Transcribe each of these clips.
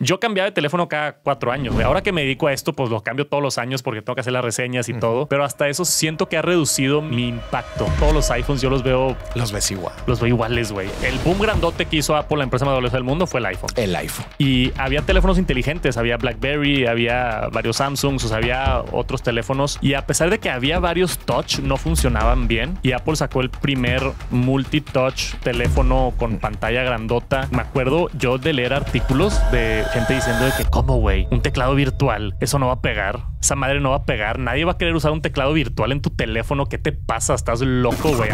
yo cambiaba de teléfono cada cuatro años. Ahora que me dedico a esto, pues lo cambio todos los años porque tengo que hacer las reseñas y todo. Pero hasta eso siento que ha reducido mi impacto. Todos los iPhones yo los veo. Los ves igual. Los veo iguales, güey. El boom grandote que hizo Apple, la empresa más valiosa del mundo, fue el iPhone. El iPhone. Y había teléfonos inteligentes. Había Blackberry, había varios Samsung o sea, había otros teléfonos. Y a pesar de que había varios touch, no funcionaban bien. Y Apple sacó el primer multi-touch teléfono con pantalla grandota. Me acuerdo yo de leer artículos de gente diciendo de que, como güey? Un teclado virtual, eso no va a pegar esa madre no va a pegar. Nadie va a querer usar un teclado virtual en tu teléfono. ¿Qué te pasa? Estás loco, güey.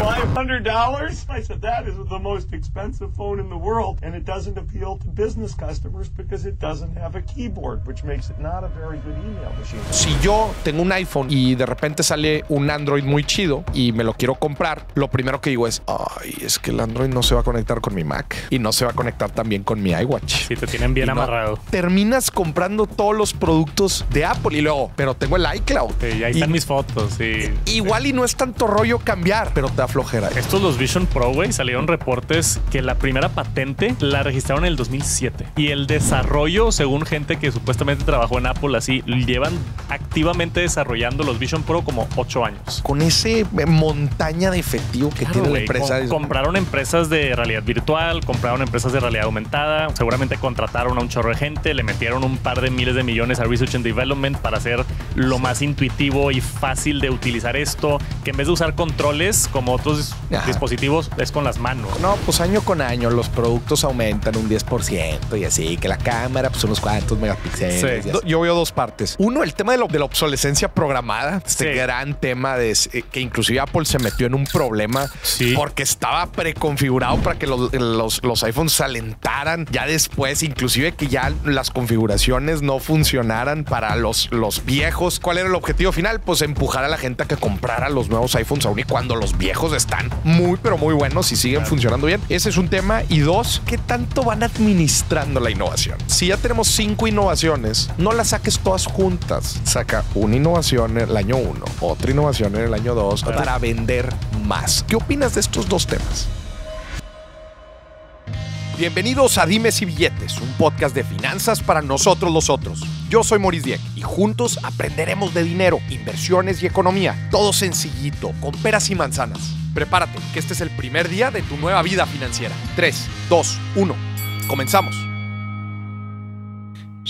Si yo tengo un iPhone y de repente sale un Android muy chido y me lo quiero comprar, lo primero que digo es, "Ay, es que el Android no se va a conectar con mi Mac y no se va a conectar también con mi iWatch." Si te tienen bien amarrado. terminas comprando todos los productos de Apple y luego pero tengo el iCloud. Sí, ahí están mis fotos. Sí. Igual y no es tanto rollo cambiar, pero te da Estos los Vision Pro, güey, salieron reportes que la primera patente la registraron en el 2007. Y el desarrollo, según gente que supuestamente trabajó en Apple así, llevan activamente desarrollando los Vision Pro como ocho años. Con ese eh, montaña de efectivo que tiene la empresa. compraron empresas de realidad virtual, compraron empresas de realidad aumentada, seguramente contrataron a un chorro de gente, le metieron un par de miles de millones a Research and Development para hacer lo más intuitivo y fácil de utilizar esto, que en vez de usar controles como otros dispositivos, es con las manos. No, pues año con año los productos aumentan un 10% y así, que la cámara, pues unos cuantos megapíxeles. Yo veo dos partes. Uno, el tema de, la obsolescencia programada, este gran tema de eh, que inclusive Apple se metió en un problema porque estaba preconfigurado para que los, los, los iPhones se alentaran ya después, inclusive que ya las configuraciones no funcionaran para los, los ¿Cuál era el objetivo final? Pues empujar a la gente a que comprara los nuevos iPhones aún y cuando los viejos están muy, pero muy buenos y siguen funcionando bien. Ese es un tema. Y dos, ¿qué tanto van administrando la innovación? Si ya tenemos cinco innovaciones, no las saques todas juntas. Saca una innovación en el año uno, otra innovación en el año dos, para vender más. ¿Qué opinas de estos dos temas? Bienvenidos a Dimes y Billetes, un podcast de finanzas para nosotros los otros. Yo soy Maurice Dieck y juntos aprenderemos de dinero, inversiones y economía. Todo sencillito, con peras y manzanas. Prepárate, que este es el primer día de tu nueva vida financiera. 3, 2, 1. Comenzamos.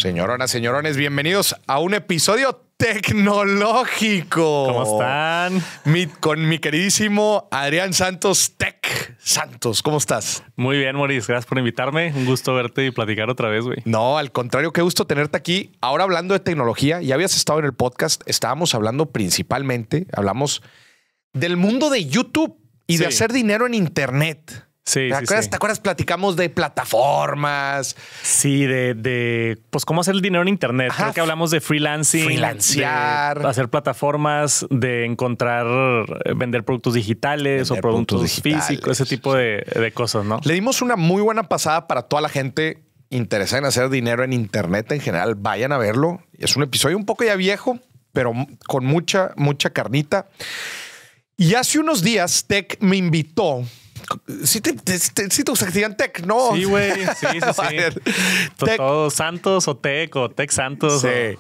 Señoronas, señorones, bienvenidos a un episodio tecnológico. ¿Cómo están? con mi queridísimo Adrián Santos Tech Santos. ¿Cómo estás? Muy bien, Maurice. Gracias por invitarme. Un gusto verte y platicar otra vez, güey. No, al contrario, qué gusto tenerte aquí. Ahora hablando de tecnología, ya habías estado en el podcast, estábamos hablando principalmente, hablamos del mundo de YouTube y de hacer dinero en Internet. Sí, ¿Te, sí, acuerdas, ¿Te acuerdas? Platicamos de plataformas. Sí, de, pues cómo hacer el dinero en Internet. Creo que hablamos de freelancing. Freelancear. De hacer plataformas, de encontrar, eh, vender productos digitales o productos, físicos, ese tipo de, de cosas, ¿no? Le dimos una muy buena pasada para toda la gente interesada en hacer dinero en Internet en general. Vayan a verlo. Es un episodio un poco ya viejo, pero con mucha, mucha carnita. Y hace unos días Tech me invitó Sí te, te, que te Tech, ¿no? Sí, güey. Sí, sí, sí. Santos o Tech o Tech Santos. Sí.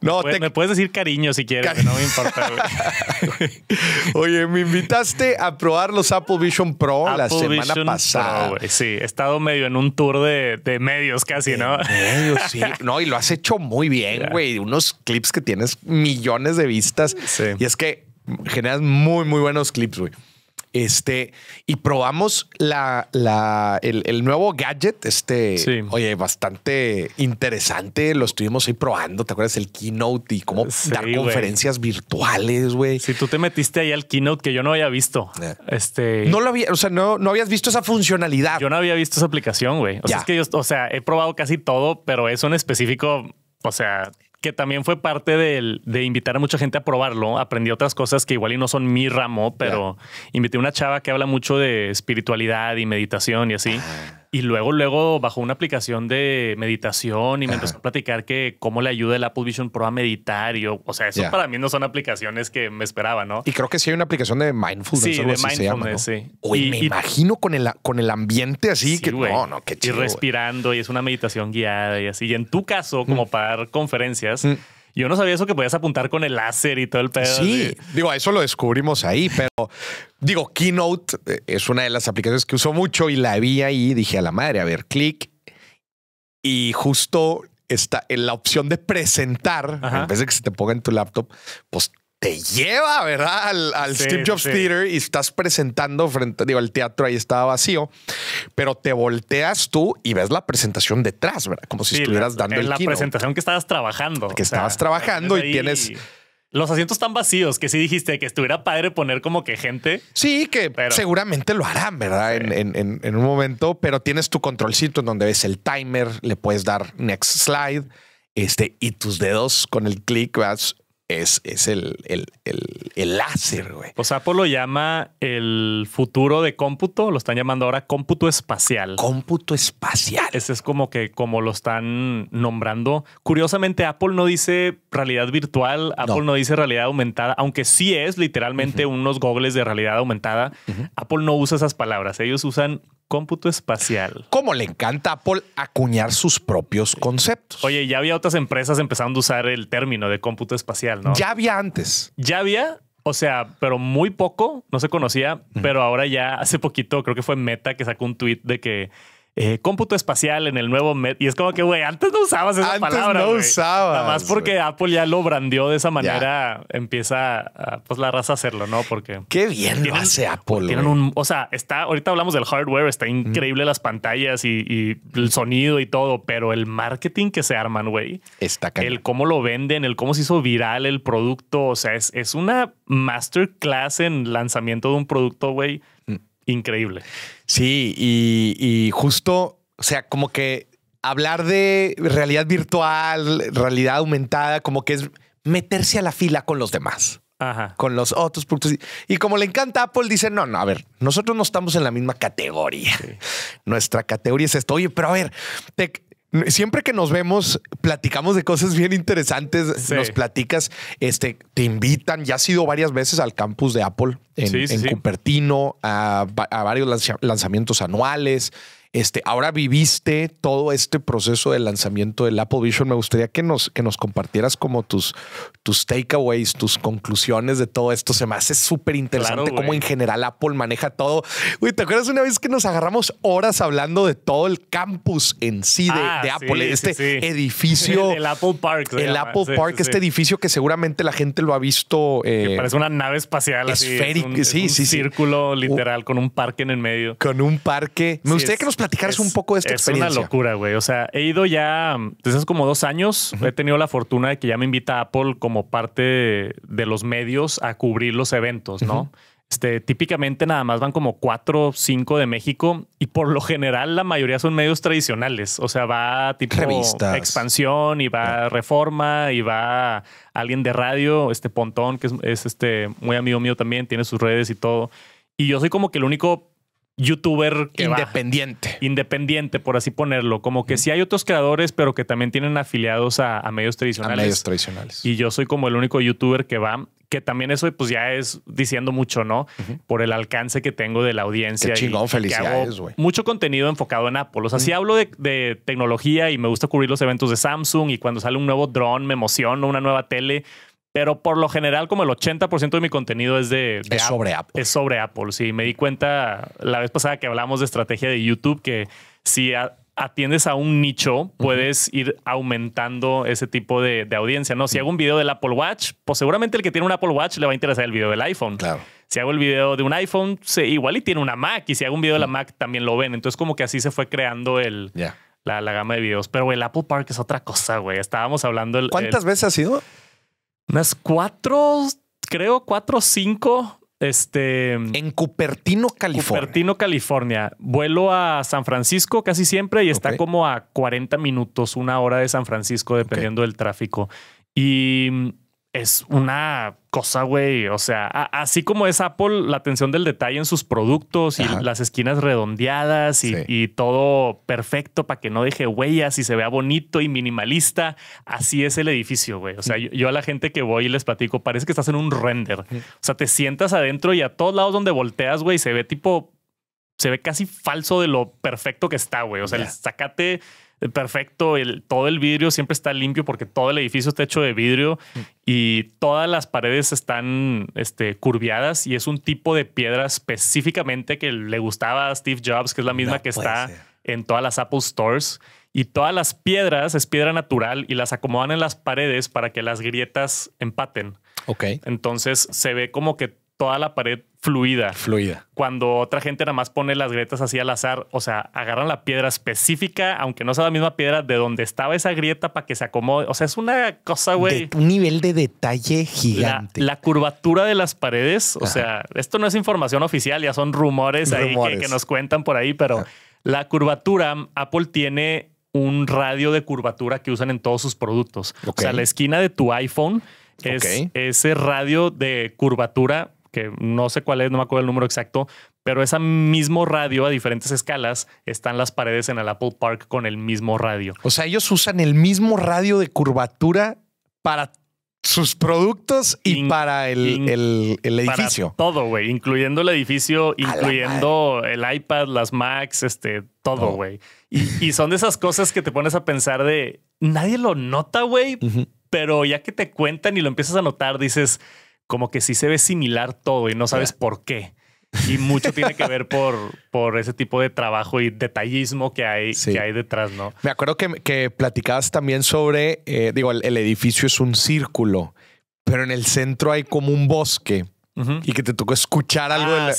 No, me, puedes, decir cariño si quieres, no me importa, Oye, me invitaste a probar los Apple Vision Pro la semana pasada. sí, he estado medio en un tour de, medios casi, ¿no? sí. No, y lo has hecho muy bien, güey. Unos clips que tienes millones de vistas. Y es que generas muy, muy buenos clips, güey. Este, y probamos la, la el, nuevo gadget, este, oye, bastante interesante. Lo estuvimos ahí probando. ¿Te acuerdas el keynote y cómo dar conferencias virtuales, güey? Si tú te metiste ahí al keynote que yo no había visto, este, no lo había, o sea, no, no habías visto esa funcionalidad. Yo no había visto esa aplicación, güey. O sea, es que yo, o sea, he probado casi todo, pero eso en específico, o sea, que también fue parte de invitar a mucha gente a probarlo. Aprendí otras cosas que igual y no son mi ramo, pero invité a una chava que habla mucho de espiritualidad y meditación y así. Y luego, luego bajo una aplicación de meditación y me empezó a platicar que cómo le ayuda el Apple Vision Pro a meditar. yo, o sea, eso para mí no son aplicaciones que me esperaba, ¿no? Y creo que sí hay una aplicación de mindfulness. Sí, de mindfulness, sí. Uy, me imagino con el, con el ambiente así que no, no, qué chido. Y respirando y es una meditación guiada y así. Y en tu caso, como mm. para dar conferencias, mm. Yo no sabía eso que podías apuntar con el láser y todo el pedo. Sí, digo, eso lo descubrimos ahí, pero digo, Keynote eh, es una de las aplicaciones que uso mucho y la vi ahí y dije a la madre, a ver, clic. Y justo está en la opción de presentar, a en vez de que se te ponga en tu laptop, pues te lleva, ¿verdad? Al, Steve Jobs Theater y estás presentando frente, digo, el teatro ahí estaba vacío, pero te volteas tú y ves la presentación detrás, ¿verdad? Como si estuvieras dando la presentación que estabas trabajando. Que estabas trabajando y tienes... Los asientos están vacíos, que sí dijiste que estuviera padre poner como que gente. Sí, que seguramente lo harán, ¿verdad? En, un momento, pero tienes tu controlcito en donde ves el timer, le puedes dar next slide, este, y tus dedos con el clic vas es, el, el, el, láser, güey. Pues Apple lo llama el futuro de cómputo, lo están llamando ahora cómputo espacial. Cómputo espacial. Ese es como que como lo están nombrando. Curiosamente, Apple no dice realidad virtual, Apple no, dice realidad aumentada, aunque sí es literalmente unos goggles de realidad aumentada. Apple no usa esas palabras, ellos usan cómputo espacial. Como le encanta a Apple acuñar sus propios conceptos. Oye, ya había otras empresas empezando a usar el término de cómputo espacial, ¿no? Ya había antes. Ya había, o sea, pero muy poco, no se conocía, pero ahora ya hace poquito, creo que fue Meta que sacó un tweet de que eh, cómputo espacial en el nuevo Y es como que, güey, antes no usabas esa antes No usabas. Nada más porque Apple ya lo brandió de esa manera, empieza pues la raza a hacerlo, ¿no? Porque. Qué bien lo hace Apple. Tienen un, o sea, está, ahorita hablamos del hardware, está increíble las pantallas y, el sonido y todo, pero el marketing que se arman, güey. Está El cómo lo venden, el cómo se hizo viral el producto. O sea, es, es una masterclass en lanzamiento de un producto, güey increíble. Sí, y, justo, o sea, como que hablar de realidad virtual, realidad aumentada, como que es meterse a la fila con los demás. Con los otros productos. Y como le encanta Apple, dice, no, no, a ver, nosotros no estamos en la misma categoría. Nuestra categoría es esto. Oye, pero a ver, te, Siempre que nos vemos, platicamos de cosas bien interesantes. Nos platicas, este, te invitan. Ya has ido varias veces al campus de Apple en, Cupertino, a varios lanzamientos anuales. Este, ahora viviste todo este proceso de lanzamiento del Apple Vision. Me gustaría que nos, que nos compartieras como tus, tus takeaways, tus conclusiones de todo esto. Se me hace súper interesante cómo en general Apple maneja todo. Uy, ¿te acuerdas una vez que nos agarramos horas hablando de todo el campus en sí de, ah, Apple? este edificio. El, Apple Park. El Apple Park, este edificio que seguramente la gente lo ha visto. Eh, parece una nave espacial. Esférica, sí, un Círculo literal con un parque en el medio. Con un parque. Me gustaría que nos es un poco de esta experiencia? Es una locura, güey. O sea, he ido ya desde hace como dos años. He tenido la fortuna de que ya me invita Apple como parte de, los medios a cubrir los eventos, ¿no? Este, típicamente nada más van como cuatro o cinco de México y por lo general la mayoría son medios tradicionales. O sea, va tipo expansión y va reforma y va alguien de radio, este Pontón, que es, este muy amigo mío también, tiene sus redes y todo. Y yo soy como que el único youtuber independiente. independiente, por así ponerlo. Como que si hay otros creadores, pero que también tienen afiliados a, medios tradicionales. A medios tradicionales. Y yo soy como el único youtuber que va, que también eso pues ya es diciendo mucho, ¿no? Por el alcance que tengo de la audiencia. Qué chingón, y, felicidades, güey. Mucho contenido enfocado en Apple. O sea, si hablo de, tecnología y me gusta cubrir los eventos de Samsung y cuando sale un nuevo dron me emociono, una nueva tele pero por lo general, como el 80% de mi contenido es de, es sobre Apple. Es sobre Apple. Sí, me di cuenta la vez pasada que hablamos de estrategia de YouTube que si atiendes a un nicho, puedes ir aumentando ese tipo de, audiencia. No, si hago un video del Apple Watch, pues seguramente el que tiene un Apple Watch le va a interesar el video del iPhone. Claro. Si hago el video de un iPhone, igual y tiene una Mac. Y si hago un video de la Mac, también lo ven. Entonces, como que así se fue creando el. La, gama de videos. Pero el Apple Park es otra cosa, güey. Estábamos hablando. El, ¿Cuántas veces ha sido? unas cuatro, creo, cuatro, o cinco. Este. En Cupertino, California. Cupertino, California. Vuelo a San Francisco casi siempre y está como a 40 minutos, una hora de San Francisco, dependiendo del tráfico. Y es una cosa, güey. O sea, así como es Apple, la atención del detalle en sus productos y las esquinas redondeadas y, todo perfecto para que no deje huellas y se vea bonito y minimalista. Así es el edificio, güey. O sea, yo, a la gente que voy y les platico, parece que estás en un render. O sea, te sientas adentro y a todos lados donde volteas, güey, se ve tipo, se ve casi falso de lo perfecto que está, güey. O sea, sacate perfecto, el, todo el vidrio siempre está limpio porque todo el edificio está hecho de vidrio y todas las paredes están este, curviadas y es un tipo de piedra específicamente que le gustaba a Steve Jobs, que es la misma que está en todas las Apple Stores. Y todas las piedras es piedra natural y las acomodan en las paredes para que las grietas empaten. Ok. Entonces se ve como que toda la pared fluida. Fluida. Cuando otra gente nada más pone las grietas así al azar, o sea, agarran la piedra específica, aunque no sea la misma piedra, de donde estaba esa grieta para que se acomode. O sea, es una cosa, güey. Un nivel de detalle gigante. La, curvatura de las paredes, o sea, esto no es información oficial, ya son rumores, ahí que, nos cuentan por ahí, pero la curvatura, Apple tiene un radio de curvatura que usan en todos sus productos. O sea, la esquina de tu iPhone es ese radio de curvatura que no sé cuál es, no me acuerdo el número exacto, pero ese mismo radio a diferentes escalas están las paredes en el Apple Park con el mismo radio. O sea, ellos usan el mismo radio de curvatura para sus productos y para el, edificio. Para todo, güey, incluyendo el edificio, incluyendo el iPad, las Macs, este, todo, güey. Y, son de esas cosas que te pones a pensar de, nadie lo nota, güey, pero ya que te cuentan y lo empiezas a notar, dices, como que sí se ve similar todo y no sabes por qué. Y mucho tiene que ver por, por ese tipo de trabajo y detallismo que hay, hay detrás, ¿no? Me acuerdo que, que platicabas también sobre, eh, digo, el, edificio es un círculo, pero en el centro hay como un bosque. Y que te tocó escuchar algo. Ah,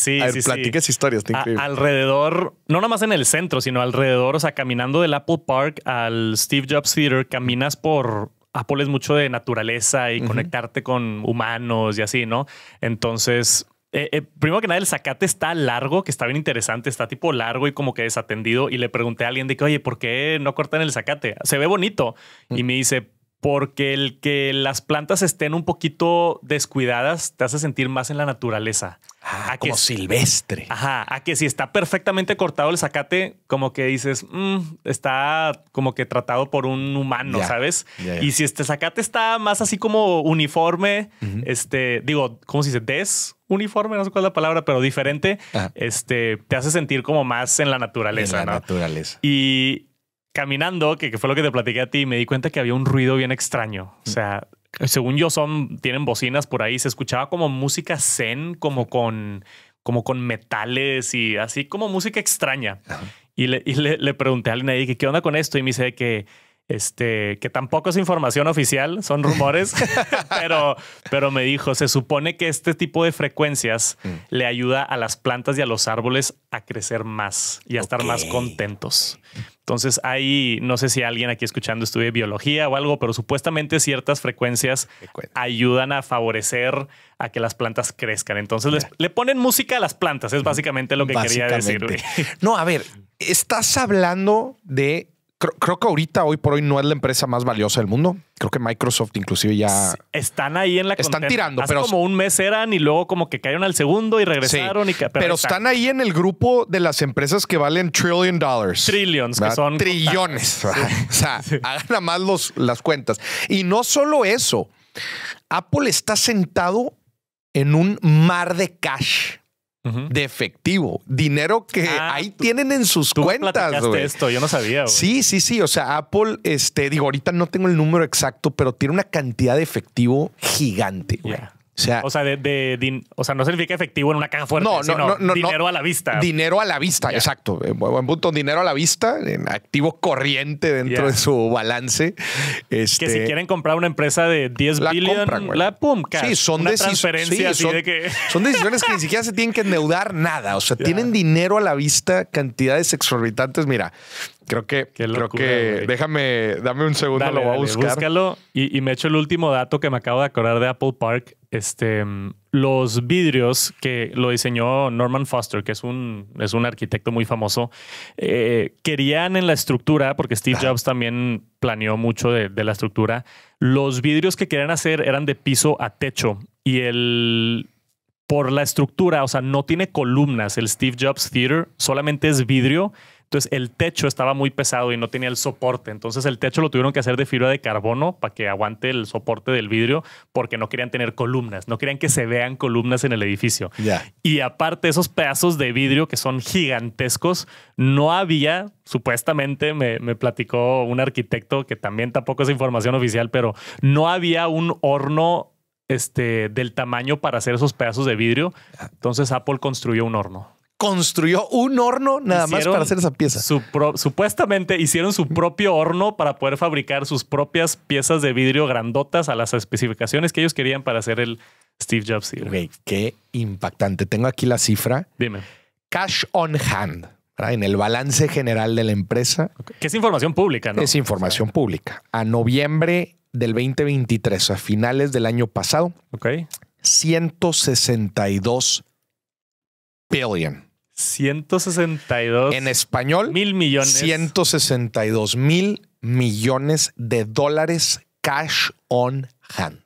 platiques historias. Está increíble. alrededor, no nada más en el centro, sino alrededor, o sea, caminando del Apple Park al Steve Jobs Theater, caminas por Apple es mucho de naturaleza y conectarte con humanos y así, ¿no? Entonces, eh, eh, primero que nada, el zacate está largo, que está bien interesante, está tipo largo y como que desatendido. Y le pregunté a alguien de que, oye, ¿por qué no cortan el zacate? Se ve bonito. Mm. Y me dice, porque el que las plantas estén un poquito descuidadas te hace sentir más en la naturaleza. Ah, como silvestre. Ajá, a que si está perfectamente cortado el zacate, como que dices, mm, está como que tratado por un humano, ¿sabes? Y si este zacate está más así como uniforme, este, digo, ¿cómo se dice? Desuniforme, no sé cuál es la palabra, pero diferente, este, te hace sentir como más en la naturaleza. En la naturaleza. Y caminando, que, fue lo que te platiqué a ti, me di cuenta que había un ruido bien extraño. O mm. sea, según yo, son, tienen bocinas por ahí. Se escuchaba como música zen, como con, como con metales y así como música extraña. Y, le, pregunté a alguien ahí que qué onda con esto y me dice que este, que tampoco es información oficial, son rumores, pero, pero me dijo, se supone que este tipo de frecuencias mm. le ayuda a las plantas y a los árboles a crecer más y a estar más contentos. Entonces ahí, no sé si alguien aquí escuchando estudie biología o algo, pero supuestamente ciertas frecuencias ayudan a favorecer a que las plantas crezcan. Entonces le ponen música a las plantas, es básicamente lo que quería decir. No, a ver, estás hablando de Creo, que ahorita, hoy por hoy, no es la empresa más valiosa del mundo. Creo que Microsoft inclusive ya... Están ahí en la Están tirando, Hace pero... como un mes eran y luego como que cayeron al segundo y regresaron. y pero, están. ahí en el grupo de las empresas que valen trillion dollars. Trillions, que son... Trillones. O sea, hagan nada más las cuentas. Y no solo eso. Apple está sentado en un mar de cash de efectivo, dinero que ah, ahí tienen en sus cuentas. esto, yo no sabía. Sí, sí, sí. O sea, Apple, este, digo, ahorita no tengo el número exacto, pero tiene una cantidad de efectivo gigante. güey o sea, o sea, de, o sea, no significa efectivo en una caja fuerte, no, sino no, no, dinero a la vista. Dinero a la vista, exacto. En eh, buen punto, dinero a la vista, en eh, activo corriente dentro de su balance. Este, que si quieren comprar una empresa de 10 billones, la pum, Sí, son decisiones, de que... son decisiones que ni siquiera se tienen que endeudar nada. O sea, tienen dinero a la vista, cantidades exorbitantes. Mira, creo que, que déjame, dame un segundo, lo voy a buscar. Búscalo y, y, me echo el último dato que me acabo de acordar de Apple Park este, los vidrios que lo diseñó Norman Foster, que es un, es un arquitecto muy famoso, eh, querían en la estructura, porque Steve ah. Jobs también planeó mucho de, de, la estructura, los vidrios que querían hacer eran de piso a techo y el... Por la estructura, o sea, no tiene columnas. El Steve Jobs Theater solamente es vidrio entonces el techo estaba muy pesado y no tenía el soporte. Entonces el techo lo tuvieron que hacer de fibra de carbono para que aguante el soporte del vidrio porque no querían tener columnas, no querían que se vean columnas en el edificio. Y aparte esos pedazos de vidrio que son gigantescos, no había, supuestamente me, me platicó un arquitecto que también tampoco es información oficial, pero no había un horno este, del tamaño para hacer esos pedazos de vidrio. Entonces Apple construyó un horno construyó un horno nada más para hacer esa pieza. supuestamente hicieron su propio horno para poder fabricar sus propias piezas de vidrio grandotas a las especificaciones que ellos querían para hacer el Steve Jobs. Güey, qué impactante. Tengo aquí la cifra. Dime. Cash on hand. En el balance general de la empresa. Okay. Que es información pública, ¿no? Es información pública. A noviembre del 2023, a finales del año pasado, okay. 162 billion 162. En español. Mil millones. 162 mil millones de dólares cash on hand.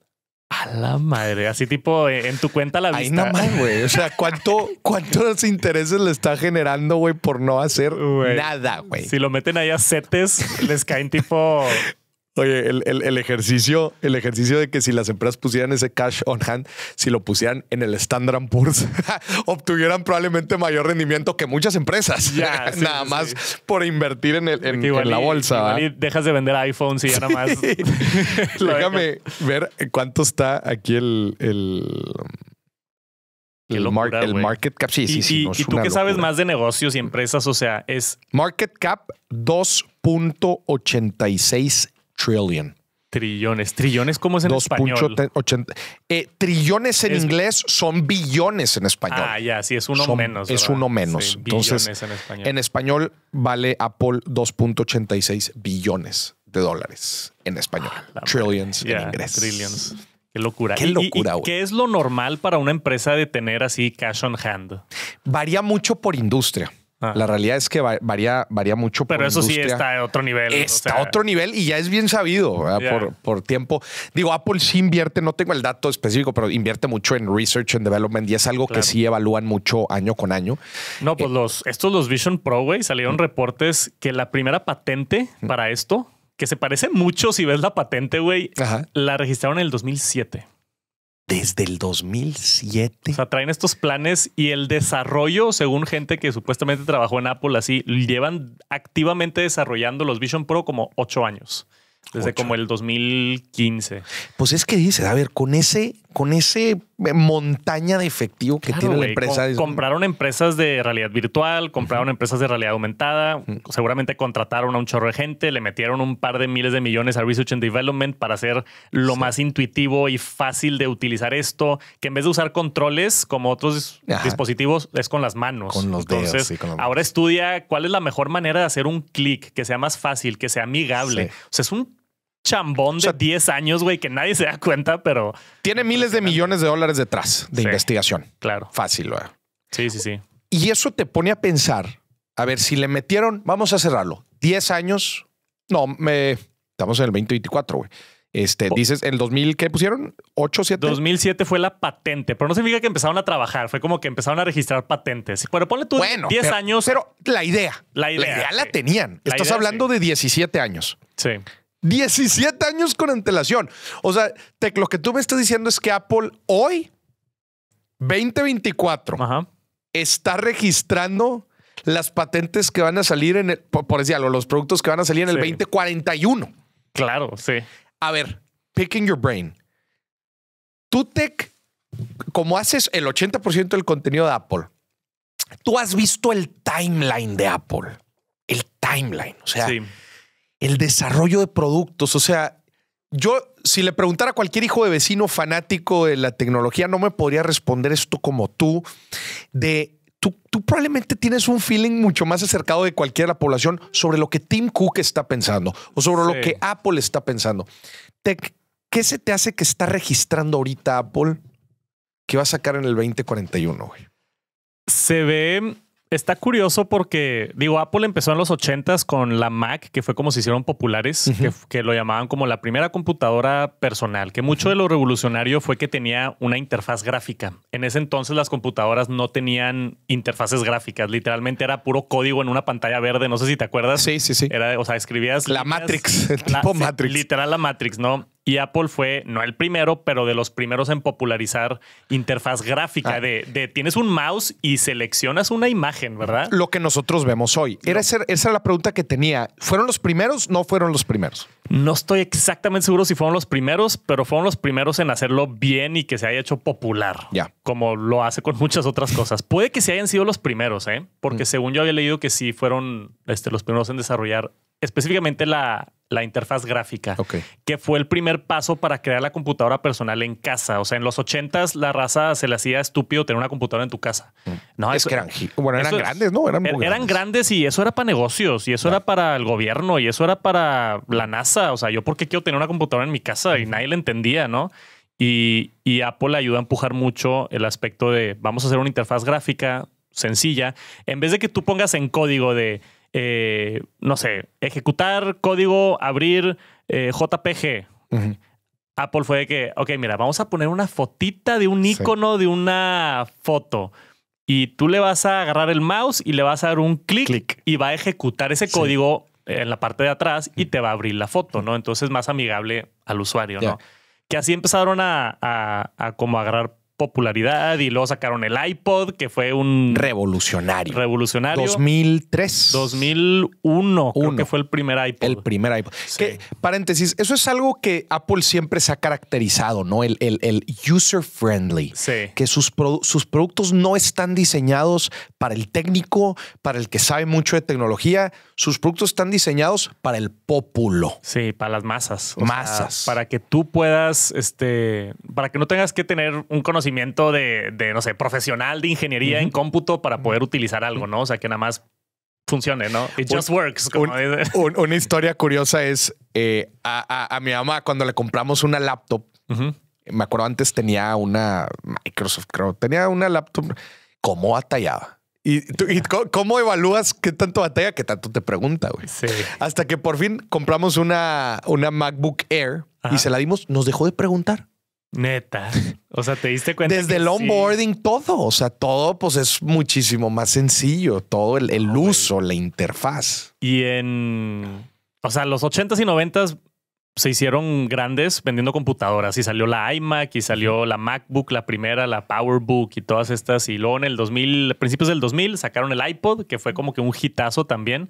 A la madre, así tipo eh, en tu cuenta la vista. Ahí más, güey. O sea, ¿cuánto, ¿cuántos intereses le está generando, güey, por no hacer nada, güey? Si lo meten ahí a setes, les caen tipo Oye, el, ejercicio, el ejercicio de que si las empresas pusieran ese cash on hand, si lo pusieran en el Standard Poor's, obtuvieran probablemente mayor rendimiento que muchas empresas. nada más por invertir en, el, en, la bolsa. Y, dejas de vender iPhones y ya nada más. Déjame ver cuánto está aquí el, el, market cap, sí, sí, y, tú que sabes más de negocios y empresas, o sea, es... Market cap 2.86 trillion. Trillones. Trillones, ¿cómo es en español? Eh, trillones en inglés son billones en español. Ah, ya, sí, es uno menos. Es uno menos. Entonces, en español. en español vale Apple 2.86 billones de dólares en español. Ah, trillions en inglés. Trillions. Qué locura. Qué locura. ¿Y, qué es lo normal para una empresa de tener así cash on hand? Varía mucho por industria. La realidad es que varía, varía mucho. Pero eso sí está a otro nivel. Está a otro nivel y ya es bien sabido por, tiempo. Digo, Apple sí invierte, no tengo el dato específico, pero invierte mucho en research and development y es algo que sí evalúan mucho año con año. No, pues eh, los, estos los Vision Pro, güey, salieron mm. reportes que la primera patente mm. para esto, que se parece mucho si ves la patente, güey, la registraron en el 2007 desde el 2007. O sea, traen estos planes y el desarrollo, según gente que supuestamente trabajó en Apple, así, llevan activamente desarrollando los Vision Pro como ocho años, desde como el 2015. Pues es que dice, a ver, con ese, con ese eh, montaña de efectivo que tiene la empresa. compraron empresas de realidad virtual, compraron empresas de realidad aumentada, seguramente contrataron a un chorro de gente, le metieron un par de miles de millones a Research and Development para hacer lo más intuitivo y fácil de utilizar esto, que en vez de usar controles como otros dispositivos, es con las manos. Con los Entonces, dedos, ahora estudia cuál es la mejor manera de hacer un clic que sea más fácil, que sea amigable. O sea, es un chambón de 10 años, güey, que nadie se da cuenta, pero... Tiene pues, miles de millones de dólares detrás de investigación. Claro. Fácil, güey. Sí, sí, sí. Y eso te pone a pensar, a ver, si le metieron, vamos a cerrarlo, 10 años, no, me, estamos en el 2024, güey. Este, oh. dices, ¿el 2000 qué pusieron? ¿8, 7? 2007 fue la patente, pero no significa que empezaron a trabajar, fue como que empezaron a registrar patentes. Pero ponle tú 10 años. Pero la idea. La idea. La tenían. Estás hablando de 17 años. Sí. 17 años con antelación. O sea, Tec, lo que tú me estás diciendo es que Apple hoy, 2024, está registrando las patentes que van a salir en el, por, decirlo, los productos que van a salir en el 2041. Claro, sí. A ver, picking your brain. Tú, Tec, como haces el 80% del contenido de Apple, tú has visto el timeline de Apple. El timeline. O sea, sí el desarrollo de productos. O sea, yo, si le preguntara a cualquier hijo de vecino fanático de la tecnología, no me podría responder esto como tú, de tú, tú probablemente tienes un feeling mucho más acercado de cualquiera de la población sobre lo que Tim Cook está pensando o sobre lo que Apple está pensando. Tech, ¿Qué se te hace que está registrando ahorita Apple que va a sacar en el 2041? Güey? Se ve está curioso porque, digo, Apple empezó en los 80s con la Mac, que fue como se hicieron populares, que, lo llamaban como la primera computadora personal, que mucho de lo revolucionario fue que tenía una interfaz gráfica. En ese entonces las computadoras no tenían interfaces gráficas, literalmente era puro código en una pantalla verde, no sé si te acuerdas. Sí, sí, sí. Era, o sea, escribías... La Matrix, el tipo la, Matrix. Literal la Matrix, ¿no? Y Apple fue, no el primero, pero de los primeros en popularizar interfaz gráfica ah. de, de, tienes un mouse y seleccionas una imagen, ¿verdad? Lo que nosotros vemos hoy. Era ser esa, era la pregunta que tenía. ¿Fueron los primeros? No fueron los primeros. No estoy exactamente seguro si fueron los primeros, pero fueron los primeros en hacerlo bien y que se haya hecho popular. Ya. Como lo hace con muchas otras cosas. Puede que se hayan sido los primeros, ¿eh? Porque mm. según yo había leído que sí fueron este, los primeros en desarrollar específicamente la, la interfaz gráfica, que fue el primer paso para crear la computadora personal en casa. O sea, en los ochentas la raza se le hacía estúpido tener una computadora en tu casa. Mm. No, es que eran, grandes, ¿no? Eran, er-, grandes. y eso era para negocios y eso era para el gobierno y eso era para la NASA. O sea, yo por qué quiero tener una computadora en mi casa y nadie le entendía, ¿no? Y, y Apple ayuda a empujar mucho el aspecto de vamos a hacer una interfaz gráfica sencilla, en vez de que tú pongas en código de eh, no sé, ejecutar código, abrir eh, JPG. Apple fue de que, ok, mira, vamos a poner una fotita de un icono de una foto. Y tú le vas a agarrar el mouse y le vas a dar un clic y va a ejecutar ese código en la parte de atrás y te va a abrir la foto, ¿no? Entonces más amigable al usuario, ¿no? Que así empezaron a, a como agarrar popularidad y luego sacaron el iPod, que fue un... Revolucionario. Revolucionario. 2003. 2001, que fue el primer iPod. El primer iPod. Que, paréntesis, eso es algo que Apple siempre se ha caracterizado, ¿no? El, el, user-friendly. Sí. Que sus, sus productos no están diseñados para el técnico, para el que sabe mucho de tecnología. Sus productos están diseñados para el populo. Sí, para las masas. masas. para que tú puedas, este, para que no tengas que tener un conocimiento de, no sé, profesional de ingeniería en cómputo para poder utilizar algo, ¿no? O sea, que nada más funcione, ¿no? It just works. una historia curiosa es eh, a, mi mamá cuando le compramos una laptop. Me acuerdo antes tenía una Microsoft, creo, tenía una laptop. como atallada. ¿Y, cómo evalúas qué tanto batalla? ¿Qué tanto te pregunta, güey. Hasta que por fin compramos una, una MacBook Air y se la dimos, nos dejó de preguntar. Neta. O sea, te diste cuenta. Desde el onboarding, todo. O sea, todo pues es muchísimo más sencillo. Todo el, uso, la interfaz. Y en. O sea, los 80s y 90s se hicieron grandes vendiendo computadoras y salió la iMac y salió la MacBook, la primera, la PowerBook y todas estas. Y luego en el 2000, principios del 2000, sacaron el iPod, que fue como que un hitazo también,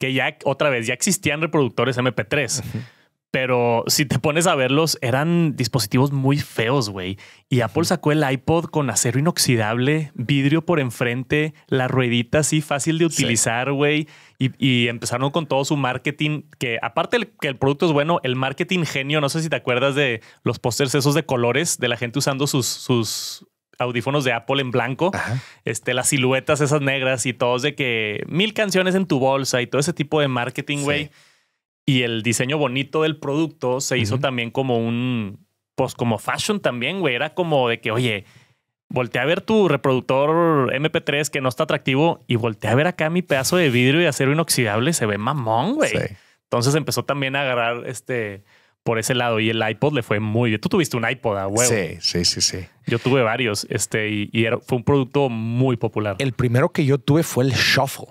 que ya otra vez ya existían reproductores MP3. Pero si te pones a verlos, eran dispositivos muy feos, güey. Y Apple sacó el iPod con acero inoxidable, vidrio por enfrente, la ruedita así fácil de utilizar, güey. Y, empezaron con todo su marketing, que aparte que el producto es bueno, el marketing genio, no sé si te acuerdas de los pósters esos de colores, de la gente usando sus, audífonos de Apple en blanco, este, las siluetas esas negras y todos de que mil canciones en tu bolsa y todo ese tipo de marketing, güey y el diseño bonito del producto se hizo también como un, pues como fashion también, güey. Era como de que, oye, voltea a ver tu reproductor MP3 que no está atractivo y voltea a ver acá mi pedazo de vidrio y acero inoxidable, se ve mamón, güey. Entonces empezó también a agarrar este por ese lado y el iPod le fue muy bien. Tú tuviste un iPod a huevo. Sí, sí, sí, sí. Yo tuve varios este, y, fue un producto muy popular. El primero que yo tuve fue el Shuffle.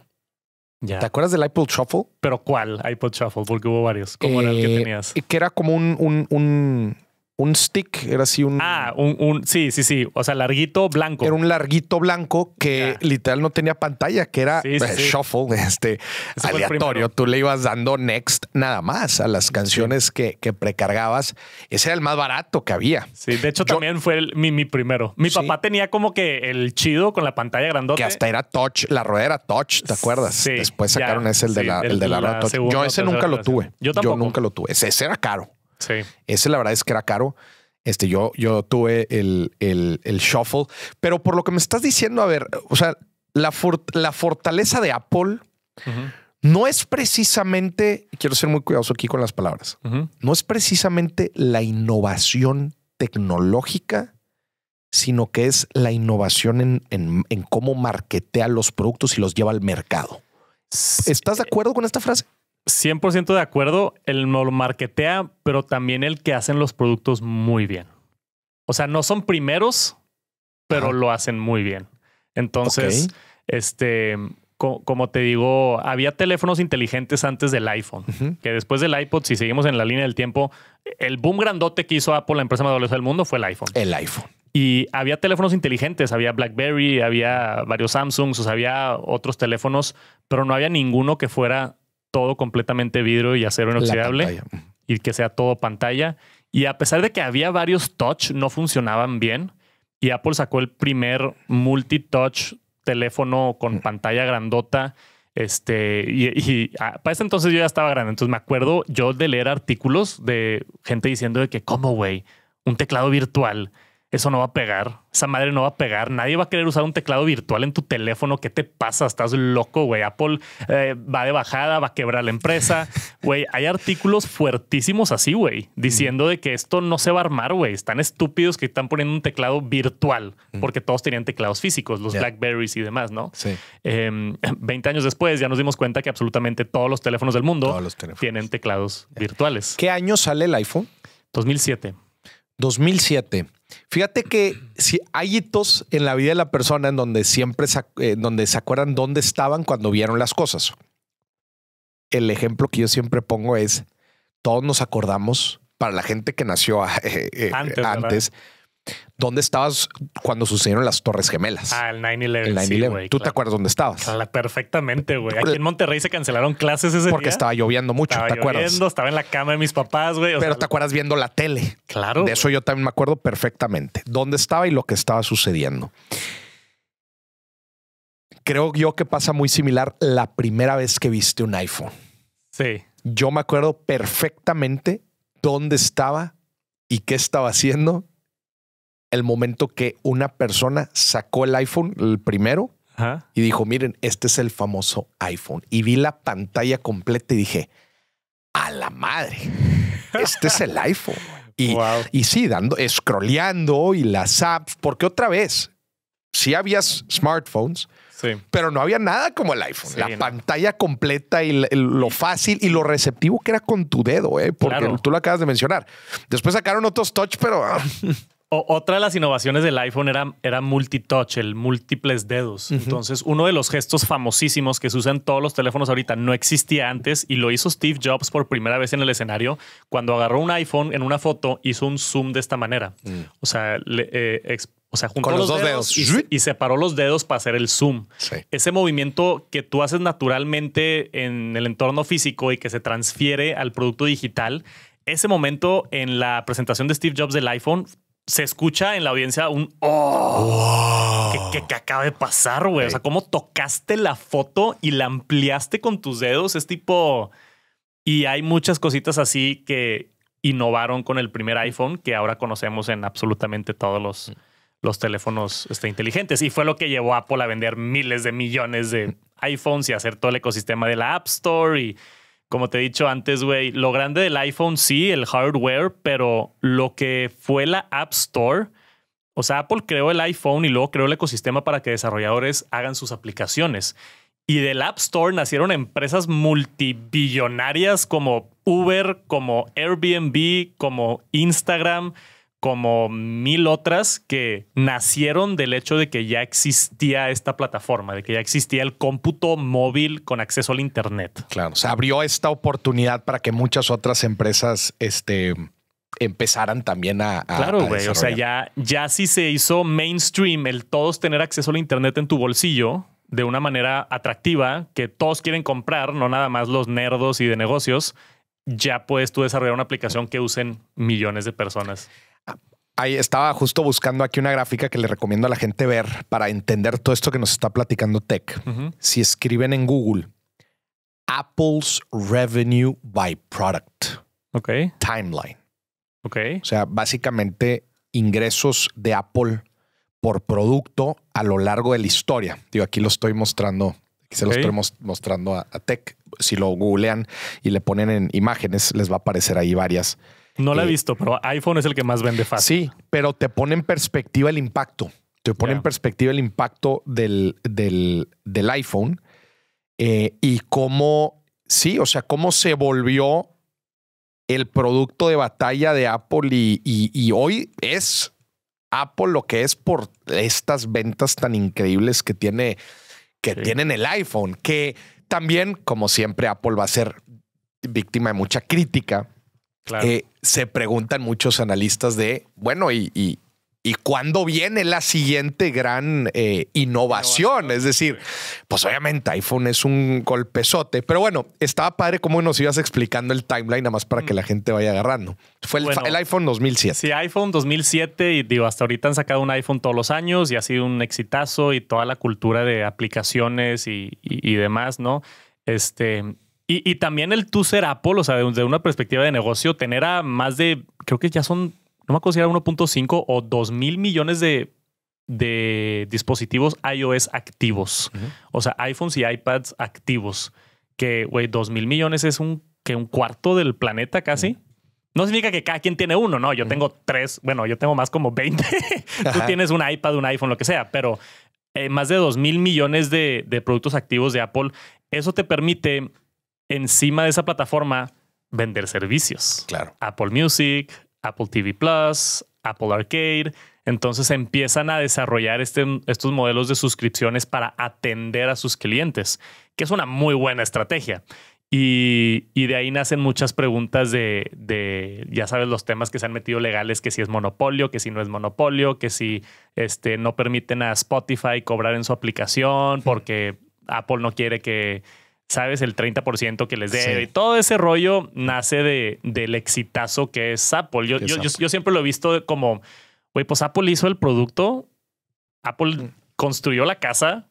¿Te acuerdas del iPod Shuffle? ¿Pero cuál iPod Shuffle? Porque hubo varios. ¿Cómo era el que eh, tenías? Que era como un, un, un un stick, era así un... Ah, un, sí, sí, sí, o sea, larguito blanco. Era un larguito blanco que literal no tenía pantalla, que era shuffle, este, aleatorio. Tú le ibas dando next nada más a las canciones que, que, precargabas. Ese era el más barato que había. Sí, de hecho también fue mi, primero. Mi papá tenía como que el chido con la pantalla grandota. Que hasta era touch, la rueda era touch, ¿te acuerdas? Sí, Después sacaron ese, el de la, Yo ese nunca lo tuve. Yo tampoco. Yo nunca lo tuve. ese era caro. Sí. Ese la verdad es que era caro. Este, yo, yo tuve el, shuffle, pero por lo que me estás diciendo, a ver, o sea, la, la fortaleza de Apple no es precisamente, quiero ser muy cuidadoso aquí con las palabras, no es precisamente la innovación tecnológica, sino que es la innovación en, cómo marketea los productos y los lleva al mercado. ¿Estás de acuerdo con esta frase? 100% de acuerdo, el no lo marketea, pero también el que hacen los productos muy bien. O sea, no son primeros, pero lo hacen muy bien. Entonces, este, como te digo, había teléfonos inteligentes antes del iPhone, que después del iPod, si seguimos en la línea del tiempo, el boom grandote que hizo Apple, la empresa más valiosa del mundo, fue el iPhone. El iPhone. Y había teléfonos inteligentes, había BlackBerry, había varios Samsungs, había otros teléfonos, pero no había ninguno que fuera todo completamente vidrio y acero inoxidable y que sea todo pantalla. Y a pesar de que había varios touch, no funcionaban bien. Y Apple sacó el primer multi-touch teléfono con pantalla grandota. Este, y, ah, para ese entonces yo ya estaba grande. Entonces me acuerdo yo de leer artículos de gente diciendo de que, ¿cómo, güey? Un teclado virtual eso no va a pegar. Esa madre no va a pegar. Nadie va a querer usar un teclado virtual en tu teléfono. ¿Qué te pasa? Estás loco, güey. Apple eh, va de bajada, va a quebrar la empresa. Güey, hay artículos fuertísimos así, güey, diciendo de que esto no se va a armar, güey. Están estúpidos que están poniendo un teclado virtual porque todos tenían teclados físicos, los Blackberries y demás, ¿no? Sí. Em, veinte años después ya nos dimos cuenta que absolutamente todos los teléfonos del mundo tienen teclados virtuales. ¿Qué año sale el iPhone? 2007. 2007. Fíjate que si hay hitos en la vida de la persona en donde siempre se, eh, donde se acuerdan dónde estaban cuando vieron las cosas. El ejemplo que yo siempre pongo es, todos nos acordamos, para la gente que nació ah, eh, eh, antes ¿Dónde estabas cuando sucedieron las Torres Gemelas? Ah, el 9 ¿Tú te acuerdas dónde estabas? perfectamente, güey. Aquí en Monterrey se cancelaron clases ese Porque día. Porque estaba lloviendo mucho, ¿te acuerdas? Lloviendo, estaba en la cama de mis papás, güey. Pero te acuerdas viendo la tele. Claro. De eso yo también me acuerdo perfectamente. Dónde estaba y lo que estaba sucediendo. Creo yo que pasa muy similar la primera vez que viste un iPhone. Sí. Yo me acuerdo perfectamente dónde estaba y qué estaba haciendo el momento que una persona sacó el iPhone, el primero, y dijo, miren, este es el famoso iPhone. Y vi la pantalla completa y dije, a la madre, este es el iPhone. Y, y sí, dando, scrolleando y las apps, porque otra vez, sí había smartphones, pero no había nada como el iPhone. la pantalla completa y lo fácil y lo receptivo que era con tu dedo, ¿eh? porque tú lo acabas de mencionar. Después sacaron otros touch, pero... Ah, otra de las innovaciones del iPhone era, era multitouch, el múltiples dedos. Entonces, uno de los gestos famosísimos que se usan todos los teléfonos ahorita no existía antes y lo hizo Steve Jobs por primera vez en el escenario cuando agarró un iPhone en una foto, hizo un zoom de esta manera. Mm. O sea, eh, o sea, juntó Con los, dos dedos, Y, separó los dedos para hacer el zoom. Ese movimiento que tú haces naturalmente en el entorno físico y que se transfiere al producto digital, ese momento en la presentación de Steve Jobs del iPhone se escucha en la audiencia un oh, Que, acaba de pasar, güey. O sea, cómo tocaste la foto y la ampliaste con tus dedos. Es tipo. Y hay muchas cositas así que innovaron con el primer iPhone que ahora conocemos en absolutamente todos los, mm. los teléfonos este, inteligentes. Y fue lo que llevó a Apple a vender miles de millones de iPhones y hacer todo el ecosistema de la App Store y como te he dicho antes, güey, lo grande del iPhone sí, el hardware, pero lo que fue la App Store, o sea, Apple creó el iPhone y luego creó el ecosistema para que desarrolladores hagan sus aplicaciones. Y del App Store nacieron empresas multibillonarias como Uber, como Airbnb, como Instagram como mil otras que nacieron del hecho de que ya existía esta plataforma, de que ya existía el cómputo móvil con acceso al Internet. Claro, se abrió esta oportunidad para que muchas otras empresas este, empezaran también a... a claro, güey, o sea, ya, ya sí se hizo mainstream el todos tener acceso al Internet en tu bolsillo de una manera atractiva, que todos quieren comprar, no nada más los nerdos y de negocios, ya puedes tú desarrollar una aplicación que usen millones de personas ahí estaba justo buscando aquí una gráfica que le recomiendo a la gente ver para entender todo esto que nos está platicando Tech. Si escriben en Google Apple's Revenue by Product. Timeline. O sea, básicamente ingresos de Apple por producto a lo largo de la historia. Digo, aquí lo estoy mostrando, aquí se lo mostrando a, a, Tech. Si lo googlean y le ponen en imágenes, les va a aparecer ahí varias no la he eh, visto, pero iPhone es el que más vende fácil. Sí, pero te pone en perspectiva el impacto. Te pone en perspectiva el impacto del, del, iPhone eh, y cómo, sí, o sea, cómo se volvió el producto de batalla de Apple y, hoy es Apple lo que es por estas ventas tan increíbles que tiene que tienen el iPhone, que también, como siempre, Apple va a ser víctima de mucha crítica eh, se preguntan muchos analistas de, bueno, y, y, cuándo viene la siguiente gran eh, innovación? Es decir, pues obviamente iPhone es un golpezote, pero bueno, estaba padre cómo nos ibas explicando el timeline, nada más para que mm. la gente vaya agarrando. Fue el, iPhone 2007. Sí, iPhone 2007, y digo, hasta ahorita han sacado un iPhone todos los años y ha sido un exitazo y toda la cultura de aplicaciones y, y demás, ¿no? Este, y, también el tú ser Apple, o sea, desde una perspectiva de negocio, tener a más de, creo que ya son, no me acuerdo si era 1.5 o 2 mil millones de, dispositivos iOS activos. O sea, iPhones y iPads activos. Que, güey, 2 mil millones es un, que un cuarto del planeta casi. No significa que cada quien tiene uno, no. Yo tengo tres, bueno, yo tengo más como 20. tú tienes un iPad, un iPhone, lo que sea, pero eh, más de 2 mil millones de, de productos activos de Apple. Eso te permite encima de esa plataforma vender servicios. Claro. Apple Music, Apple TV Plus, Apple Arcade. Entonces empiezan a desarrollar este, estos modelos de suscripciones para atender a sus clientes, que es una muy buena estrategia. Y, de ahí nacen muchas preguntas de, ya sabes, los temas que se han metido legales, que si es monopolio, que si no es monopolio, que si este, no permiten a Spotify cobrar en su aplicación hmm. porque Apple no quiere que sabes el 30% que les dé todo ese rollo nace de, del exitazo que es Apple. Yo, yo, yo, siempre lo he visto como, güey, pues Apple hizo el producto, Apple mm. construyó la casa.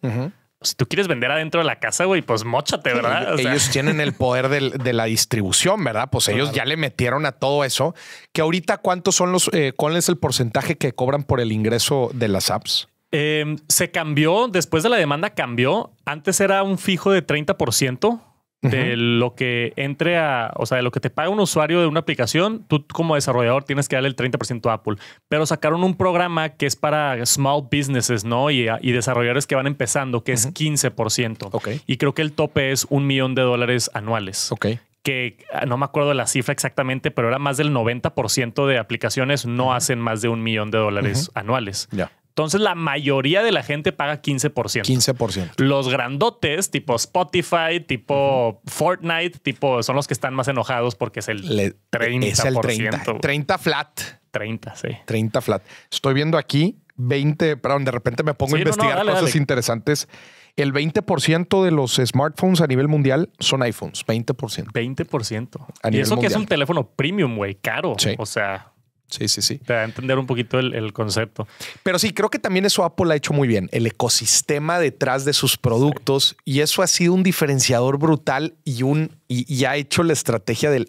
si tú quieres vender adentro de la casa, güey, pues mochate, ¿verdad? ellos tienen el poder de la distribución, ¿verdad? Pues ellos ya le metieron a todo eso. Que ahorita, ¿cuántos son los, eh, cuál es el porcentaje que cobran por el ingreso de las apps? Em, se cambió, después de la demanda cambió. Antes era un fijo de 30% de lo que entre a, o sea, de lo que te paga un usuario de una aplicación, tú como desarrollador tienes que darle el 30% a Apple. Pero sacaron un programa que es para small businesses, ¿no? Y, desarrolladores que van empezando, que es 15%. Ok. Y creo que el tope es un millón de dólares anuales. Ok que ah, no me acuerdo la cifra exactamente, pero era más del 90% de aplicaciones no hacen más de un millón de dólares anuales. ya entonces la mayoría de la gente paga 15%. 15%. Los grandotes, tipo Spotify, tipo Fortnite, tipo son los que están más enojados porque es el 30%. Es el 30. 30 flat. 30, sí. 30 flat. Estoy viendo aquí 20, perdón, de repente me pongo a investigar cosas interesantes. El 20% de los smartphones a nivel mundial son iPhones, 20%. 20%. y eso que es un teléfono premium, güey, caro. O sea, Sí, sí, sí. Te entender un poquito el, concepto. Pero sí, creo que también eso Apple ha hecho muy bien. El ecosistema detrás de sus productos y eso ha sido un diferenciador brutal y, un, y, ha hecho la estrategia del,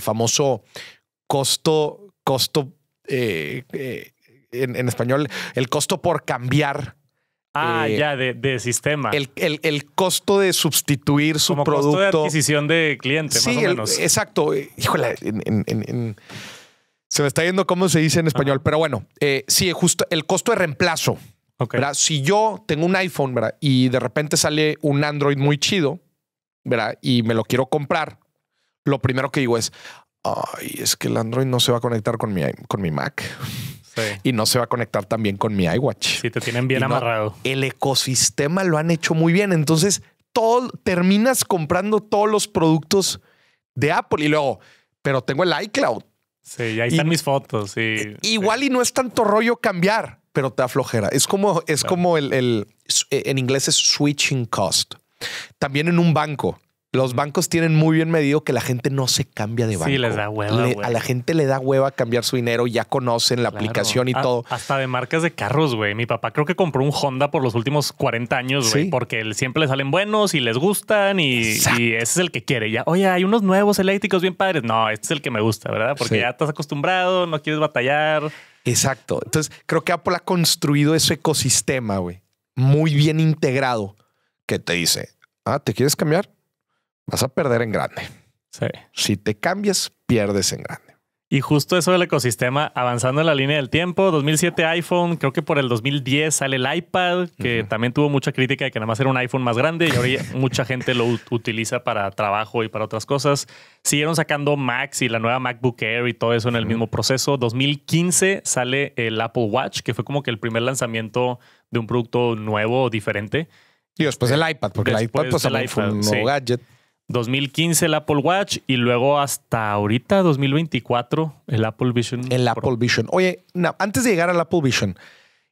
famoso costo, costo eh, eh, en, español, el costo por cambiar. Ah, eh, ya, de, sistema. El, costo de sustituir su Como producto. Costo de adquisición de cliente, sí, más menos. exacto. Híjole, en, en se me está yendo cómo se dice en español, pero bueno, eh, sí, justo el costo de reemplazo. Si yo tengo un iPhone y de repente sale un Android muy chido ¿verdad? y me lo quiero comprar, lo primero que digo es, ay, es que el Android no se va a conectar con mi, con mi Mac. Y no se va a conectar también con mi iWatch. Si te tienen bien amarrado. el ecosistema lo han hecho muy bien. Entonces, todo, terminas comprando todos los productos de Apple y luego, pero tengo el iCloud Sí, ahí están mis fotos. E igual y no es tanto rollo cambiar, pero te aflojera. Es como, es como el, eh, en inglés es switching cost. También en un banco. Los bancos tienen muy bien medido que la gente no se cambia de banco. Sí, les da hueva. a la gente le da hueva cambiar su dinero, ya conocen la aplicación y ah, todo. Hasta de marcas de carros, güey. Mi papá creo que compró un Honda por los últimos 40 años, güey, porque siempre le salen buenos y les gustan y, ese es el que quiere. Ya, oye, hay unos nuevos eléctricos bien padres. No, este es el que me gusta, ¿verdad? Porque ya estás acostumbrado, no quieres batallar. Exacto. Entonces, creo que Apple ha construido ese ecosistema, güey, muy bien integrado que te dice, ah, ¿te quieres cambiar? vas a perder en grande. Sí. Si te cambias, pierdes en grande. Y justo eso del ecosistema, avanzando en la línea del tiempo, 2007 iPhone, creo que por el 2010 sale el iPad, que también tuvo mucha crítica de que nada más era un iPhone más grande y ahora mucha gente lo utiliza para trabajo y para otras cosas. Siguieron sacando Macs y la nueva MacBook Air y todo eso en el mismo proceso. 2015 sale el Apple Watch, que fue como que el primer lanzamiento de un producto nuevo o diferente. Y después eh, el iPad, porque el iPad pues, un nuevo gadget. 2015 el Apple Watch y luego hasta ahorita, 2024, el Apple Vision. El Apple Vision. Oye, antes de llegar al Apple Vision,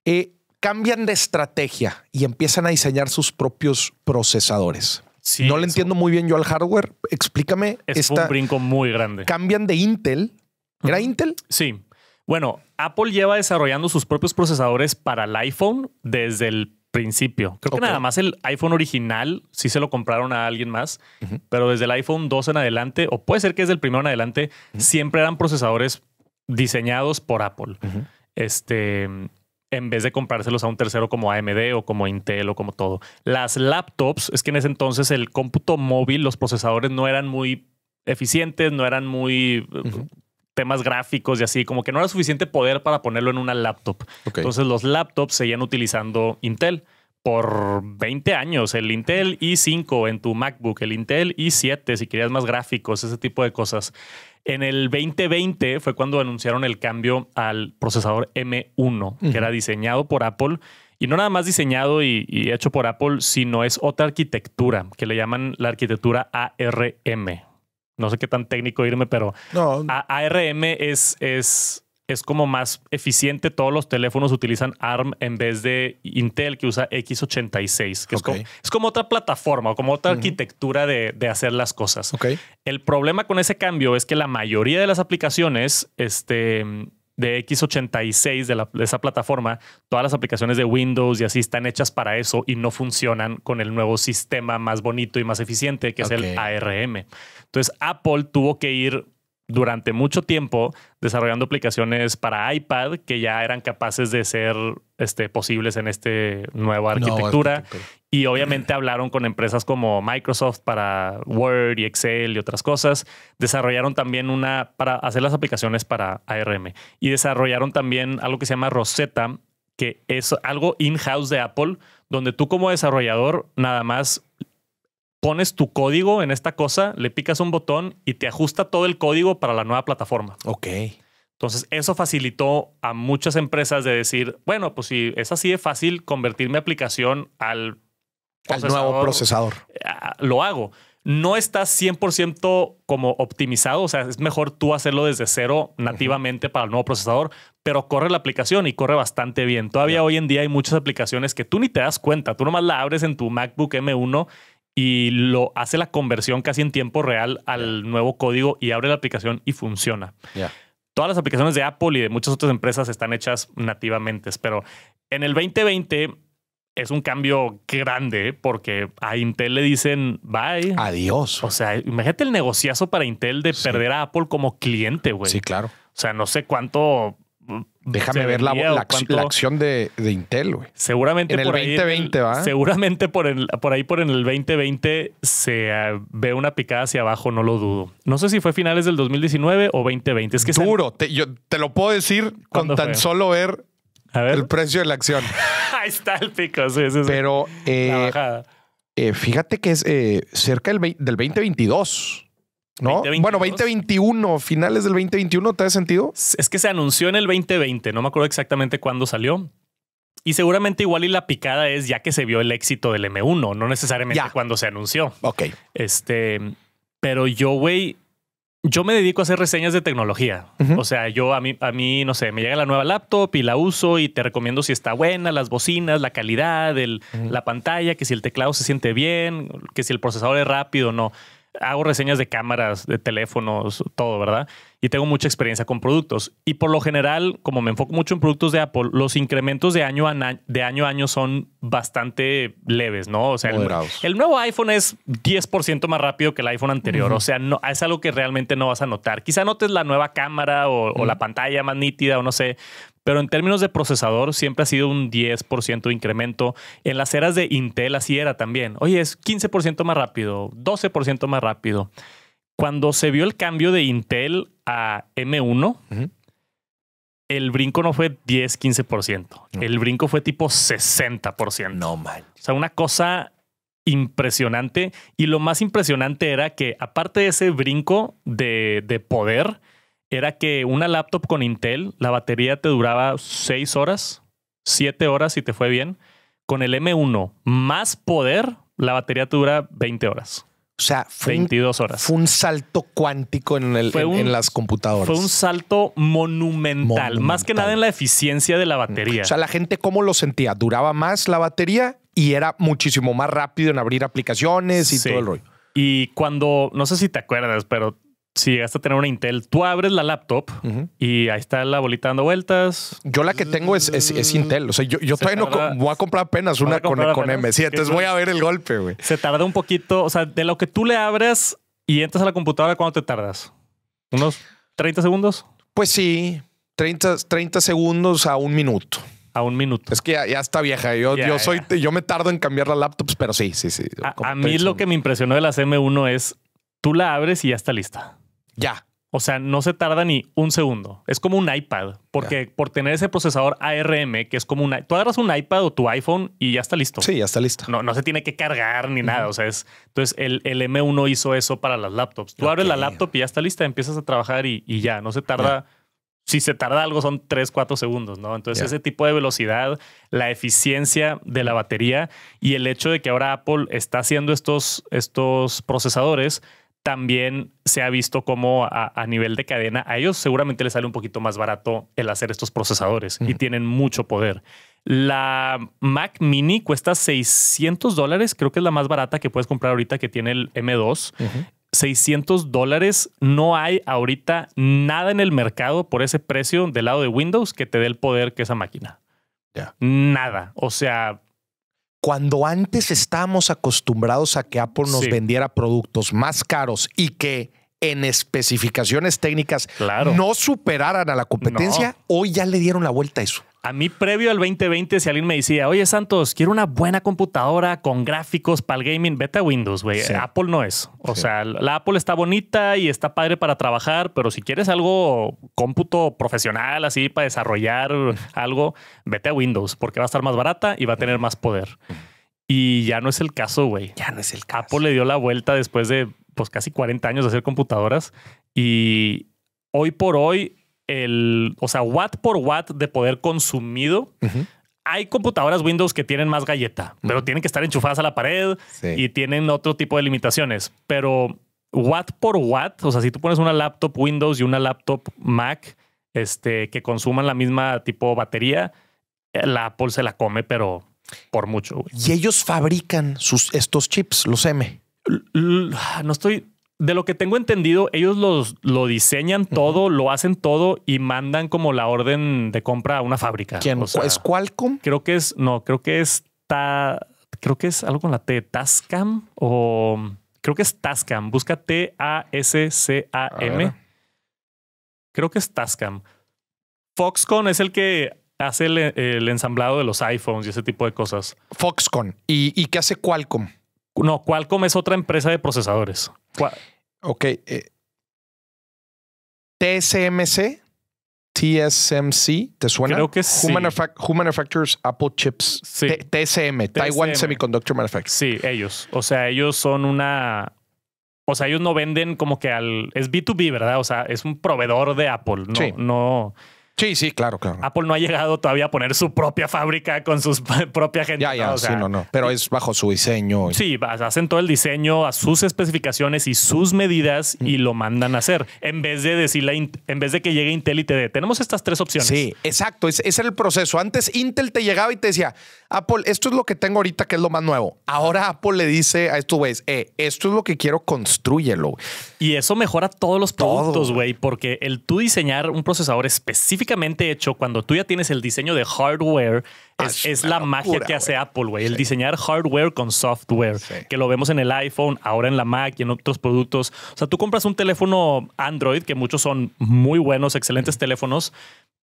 eh, cambian de estrategia y empiezan a diseñar sus propios procesadores. no le entiendo muy bien yo al hardware. Explícame. Es un brinco muy grande. Cambian de Intel. ¿Era Intel? Sí. Bueno, Apple lleva desarrollando sus propios procesadores para el iPhone desde el principio. Creo que nada más el iPhone original sí se lo compraron a alguien más, pero desde el iPhone 2 en adelante, o puede ser que desde el primero en adelante, siempre eran procesadores diseñados por Apple. Este, en vez de comprárselos a un tercero como AMD o como Intel o como todo. Las laptops, es que en ese entonces el cómputo móvil, los procesadores no eran muy eficientes, no eran muy temas gráficos y así, como que no era suficiente poder para ponerlo en una laptop. Entonces los laptops seguían utilizando Intel por 20 años, el Intel i5 en tu MacBook, el Intel i7 si querías más gráficos, ese tipo de cosas. En el 2020 fue cuando anunciaron el cambio al procesador M1, que era diseñado por Apple y no nada más diseñado y, y, hecho por Apple, sino es otra arquitectura que le llaman la arquitectura ARM no sé qué tan técnico irme, pero no. ARM es, es, es como más eficiente. Todos los teléfonos utilizan ARM en vez de Intel, que usa x86, es, como, otra plataforma, como otra arquitectura de, hacer las cosas. El problema con ese cambio es que la mayoría de las aplicaciones este, de X86 de, esa plataforma, todas las aplicaciones de Windows y así están hechas para eso y no funcionan con el nuevo sistema más bonito y más eficiente que es el ARM. Entonces Apple tuvo que ir durante mucho tiempo desarrollando aplicaciones para iPad que ya eran capaces de ser este, posibles en esta nueva arquitectura. Y obviamente hablaron con empresas como Microsoft para Word y Excel y otras cosas. Desarrollaron también una para hacer las aplicaciones para ARM. Y desarrollaron también algo que se llama Rosetta, que es algo in-house de Apple, donde tú como desarrollador nada más pones tu código en esta cosa, le picas un botón y te ajusta todo el código para la nueva plataforma. Ok. Entonces, eso facilitó a muchas empresas de decir, bueno, pues si es así de fácil convertir mi aplicación al, nuevo procesador, ah, lo hago. No está 100% como optimizado, o sea, es mejor tú hacerlo desde cero nativamente para el nuevo procesador, pero corre la aplicación y corre bastante bien. Todavía hoy en día hay muchas aplicaciones que tú ni te das cuenta, tú nomás la abres en tu MacBook M1 y lo hace la conversión casi en tiempo real al nuevo código y abre la aplicación y funciona. Todas las aplicaciones de Apple y de muchas otras empresas están hechas nativamente, pero en el 2020 es un cambio grande porque a Intel le dicen bye. Adiós. O sea, imagínate el negociazo para Intel de perder a Apple como cliente, güey. Sí, claro. O sea, no sé cuánto Déjame ver la, acción de, Intel, güey. Seguramente en el por 2020, ahí, Seguramente por, el, ahí por en el 2020 se ah, ve una picada hacia abajo, no lo dudo. No sé si fue finales del 2019 o 2020. Es que Duro, te, yo te lo puedo decir con tan solo ver, el precio de la acción. ahí está el pico, Pero eh, eh, fíjate que es eh, cerca del 2022. ¿No? bueno, 2021, finales del 2021, ¿te da sentido? Es que se anunció en el 2020, no me acuerdo exactamente cuándo salió. Y seguramente igual y la picada es ya que se vio el éxito del M1, no necesariamente cuando se anunció. Ok. Este, pero yo, güey, yo me dedico a hacer reseñas de tecnología. O sea, yo a mí, a mí, no sé, me llega la nueva laptop y la uso y te recomiendo si está buena, las bocinas, la calidad, la pantalla, que si el teclado se siente bien, que si el procesador es rápido o no hago reseñas de cámaras, de teléfonos, todo, ¿verdad? Y tengo mucha experiencia con productos. Y por lo general, como me enfoco mucho en productos de Apple, los incrementos de año a, de año, a año son bastante leves, ¿no? O sea, el, nuevo iPhone es 10% más rápido que el iPhone anterior. O sea, no, es algo que realmente no vas a notar. Quizá notes la nueva cámara o la pantalla más nítida o no sé, pero en términos de procesador siempre ha sido un 10% de incremento. En las eras de Intel así era también. Oye, es 15% más rápido, 12% más rápido. Cuando se vio el cambio de Intel a M1, el brinco no fue 10, 15%. El brinco fue tipo 60%. No mal. O sea, una cosa impresionante. Y lo más impresionante era que, aparte de ese brinco de, de poder, era que una laptop con Intel, la batería te duraba 6 horas, 7 horas si te fue bien. Con el M1 más poder, la batería te dura 20 horas. O sea, fue 22 horas. fue un salto cuántico en, el, en, las computadoras. Fue un salto monumental, más que nada en la eficiencia de la batería. O sea, la gente cómo lo sentía, duraba más la batería y era muchísimo más rápido en abrir aplicaciones y todo el rollo. Y cuando, no sé si te acuerdas, pero si llegaste tener una Intel, tú abres la laptop y ahí está la bolita dando vueltas. Yo la que tengo es, es, Intel. O sea, yo, yo todavía no voy a comprar apenas una con, con, M7. Entonces voy a ver el golpe, güey. Se tarda un poquito. O sea, de lo que tú le abres y entras a la computadora, ¿cuánto te tardas? ¿Unos 30 segundos? Pues sí, 30, 30 segundos a un minuto a un minuto. Es que ya, está vieja. Yo, yo soy, yo me tardo en cambiar las laptops, pero sí, sí, sí. A, a mí lo que me impresionó de las M1 es tú la abres y ya está lista ya. O sea, no se tarda ni un segundo. Es como un iPad, porque por tener ese procesador ARM, que es como un... Tú agarras un iPad o tu iPhone y ya está listo. Sí, ya está listo. No, no se tiene que cargar ni nada. O sea, es... Entonces, el, el, M1 hizo eso para las laptops. Tú abres la laptop y ya está lista, empiezas a trabajar y, ya, no se tarda... Si se tarda algo son tres, 4 segundos, ¿no? Entonces ese tipo de velocidad, la eficiencia de la batería y el hecho de que ahora Apple está haciendo estos, estos procesadores también se ha visto como a, nivel de cadena, a ellos seguramente les sale un poquito más barato el hacer estos procesadores y tienen mucho poder. La Mac Mini cuesta 600 dólares, creo que es la más barata que puedes comprar ahorita que tiene el M2. 600 dólares, no hay ahorita nada en el mercado por ese precio del lado de Windows que te dé el poder que esa máquina. Nada. O sea, cuando antes estábamos acostumbrados a que Apple nos vendiera productos más caros y que en especificaciones técnicas no superaran a la competencia, hoy ya le dieron la vuelta a eso. A mí, previo al 2020, si alguien me decía, oye Santos, quiero una buena computadora con gráficos para el gaming, vete a Windows, güey. Apple no es. O sea, la Apple está bonita y está padre para trabajar, pero si quieres algo cómputo profesional, así para desarrollar algo, vete a Windows, porque va a estar más barata y va a tener más poder. Y ya no es el caso, güey. Ya no es el caso. Apple le dio la vuelta después de pues casi 40 años de hacer computadoras y hoy por hoy el, o sea, watt por watt de poder consumido. Hay computadoras Windows que tienen más galleta, pero tienen que estar enchufadas a la pared y tienen otro tipo de limitaciones. Pero watt por watt, o sea, si tú pones una laptop Windows y una laptop Mac, este, que consuman la misma tipo batería, eh, la Apple se la come, pero por mucho. Y ellos fabrican sus, estos chips, los M. no estoy, de lo que tengo entendido, ellos los, lo diseñan todo, lo hacen todo y mandan como la orden de compra a una fábrica. ¿Quién? ¿Es Qualcomm? Creo que es, no, creo que es ta, creo que es algo con la T, Tascam o creo que es Tascam. Busca T-A-S-C-A-M. Creo que es Tascam. Foxconn es el que hace el, ensamblado de los iPhones y ese tipo de cosas. Foxconn. ¿Y, y qué hace Qualcomm? No, Qualcomm es otra empresa de procesadores. ok. Eh, TSMC, TSMC, ¿te suena? Creo que sí. Who, manufa manufactures Apple chips? TSM, Taiwan Semiconductor Manufacturing. Sí, ellos. O sea, ellos son una. O sea, ellos no venden como que al. Es B2B, ¿verdad? O sea, es un proveedor de Apple. No, sí. no. Sí, sí, claro, claro. Apple no ha llegado todavía a poner su propia fábrica con su propia gente. Ya, ya, sí, no, no. Pero es bajo su diseño. Sí, hacen todo el diseño a sus especificaciones y sus medidas y mm. lo mandan a hacer. En vez de decirle, en vez de que llegue Intel y te dé, tenemos estas tres opciones. Sí, exacto. Ese es el proceso. Antes Intel te llegaba y te decía, Apple, esto es lo que tengo ahorita que es lo más nuevo. Ahora Apple le dice a estos güeyes, eh, esto es lo que quiero, construyelo. Y eso mejora todos los productos, güey, porque el tú diseñar un procesador específico hecho cuando tú ya tienes el diseño de hardware, ah, es, la magia que hace Apple, güey. El diseñar hardware con software, que lo vemos en el iPhone, ahora en la Mac y en otros productos. O sea, tú compras un teléfono Android, que muchos son muy buenos, excelentes teléfonos,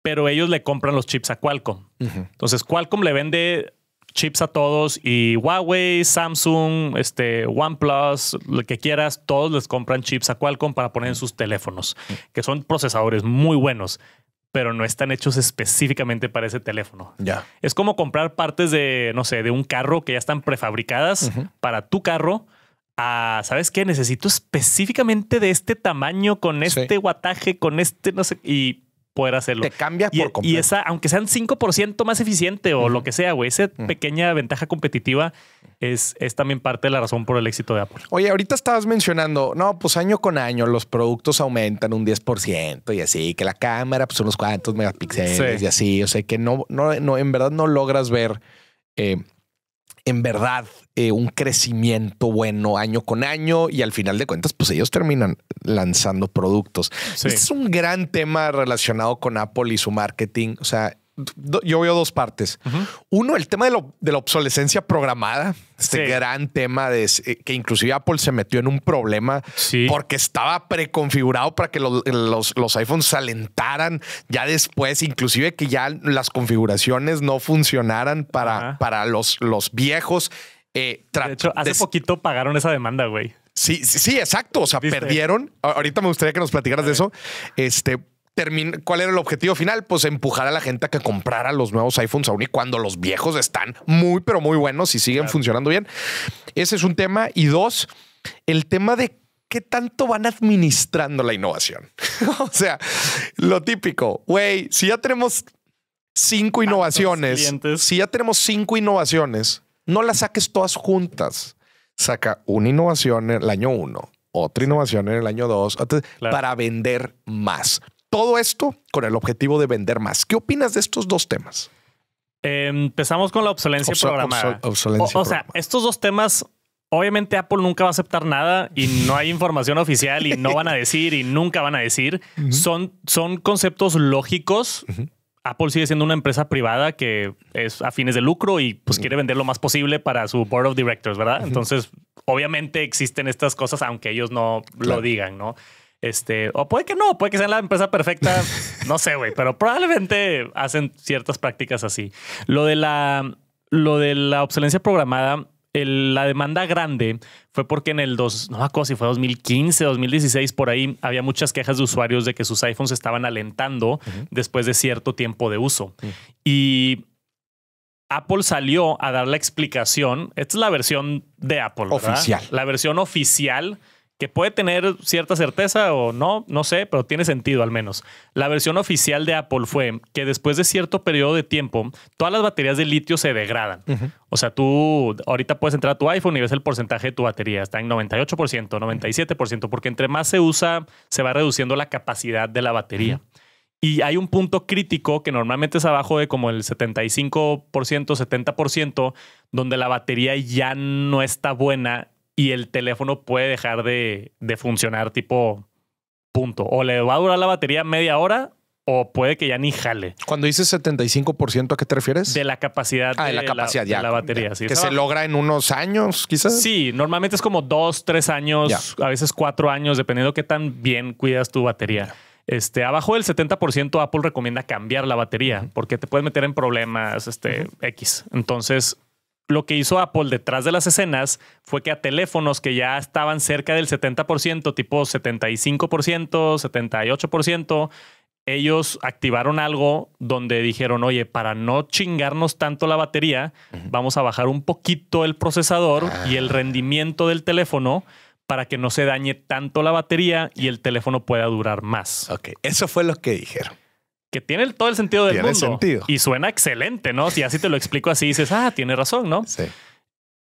pero ellos le compran los chips a Qualcomm. Entonces, Qualcomm le vende chips a todos y Huawei, Samsung, este, OnePlus, lo que quieras, todos les compran chips a Qualcomm para poner en sus teléfonos, que son procesadores muy buenos pero no están hechos específicamente para ese teléfono. Ya. Es como comprar partes de, no sé, de un carro que ya están prefabricadas para tu carro. A, ¿sabes qué? Necesito específicamente de este tamaño, con este guataje, con este, no sé, y poder hacerlo. Te cambias y, por e-, Y esa, aunque sean 5% más eficiente o lo que sea, güey, esa pequeña ventaja competitiva es, es también parte de la razón por el éxito de Apple. Oye, ahorita estabas mencionando, no, pues año con año los productos aumentan un 10% y así, que la cámara, pues unos cuantos megapíxeles y así, o sea, que no, no, no, en verdad no logras ver eh, en verdad eh, un crecimiento bueno año con año y al final de cuentas, pues ellos terminan lanzando productos. Este es un gran tema relacionado con Apple y su marketing. O sea, yo veo dos partes. Uno, el tema de, la obsolescencia programada, este gran tema de eh, que inclusive Apple se metió en un problema porque estaba preconfigurado para que los, los, iPhones alentaran ya después, inclusive que ya las configuraciones no funcionaran para, para los, los viejos. Eh, de hecho, hace poquito pagaron esa demanda, güey. Sí, sí, exacto. O sea, perdieron. Ahorita me gustaría que nos platicaras de eso. Este, ¿cuál era el objetivo final? Pues empujar a la gente a que comprara los nuevos iPhones aún y cuando los viejos están muy, pero muy buenos y siguen funcionando bien. Ese es un tema. Y dos, el tema de qué tanto van administrando la innovación. o sea, lo típico, güey, si ya tenemos cinco innovaciones, si ya tenemos cinco innovaciones, no las saques todas juntas. Saca una innovación en el año uno, otra innovación en el año dos, para vender más. Todo esto con el objetivo de vender más. ¿Qué opinas de estos dos temas? Eh, empezamos con la obsolescencia programada. o, sea, estos dos temas Obviamente Apple nunca va a aceptar nada y no hay información oficial y no van a decir y nunca van a decir. son, son conceptos lógicos. Apple sigue siendo una empresa privada que es a fines de lucro y pues quiere vender lo más posible para su board of directors, ¿verdad? Entonces, obviamente existen estas cosas aunque ellos no lo digan, ¿no? Este, o puede que no, puede que sea la empresa perfecta, no sé, güey, pero probablemente hacen ciertas prácticas así. Lo de la, lo de la programada, la demanda grande fue porque en el dos, no me acuerdo si fue 2015, 2016, por ahí había muchas quejas de usuarios de que sus iPhones estaban alentando después de cierto tiempo de uso. Y Apple salió a dar la explicación. Esta es la versión de Apple. Oficial. La versión oficial puede tener cierta certeza o no, no sé, pero tiene sentido al menos. La versión oficial de Apple fue que después de cierto periodo de tiempo, todas las baterías de litio se degradan. O sea, tú ahorita puedes entrar a tu iPhone y ves el porcentaje de tu batería, está en 98%, 97%, porque entre más se usa, se va reduciendo la capacidad de la batería. Y hay un punto crítico que normalmente es abajo de como el 75%, 70%, donde la batería ya no está buena y el teléfono puede dejar de, funcionar tipo punto. O le va a durar la batería media hora o puede que ya ni jale. Cuando dices 75%, ¿a qué te refieres? De la capacidad, ah, de, la capacidad de la batería. que se logra en unos años, quizás. Sí, normalmente es como dos, tres años, a veces cuatro años, dependiendo qué tan bien cuidas tu batería. Este, abajo del 70% Apple recomienda cambiar la batería porque te puedes meter en problemas este, X. Entonces, lo que hizo Apple detrás de las escenas fue que a teléfonos que ya estaban cerca del 70%, tipo 75%, 78%, ellos activaron algo donde dijeron, oye, para no chingarnos tanto la batería, vamos a bajar un poquito el procesador y el ah. rendimiento del teléfono para que no se dañe tanto la batería y el teléfono pueda durar más. Ok, eso fue lo que dijeron que tiene todo el sentido del mundo. Sentido. Y suena excelente, ¿no? Si así te lo explico así, dices, ah, tiene razón, ¿no? Sí.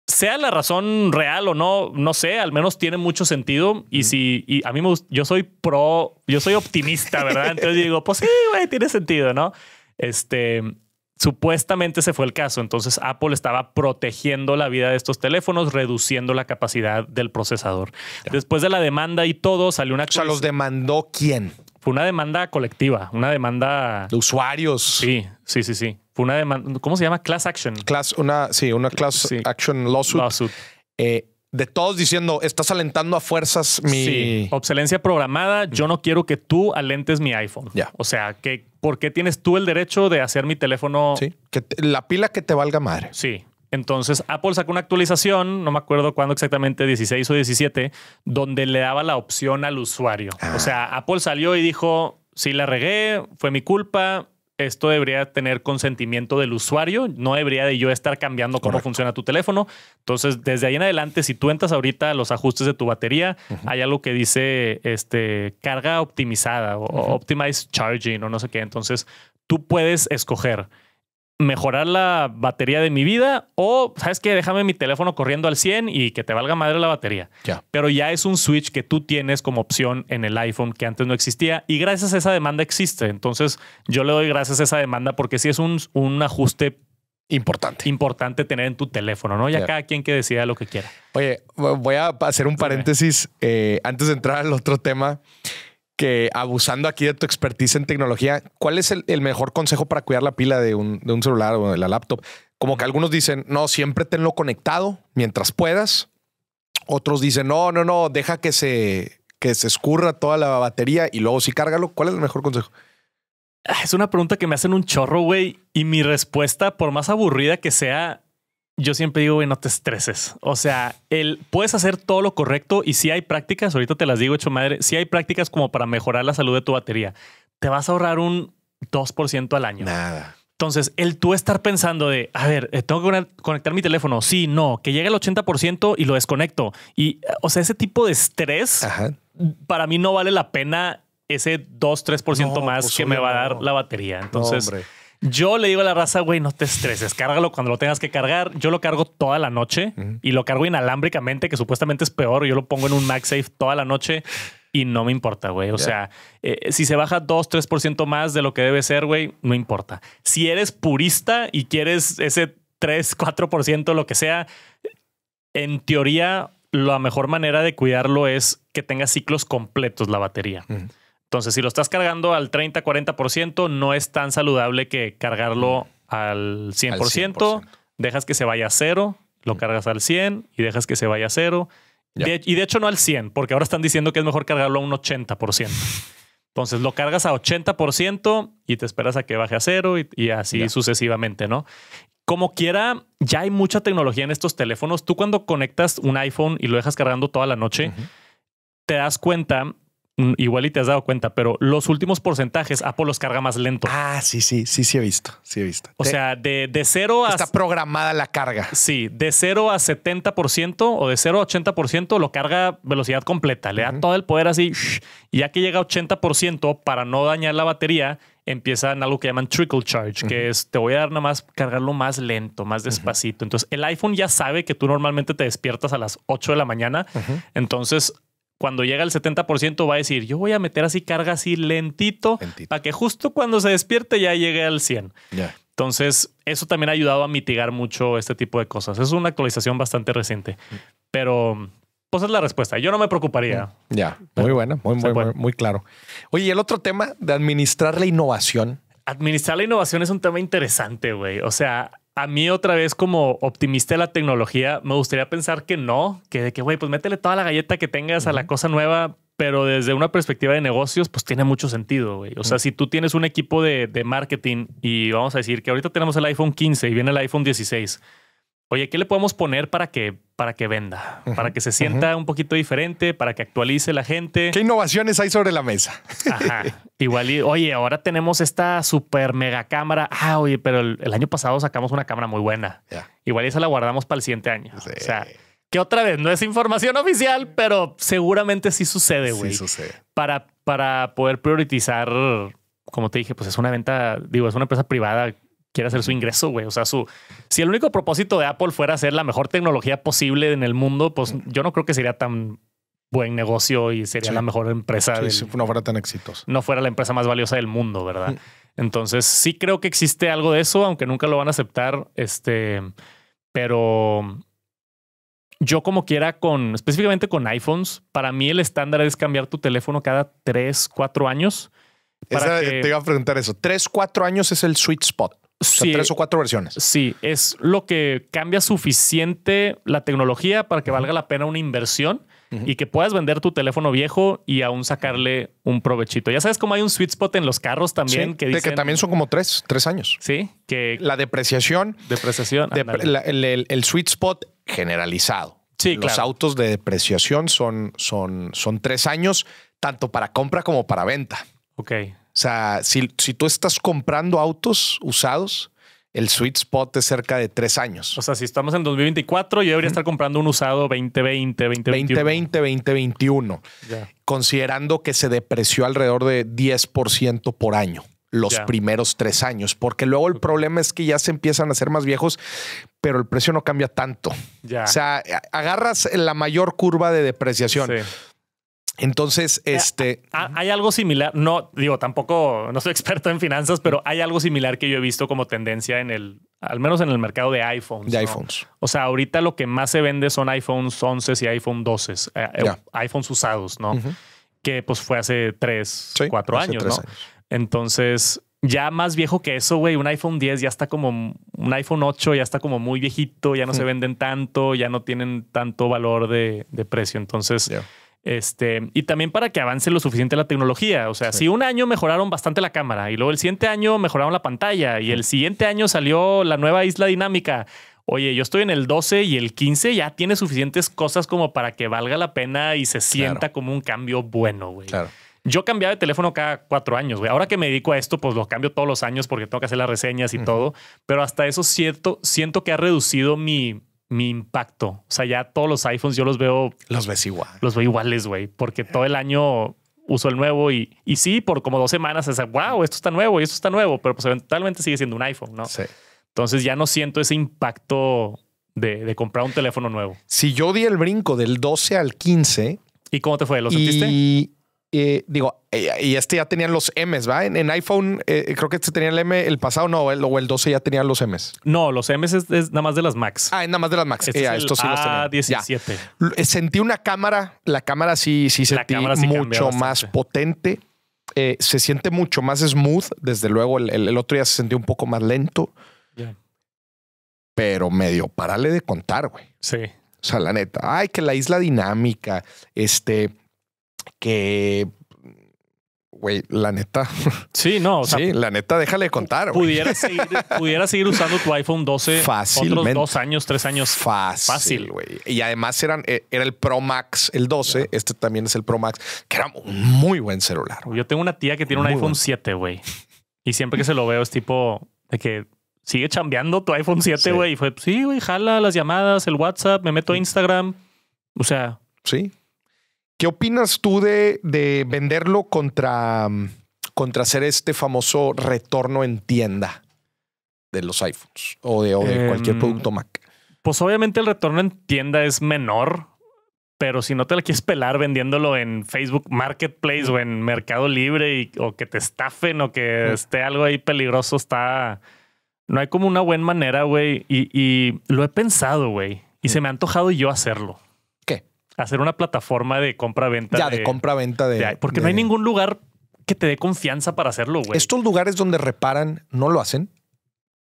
Sea la razón real o no, no sé, al menos tiene mucho sentido. Y si, y a mí me gusta, yo soy pro, yo soy optimista, ¿verdad? Entonces digo, pues sí, güey, tiene sentido, ¿no? Este, supuestamente se fue el caso. Entonces Apple estaba protegiendo la vida de estos teléfonos, reduciendo la capacidad del procesador. Después de la demanda y todo, salió una... O sea, los demandó quién? Fue una demanda colectiva, una demanda... De usuarios. Sí, sí, sí, sí. Fue una demanda... ¿Cómo se llama? Class action. Class, una, sí, una class action lawsuit. Eh, de todos diciendo, estás alentando a fuerzas mi... Sí, obsolencia programada, yo no quiero que tú alentes mi iPhone. O sea, que, ¿por qué tienes tú el derecho de hacer mi teléfono? Sí, que la pila que te valga madre. Sí, entonces Apple sacó una actualización, no me acuerdo cuándo exactamente, 16 o 17, donde le daba la opción al usuario. Ah. O sea, Apple salió y dijo, sí la regué, fue mi culpa, esto debería tener consentimiento del usuario, no debería de yo estar cambiando cómo funciona tu teléfono. Entonces, desde ahí en adelante, si tú entras ahorita a los ajustes de tu batería, hay algo que dice este, carga optimizada o optimized charging o no sé qué. Entonces, tú puedes escoger mejorar la batería de mi vida o, ¿sabes qué? Déjame mi teléfono corriendo al 100 y que te valga madre la batería. Pero ya es un switch que tú tienes como opción en el iPhone que antes no existía y gracias a esa demanda existe. Entonces yo le doy gracias a esa demanda porque sí es un, ajuste Importante. Importante tener en tu teléfono, ¿no? Ya cada quien que decida lo que quiera. Oye, voy a hacer un paréntesis eh, antes de entrar al otro tema que abusando aquí de tu expertise en tecnología, ¿cuál es el, mejor consejo para cuidar la pila de un, celular o de la laptop? Como que algunos dicen, no, siempre tenlo conectado mientras puedas. Otros dicen, no, no, no, deja que se, que se escurra toda la batería y luego sí cárgalo. ¿Cuál es el mejor consejo? Es una pregunta que me hacen un chorro, güey. Y mi respuesta, por más aburrida que sea, yo siempre digo, güey, no te estreses. O sea, el, puedes hacer todo lo correcto y si hay prácticas, ahorita te las digo, hecho madre, si hay prácticas como para mejorar la salud de tu batería, te vas a ahorrar un 2% al año. Nada. Entonces, el tú estar pensando de, a ver, eh, tengo que conectar mi teléfono, sí, no, que llegue al 80% y lo desconecto. Y, o sea, ese tipo de estrés, para mí no vale la pena ese 2, 3% más que me va a dar la batería. Entonces... Yo le digo a la raza, güey, no te estreses, cárgalo cuando lo tengas que cargar. Yo lo cargo toda la noche y lo cargo inalámbricamente, que supuestamente es peor. Yo lo pongo en un MagSafe toda la noche y no me importa, güey. O sea, eh, si se baja 2, 3% más de lo que debe ser, güey, no importa. Si eres purista y quieres ese 3, 4%, lo que sea, en teoría, la mejor manera de cuidarlo es que tenga ciclos completos la batería. Entonces, si lo estás cargando al 30, 40%, no es tan saludable que cargarlo mm. al 100%. Dejas que se vaya a cero, lo mm. cargas al 100 y dejas que se vaya a cero. y de hecho no al 100, porque ahora están diciendo que es mejor cargarlo a un 80%. Entonces lo cargas a 80% y te esperas a que baje a cero y, así sucesivamente, ¿no? Como quiera, ya hay mucha tecnología en estos teléfonos. Tú cuando conectas un iPhone y lo dejas cargando toda la noche, te das cuenta Mm, igual y te has dado cuenta, pero los últimos porcentajes Apple los carga más lento. Ah, sí, sí, sí, sí he visto, sí he visto. O sea, de, de 0 a... Está programada la carga. Sí, de 0 a 70% o de 0 a 80% lo carga velocidad completa, le da todo el poder así, y ya que llega a 80% para no dañar la batería, empieza algo que llaman trickle charge, que es te voy a dar nada más cargarlo más lento, más despacito. Entonces el iPhone ya sabe que tú normalmente te despiertas a las 8 de la mañana, entonces cuando llega al 70% va a decir, yo voy a meter así carga así lentito, para que justo cuando se despierte ya llegue al 100. Entonces, eso también ha ayudado a mitigar mucho este tipo de cosas. Es una actualización bastante reciente, mm. pero pues es la respuesta. Yo no me preocuparía. Mm. Ya, muy buena, muy, muy, muy, muy, claro. Oye, el otro tema de administrar la innovación. Administrar la innovación es un tema interesante, güey. O sea, a mí otra vez como optimista de la tecnología, me gustaría pensar que no, que de que, güey, pues métele toda la galleta que tengas a la cosa nueva, pero desde una perspectiva de negocios, pues tiene mucho sentido, güey. O sea, si tú tienes un equipo de, de, marketing y vamos a decir que ahorita tenemos el iPhone 15 y viene el iPhone 16, oye, ¿qué le podemos poner para que, para que venda? para que se sienta un poquito diferente, para que actualice la gente. ¿Qué innovaciones hay sobre la mesa? Ajá. Igual, oye, ahora tenemos esta super mega cámara. Ah, oye, pero el, año pasado sacamos una cámara muy buena. Igual esa la guardamos para el siguiente año. O sea, que otra vez no es información oficial, pero seguramente sí sucede, güey. Sí sucede. Para, para poder priorizar, como te dije, pues es una venta, digo, es una empresa privada quiere hacer su ingreso, güey. O sea, su, si el único propósito de Apple fuera hacer la mejor tecnología posible en el mundo, pues yo no creo que sería tan buen negocio y sería la mejor empresa. no fuera tan exitoso. No fuera la empresa más valiosa del mundo, ¿verdad? Entonces, sí creo que existe algo de eso, aunque nunca lo van a aceptar. Este, pero yo como quiera con, específicamente con iPhones, para mí el estándar es cambiar tu teléfono cada tres, cuatro años. Te iba a preguntar eso. Tres, cuatro años es el sweet spot tres o cuatro versiones. Sí, es lo que cambia suficiente la tecnología para que valga la pena una inversión y que puedas vender tu teléfono viejo y aún sacarle un provechito. Ya sabes cómo hay un sweet spot en los carros también que dicen, de que también son como tres, tres años. Sí, que la depreciación, depreciación, el, sweet spot generalizado. Sí, los autos de depreciación son, son, son tres años, tanto para compra como para venta. Ok. O sea, si, tú estás comprando autos usados, el sweet spot es cerca de tres años. O sea, si estamos en 2024, yo debería estar comprando un usado 2020, 2021. 2020, 2021. Considerando que se depreció alrededor de 10% por año los primeros tres años, porque luego el problema es que ya se empiezan a ser más viejos, pero el precio no cambia tanto. O sea, agarras la mayor curva de depreciación. Sí entonces, eh, este. Hay algo similar. No, digo, tampoco, no soy experto en finanzas, pero hay algo similar que yo he visto como tendencia en el, al menos en el mercado de iPhones. De iPhones. O sea, ahorita lo que más se vende son iPhones 11 y iPhone 12, eh, eh, iPhones usados, ¿no? Que pues fue hace tres, años, ¿no? Entonces, ya más viejo que eso, güey, un iPhone 10 ya está como un iPhone 8, ya está como muy viejito, ya no se venden tanto, ya no tienen tanto valor de, precio. Entonces. Este, y también para que avance lo suficiente la tecnología. O sea, si un año mejoraron bastante la cámara y luego el siguiente año mejoraron la pantalla y el siguiente año salió la nueva isla dinámica. Oye, yo estoy en el 12 y el 15 ya tiene suficientes cosas como para que valga la pena y se sienta como un cambio bueno, güey. Claro. Yo cambiaba de teléfono cada cuatro años, güey. Ahora que me dedico a esto, pues lo cambio todos los años porque tengo que hacer las reseñas y todo. Pero hasta eso siento, siento que ha reducido mi, mi impacto. O sea, ya todos los iPhones yo los veo. Los ves igual. Los veo iguales, güey, porque todo el año uso el nuevo y, y sí, por como dos semanas es, wow, esto está nuevo y esto está nuevo, pero pues eventualmente sigue siendo un iPhone, ¿no? Sí. Entonces ya no siento ese impacto de, comprar un teléfono nuevo. Si yo di el brinco del 12 al 15. ¿Y cómo te fue? ¿Lo y y eh, digo, eh, y este ya tenían los M's, ¿va? En, iPhone, eh, creo que este tenía el M, el pasado no, o el 12 ya tenían los M's. No, los M's es, nada más de las Max. Ah, nada más de las Max. Este sí 17. Sentí una cámara, la cámara sí, sí sentí mucho más potente. se siente mucho más smooth, desde luego. El, otro ya se sentía un poco más lento. Pero medio parale de contar, güey. Sí. O sea, la neta. Ay, que la isla dinámica, este que güey, la neta. Sí, no. O sea, sí, la neta, déjale contar. Pudiera seguir, pudiera seguir usando tu iPhone 12 Fácilmente. otros dos años, tres años. Fácil, güey. Y además eran, eh, era el Pro Max, el 12. Este también es el Pro Max, que era un muy buen celular. Yo tengo una tía que tiene un iPhone 7, güey. Y siempre que se lo veo es tipo de que sigue chambeando tu iPhone 7, güey. Y fue, sí, güey, jala las llamadas, el WhatsApp, me meto a Instagram. O sea... Sí, ¿Qué opinas tú de, venderlo contra, mm, contra hacer este famoso retorno en tienda de los iPhones o de, o em, cualquier producto Mac? Pues obviamente el retorno en tienda es menor, pero si no te la quieres pelar vendiéndolo en Facebook Marketplace o en Mercado Libre o que te estafen o que esté algo ahí peligroso, está... No hay como una buena manera, güey. Y, lo he pensado, güey. Y se me ha antojado yo hacerlo hacer una plataforma de compra-venta. Ya, de, compra-venta de, Porque no hay ningún lugar que te dé confianza para hacerlo, güey. Estos lugares donde reparan no lo hacen.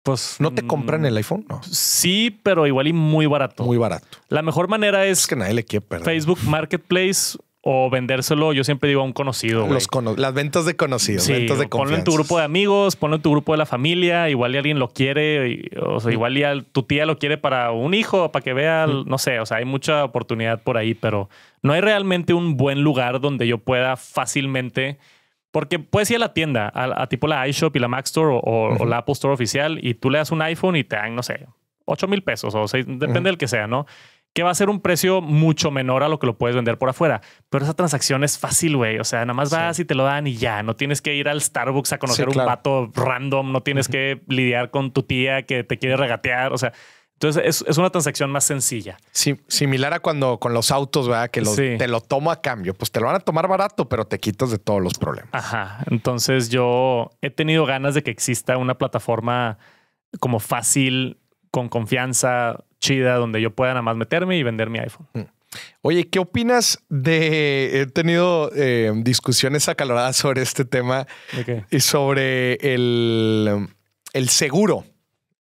Pues no te compran mm, el iPhone, no. Sí, pero igual y muy barato. Muy barato. La mejor manera es, que nadie le quiere Facebook Marketplace, o vendérselo, yo siempre digo a un conocido. las ventas de conocidos, de Ponlo en tu grupo de amigos, ponlo en tu grupo de la familia, igual alguien lo quiere, o sea, igual y tu tía lo quiere para un hijo, para que vea, no sé, o sea, hay mucha oportunidad por ahí, pero no hay realmente un buen lugar donde yo pueda fácilmente... Porque puedes ir a la tienda, a, tipo la iShop y la Mac Store o, la Apple Store oficial y tú le das un iPhone y te dan, no sé, 8 mil pesos o depende del que sea, ¿no? que va a ser un precio mucho menor a lo que lo puedes vender por afuera. Pero esa transacción es fácil, güey. O sea, nada más vas y te lo dan y ya. No tienes que ir al Starbucks a conocer un pato random. No tienes que lidiar con tu tía que te quiere regatear. O sea, entonces es, una transacción más sencilla. similar a cuando con los autos, ¿verdad? Que te lo tomo a cambio. Pues te lo van a tomar barato, pero te quitas de todos los problemas. Ajá. Entonces yo he tenido ganas de que exista una plataforma como fácil, con confianza, chida donde yo pueda nada más meterme y vender mi iPhone. Mm. Oye, ¿qué opinas de... He tenido eh, discusiones acaloradas sobre este tema y sobre el, seguro.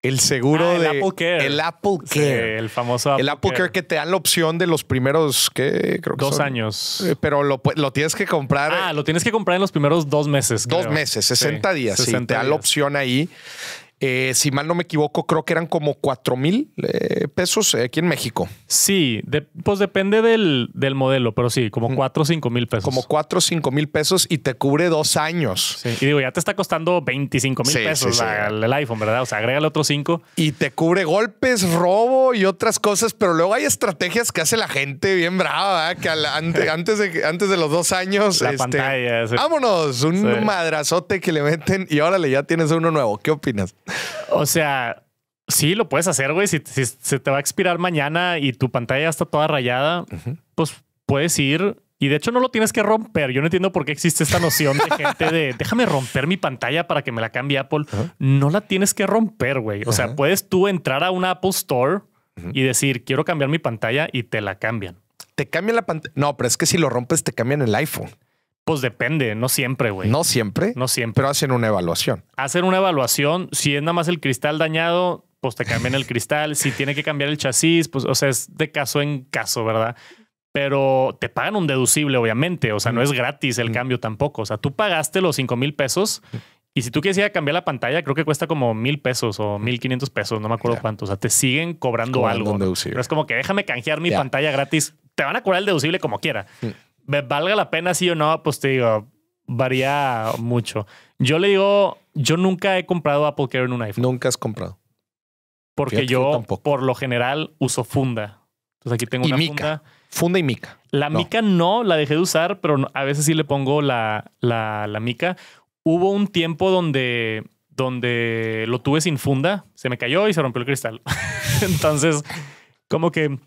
El seguro ah, de Apple Care. el Apple Care, el famoso Apple Care. que te dan la opción de los primeros ¿qué? creo dos años, eh, pero lo, tienes que comprar. Ah, lo tienes que comprar en los primeros dos meses. Dos meses, 60 días. sí, te dan la opción ahí eh, si mal no me equivoco, creo que eran como 4 mil eh, pesos aquí en México. Sí, pues depende del, modelo, pero sí, como 4 o 5 mil pesos. Como 4 o 5 mil pesos y te cubre dos años. Y digo, ya te está costando 25 mil pesos el iPhone, ¿verdad? O sea, agrégale otros 5. Y te cubre golpes, robo y otras cosas, pero luego hay estrategias que hace la gente bien brava, ¿eh? que antes, de, antes de los dos años. La este, pantalla. Vámonos, un madrazote que le meten y órale, ya tienes uno nuevo. ¿Qué opinas? O sea, sí, lo puedes hacer, güey. Si, se te va a expirar mañana y tu pantalla está toda rayada, pues puedes ir. Y de hecho no lo tienes que romper. Yo no entiendo por qué existe esta noción de gente de déjame romper mi pantalla para que me la cambie Apple. No la tienes que romper, güey. O sea, puedes tú entrar a una Apple Store y decir quiero cambiar mi pantalla y te la cambian. Te cambian la pantalla. No, pero es que si lo rompes te cambian el iPhone. Pues depende, no siempre, güey. No siempre. No siempre. Pero hacen una evaluación. Hacen una evaluación. Si es nada más el cristal dañado, pues te cambian el cristal. Si tiene que cambiar el chasis, pues, o sea, es de caso en caso, ¿verdad? Pero te pagan un deducible, obviamente. O sea, no es gratis el cambio tampoco. O sea, tú pagaste los 5 mil pesos y si tú quisieras cambiar la pantalla, creo que cuesta como mil pesos o mil quinientos pesos, no me acuerdo cuánto. O sea, te siguen cobrando, algo. Pero es como que déjame canjear mi pantalla gratis. Te van a cobrar el deducible como quiera valga la pena sí o no, pues te digo, varía mucho. Yo le digo, yo nunca he comprado Apple Care en un iPhone. Nunca has comprado. Porque yo, por lo general, uso funda. Entonces aquí tengo una mica. funda. Funda y mica. La mica no, la dejé de usar, pero a veces sí le pongo la, la, la mica. Hubo un tiempo donde donde lo tuve sin funda, se me cayó y se rompió el cristal. Entonces, como que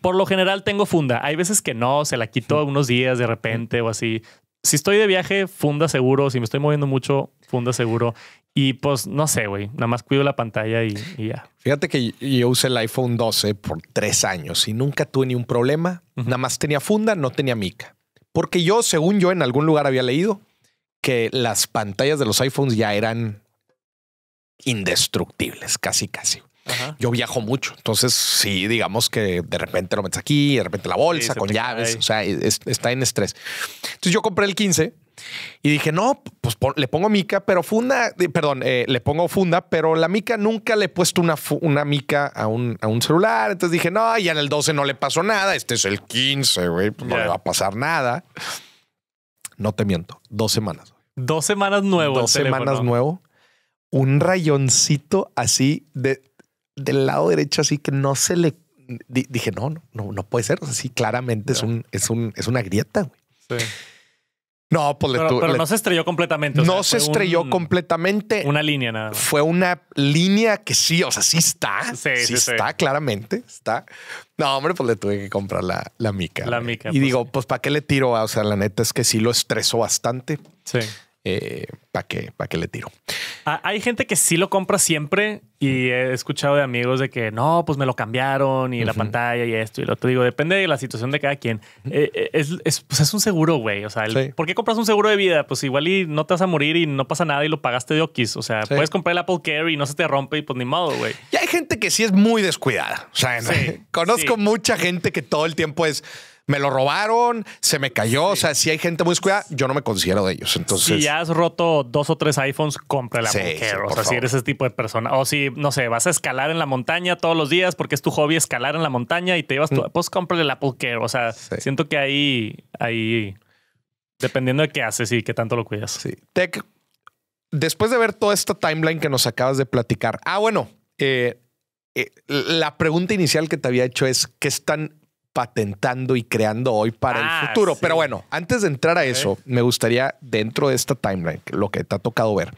por lo general tengo funda. Hay veces que no, se la quito unos días de repente o así. Si estoy de viaje, funda seguro. Si me estoy moviendo mucho, funda seguro. Y pues no sé, güey. Nada más cuido la pantalla y, ya. Fíjate que yo usé el iPhone 12 por tres años y nunca tuve ni un problema. Nada más tenía funda, no tenía mica. Porque yo, según yo, en algún lugar había leído que las pantallas de los iPhones ya eran indestructibles, casi, casi yo viajo mucho. Entonces, sí, digamos que de repente lo metes aquí, de repente la bolsa con llaves, o sea, está en estrés. Entonces, yo compré el 15 y dije, no, pues le pongo mica, pero funda, perdón, eh, le pongo funda, pero la mica nunca le he puesto una, una mica a un, celular. Entonces dije, no, ya en el 12 no le pasó nada. Este es el 15, güey, pues no le va a pasar nada. No te miento, dos semanas. Dos semanas nuevo. Dos semanas nuevo. Un rayoncito así de del lado derecho, así que no se le dije, no, no, no, no puede ser. O sea, claramente es un, es un, es una grieta. Güey. Sí. No, pues pero, le pero no se estrelló completamente. no se estrelló completamente. Una línea nada. Fue una línea que sí, o sea, sí está. Sí, está, claramente. Está. No, hombre, pues le tuve que comprar la, mica. La mica. Y pues digo, pues ¿para qué le tiro? O sea, la neta es que sí lo estresó bastante. Sí. ¿para eh, qué, pa qué le tiro? Ah, hay gente que sí lo compra siempre y he escuchado de amigos de que no, pues me lo cambiaron y la pantalla y esto y lo otro. Digo, depende de la situación de cada quien. Eh, eh, es, es, pues, es, un seguro, güey. O sea, ¿por qué compras un seguro de vida? Pues igual y no te vas a morir y no pasa nada y lo pagaste de Oquis. O sea, puedes comprar el Apple Care y no se te rompe y pues ni modo, güey. Y hay gente que sí es muy descuidada. O sea, conozco mucha gente que todo el tiempo es me lo robaron, se me cayó. O sea, si hay gente muy descuidada, yo no me considero de ellos. Entonces. Si ya has roto dos o tres iPhones, compra la Apple o sea, si eres ese tipo de persona. O si, no sé, vas a escalar en la montaña todos los días porque es tu hobby escalar en la montaña y te llevas tu. Mm. Pues cómprale el Apple Care. O sea, siento que ahí, ahí. Dependiendo de qué haces y qué tanto lo cuidas. Sí. Tech, después de ver toda esta timeline que nos acabas de platicar. Ah, bueno. Eh, eh, la pregunta inicial que te había hecho es: ¿qué están patentando y creando hoy para el ah, futuro. Pero bueno, antes de entrar a eso, me gustaría dentro de esta timeline, lo que te ha tocado ver,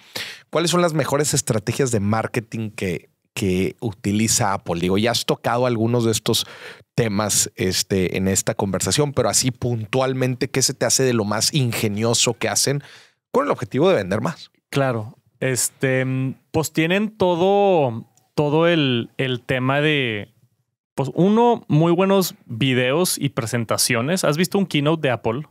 ¿cuáles son las mejores estrategias de marketing que, que utiliza Apple? Digo, ya has tocado algunos de estos temas este, en esta conversación, pero así puntualmente, ¿qué se te hace de lo más ingenioso que hacen con el objetivo de vender más? Claro, este, pues tienen todo, todo el tema de pues uno, muy buenos videos y presentaciones. ¿Has visto un keynote de Apple?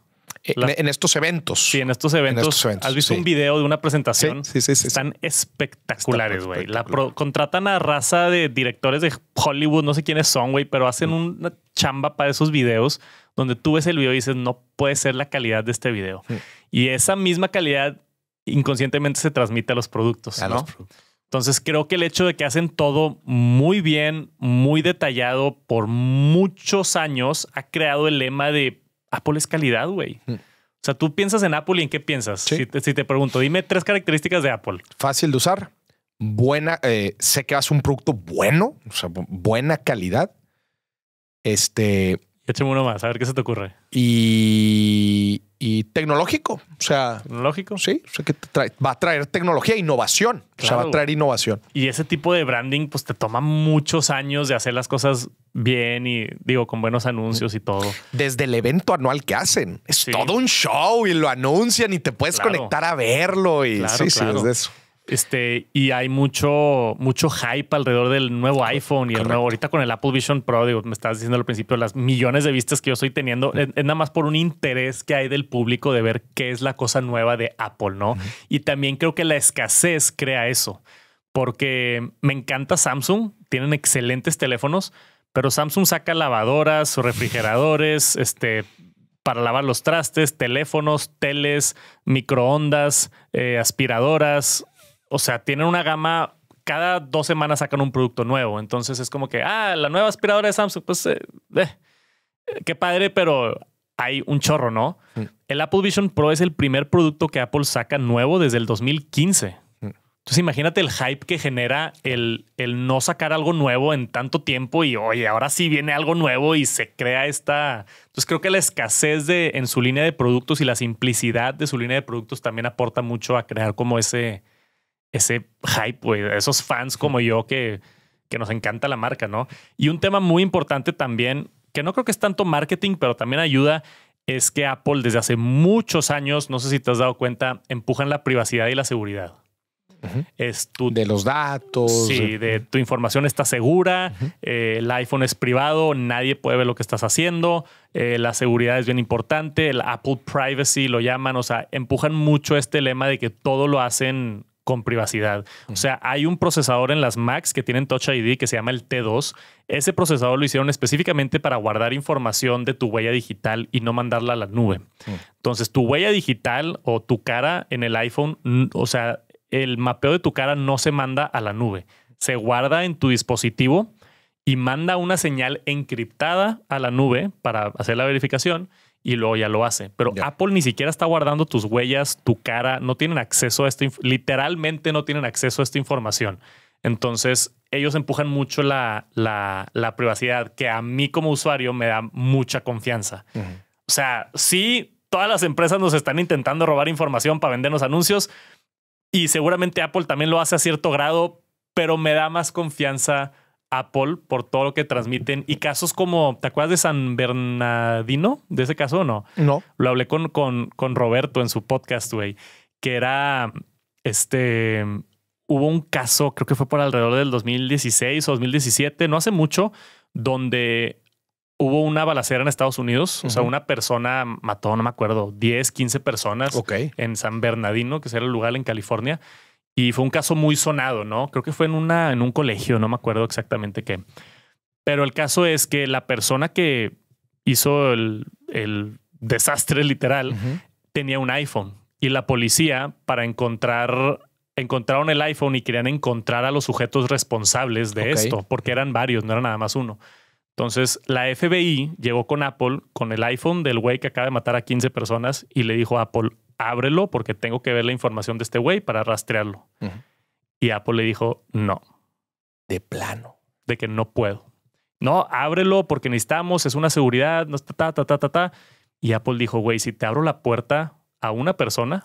Eh, en, estos eventos. Sí, en estos eventos. ¿Has visto un video de una presentación? Sí, sí, sí. Están espectaculares, güey. Contratan a raza de directores de Hollywood, no sé quiénes son, güey, pero hacen mm. una chamba para esos videos donde tú ves el video y dices, no puede ser la calidad de este video. Mm. Y esa misma calidad inconscientemente se transmite a los productos. A los productos. Entonces creo que el hecho de que hacen todo muy bien, muy detallado por muchos años, ha creado el lema de Apple es calidad, güey. Mm. O sea, tú piensas en Apple y en qué piensas. Si, te, pregunto, dime tres características de Apple. Fácil de usar, buena, eh, sé que hace un producto bueno, o sea, buena calidad. Este, Écheme uno más, a ver qué se te ocurre. Y, tecnológico, o sea. Tecnológico. Sí, o sea que va a traer tecnología, e innovación. O sea, va a traer innovación. Y ese tipo de branding, pues te toma muchos años de hacer las cosas bien y, digo, con buenos anuncios y todo. Desde el evento anual que hacen. Es todo un show y lo anuncian y te puedes conectar a verlo. Y sí, sí, es de eso. Este, y hay mucho, mucho hype alrededor del nuevo iPhone y el nuevo, ahorita con el Apple Vision Pro, digo, me estás diciendo al principio, las millones de vistas que yo estoy teniendo, es, nada más por un interés que hay del público de ver qué es la cosa nueva de Apple, ¿no? Y también creo que la escasez crea eso, porque me encanta Samsung, tienen excelentes teléfonos, pero Samsung saca lavadoras o refrigeradores, este, para lavar los trastes, teléfonos, teles, microondas, eh, aspiradoras, o sea, tienen una gama, cada dos semanas sacan un producto nuevo, entonces es como que, ah, la nueva aspiradora de Samsung, pues, eh, eh, eh, qué padre, pero hay un chorro, ¿no? El Apple Vision Pro es el primer producto que Apple saca nuevo desde el 2015. Entonces imagínate el hype que genera el, el no sacar algo nuevo en tanto tiempo y oye, ahora sí viene algo nuevo y se crea esta... Entonces creo que la escasez de, en su línea de productos y la simplicidad de su línea de productos también aporta mucho a crear como ese, ese hype, güey, esos fans como yo que, que nos encanta la marca, ¿no? Y un tema muy importante también, que no creo que es tanto marketing, pero también ayuda, es que Apple desde hace muchos años, no sé si te has dado cuenta, empujan la privacidad y la seguridad. de los datos. Sí, de tu información está segura, eh, el iPhone es privado, nadie puede ver lo que estás haciendo, eh, la seguridad es bien importante, el Apple Privacy lo llaman, o sea, empujan mucho este lema de que todo lo hacen con privacidad. O sea, hay un procesador en las Macs que tienen Touch ID que se llama el T2. Ese procesador lo hicieron específicamente para guardar información de tu huella digital y no mandarla a la nube. Entonces, tu huella digital o tu cara en el iPhone, o sea, el mapeo de tu cara no se manda a la nube. Se guarda en tu dispositivo y manda una señal encriptada a la nube para hacer la verificación y luego ya lo hace. Pero Apple ni siquiera está guardando tus huellas, tu cara, no tienen acceso a esta, literalmente no tienen acceso a esta información. Entonces, ellos empujan mucho la, la, privacidad, que a mí como usuario me da mucha confianza. O sea, sí, todas las empresas nos están intentando robar información para vendernos anuncios y seguramente Apple también lo hace a cierto grado, pero me da más confianza Apple por todo lo que transmiten y casos como, ¿te acuerdas de San Bernardino? ¿De ese caso o no? No. Lo hablé con, con, con Roberto en su podcast, güey, que era, este, hubo un caso, creo que fue por alrededor del 2016 o 2017, no hace mucho, donde hubo una balacera en Estados Unidos. O sea, una persona mató, no me acuerdo, 10, 15 personas en San Bernardino, que era el lugar en California. Y fue un caso muy sonado, ¿no? Creo que fue en, una, en un colegio, no me acuerdo exactamente qué. Pero el caso es que la persona que hizo el, desastre literal tenía un iPhone y la policía para encontrar encontraron el iPhone y querían encontrar a los sujetos responsables de esto, porque eran varios, no era nada más uno. Entonces, la FBI llegó con Apple, con el iPhone del güey que acaba de matar a 15 personas y le dijo a Apple, ábrelo porque tengo que ver la información de este güey para rastrearlo. Y Apple le dijo, no. De plano. De que no puedo. No, ábrelo porque necesitamos, es una seguridad, no, ta, ta, ta, ta, ta. Y Apple dijo, güey, si te abro la puerta a una persona.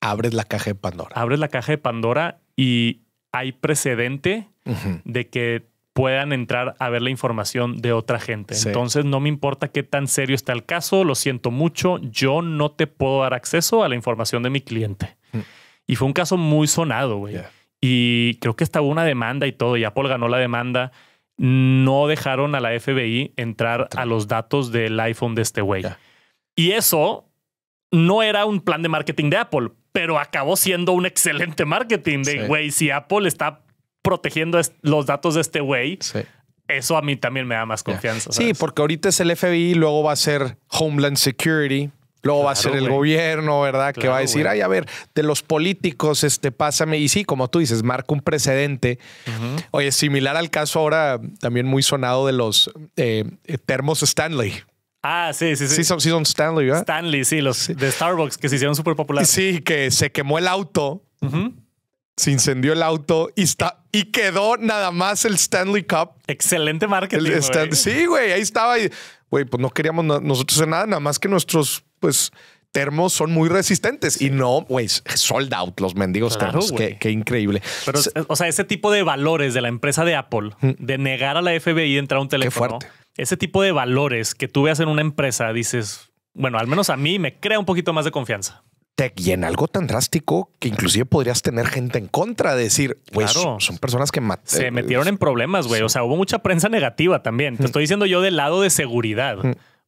Abres la caja de Pandora. Abres la caja de Pandora y hay precedente de que puedan entrar a ver la información de otra gente. Entonces, no me importa qué tan serio está el caso, lo siento mucho, yo no te puedo dar acceso a la información de mi cliente. Mm. Y fue un caso muy sonado, güey. Y creo que estaba una demanda y todo, y Apple ganó la demanda. No dejaron a la FBI entrar a los datos del iPhone de este güey. Y eso no era un plan de marketing de Apple, pero acabó siendo un excelente marketing de, güey, si Apple está protegiendo los datos de este güey. Eso a mí también me da más confianza. Sí, porque ahorita es el FBI, luego va a ser Homeland Security. Luego va a ser el gobierno, ¿verdad? que va a decir, ay, a ver, de los políticos, este, pásame. Y sí, como tú dices, marca un precedente. es Oye, similar al caso ahora también muy sonado de los eh, eh, termos Stanley. Ah, sí, sí, sí. Sí son, Stanley, ¿verdad? Stanley, sí, los de Starbucks que se hicieron súper populares. Sí, que se quemó el auto se incendió el auto y, está, y quedó nada más el Stanley Cup. Excelente marketing. Sí, güey, ahí estaba. güey, pues no queríamos nosotros hacer nada, nada más que nuestros, pues, termos son muy resistentes y no, güey, sold out los mendigos termos. Qué, increíble. o sea, ese tipo de valores de la empresa de Apple, mm. de negar a la FBI de entrar a un teléfono. Ese tipo de valores que tú veas en una empresa, dices, bueno, al menos a mí me crea un poquito más de confianza tech y en algo tan drástico que inclusive podrías tener gente en contra, de decir, güey, son personas que se eh, metieron en problemas, güey. O sea, hubo mucha prensa negativa también. Te estoy diciendo yo del lado de seguridad.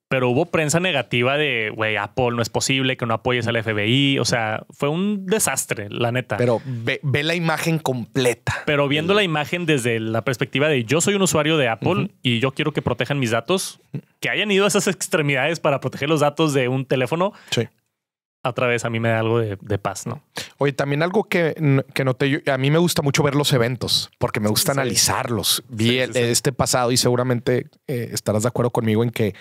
Pero hubo prensa negativa de, güey, Apple no es posible que no apoyes al FBI. O sea, fue un desastre, la neta. Pero ve, la imagen completa. Pero viendo la imagen desde la perspectiva de yo soy un usuario de Apple y yo quiero que protejan mis datos, que hayan ido a esas extremidades para proteger los datos de un teléfono, sí otra vez a mí me da algo de, paz, ¿no? Oye, también algo que, que noté, a mí me gusta mucho ver los eventos, porque me gusta analizarlos. Vi este pasado y seguramente eh, estarás de acuerdo conmigo en que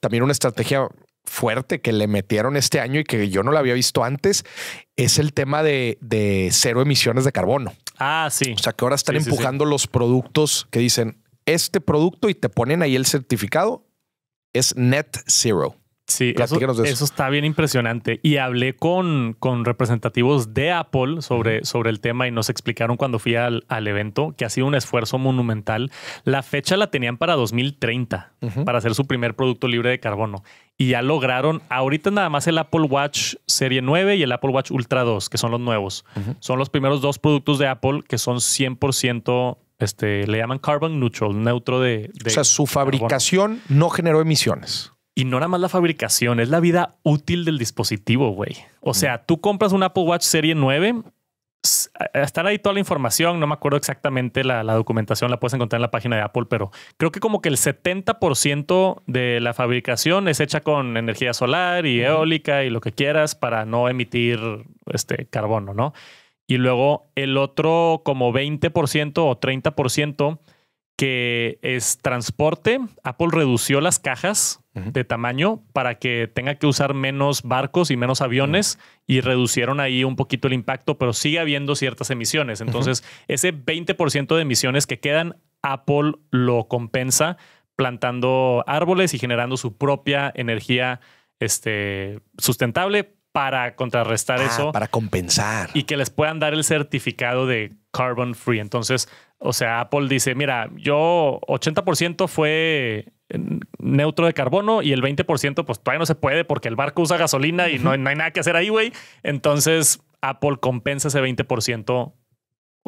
también una estrategia fuerte que le metieron este año y que yo no la había visto antes es el tema de, de cero emisiones de carbono. Ah, sí. O sea, que ahora están empujando los productos que dicen este producto y te ponen ahí el certificado es net zero. Sí, eso, está bien impresionante. Y hablé con, con representativos de Apple sobre, sobre el tema y nos explicaron cuando fui al, evento que ha sido un esfuerzo monumental. La fecha la tenían para 2030 para hacer su primer producto libre de carbono. Y ya lograron, ahorita nada más el Apple Watch Serie 9 y el Apple Watch Ultra 2, que son los nuevos. Son los primeros dos productos de Apple que son 100% este, le llaman carbon neutral, neutro de, o sea, su fabricación no generó emisiones. Y no era más la fabricación, es la vida útil del dispositivo, güey. O sea, mm. tú compras un Apple Watch Serie 9, estar ahí toda la información, no me acuerdo exactamente la, documentación, la puedes encontrar en la página de Apple, pero creo que como que el 70% de la fabricación es hecha con energía solar y eólica y lo que quieras para no emitir este carbono, ¿no? Y luego el otro como 20% o 30% que es transporte. Apple redució las cajas de tamaño para que tenga que usar menos barcos y menos aviones y reducieron ahí un poquito el impacto, pero sigue habiendo ciertas emisiones. Entonces, ese 20% de emisiones que quedan, Apple lo compensa plantando árboles y generando su propia energía este, sustentable para contrarrestar ah, eso. Para compensar. Y que les puedan dar el certificado de carbon free. Entonces, o sea, Apple dice, mira, yo 80% fue neutro de carbono y el 20% pues todavía no se puede porque el barco usa gasolina y no, hay nada que hacer ahí, güey. Entonces, Apple compensa ese 20%.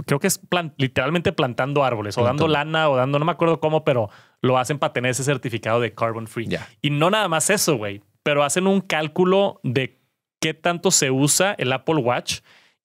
Creo que es literalmente plantando árboles o dando lana o dando, no me acuerdo cómo, pero lo hacen para tener ese certificado de carbon free. Y no nada más eso, güey, pero hacen un cálculo de qué tanto se usa el Apple Watch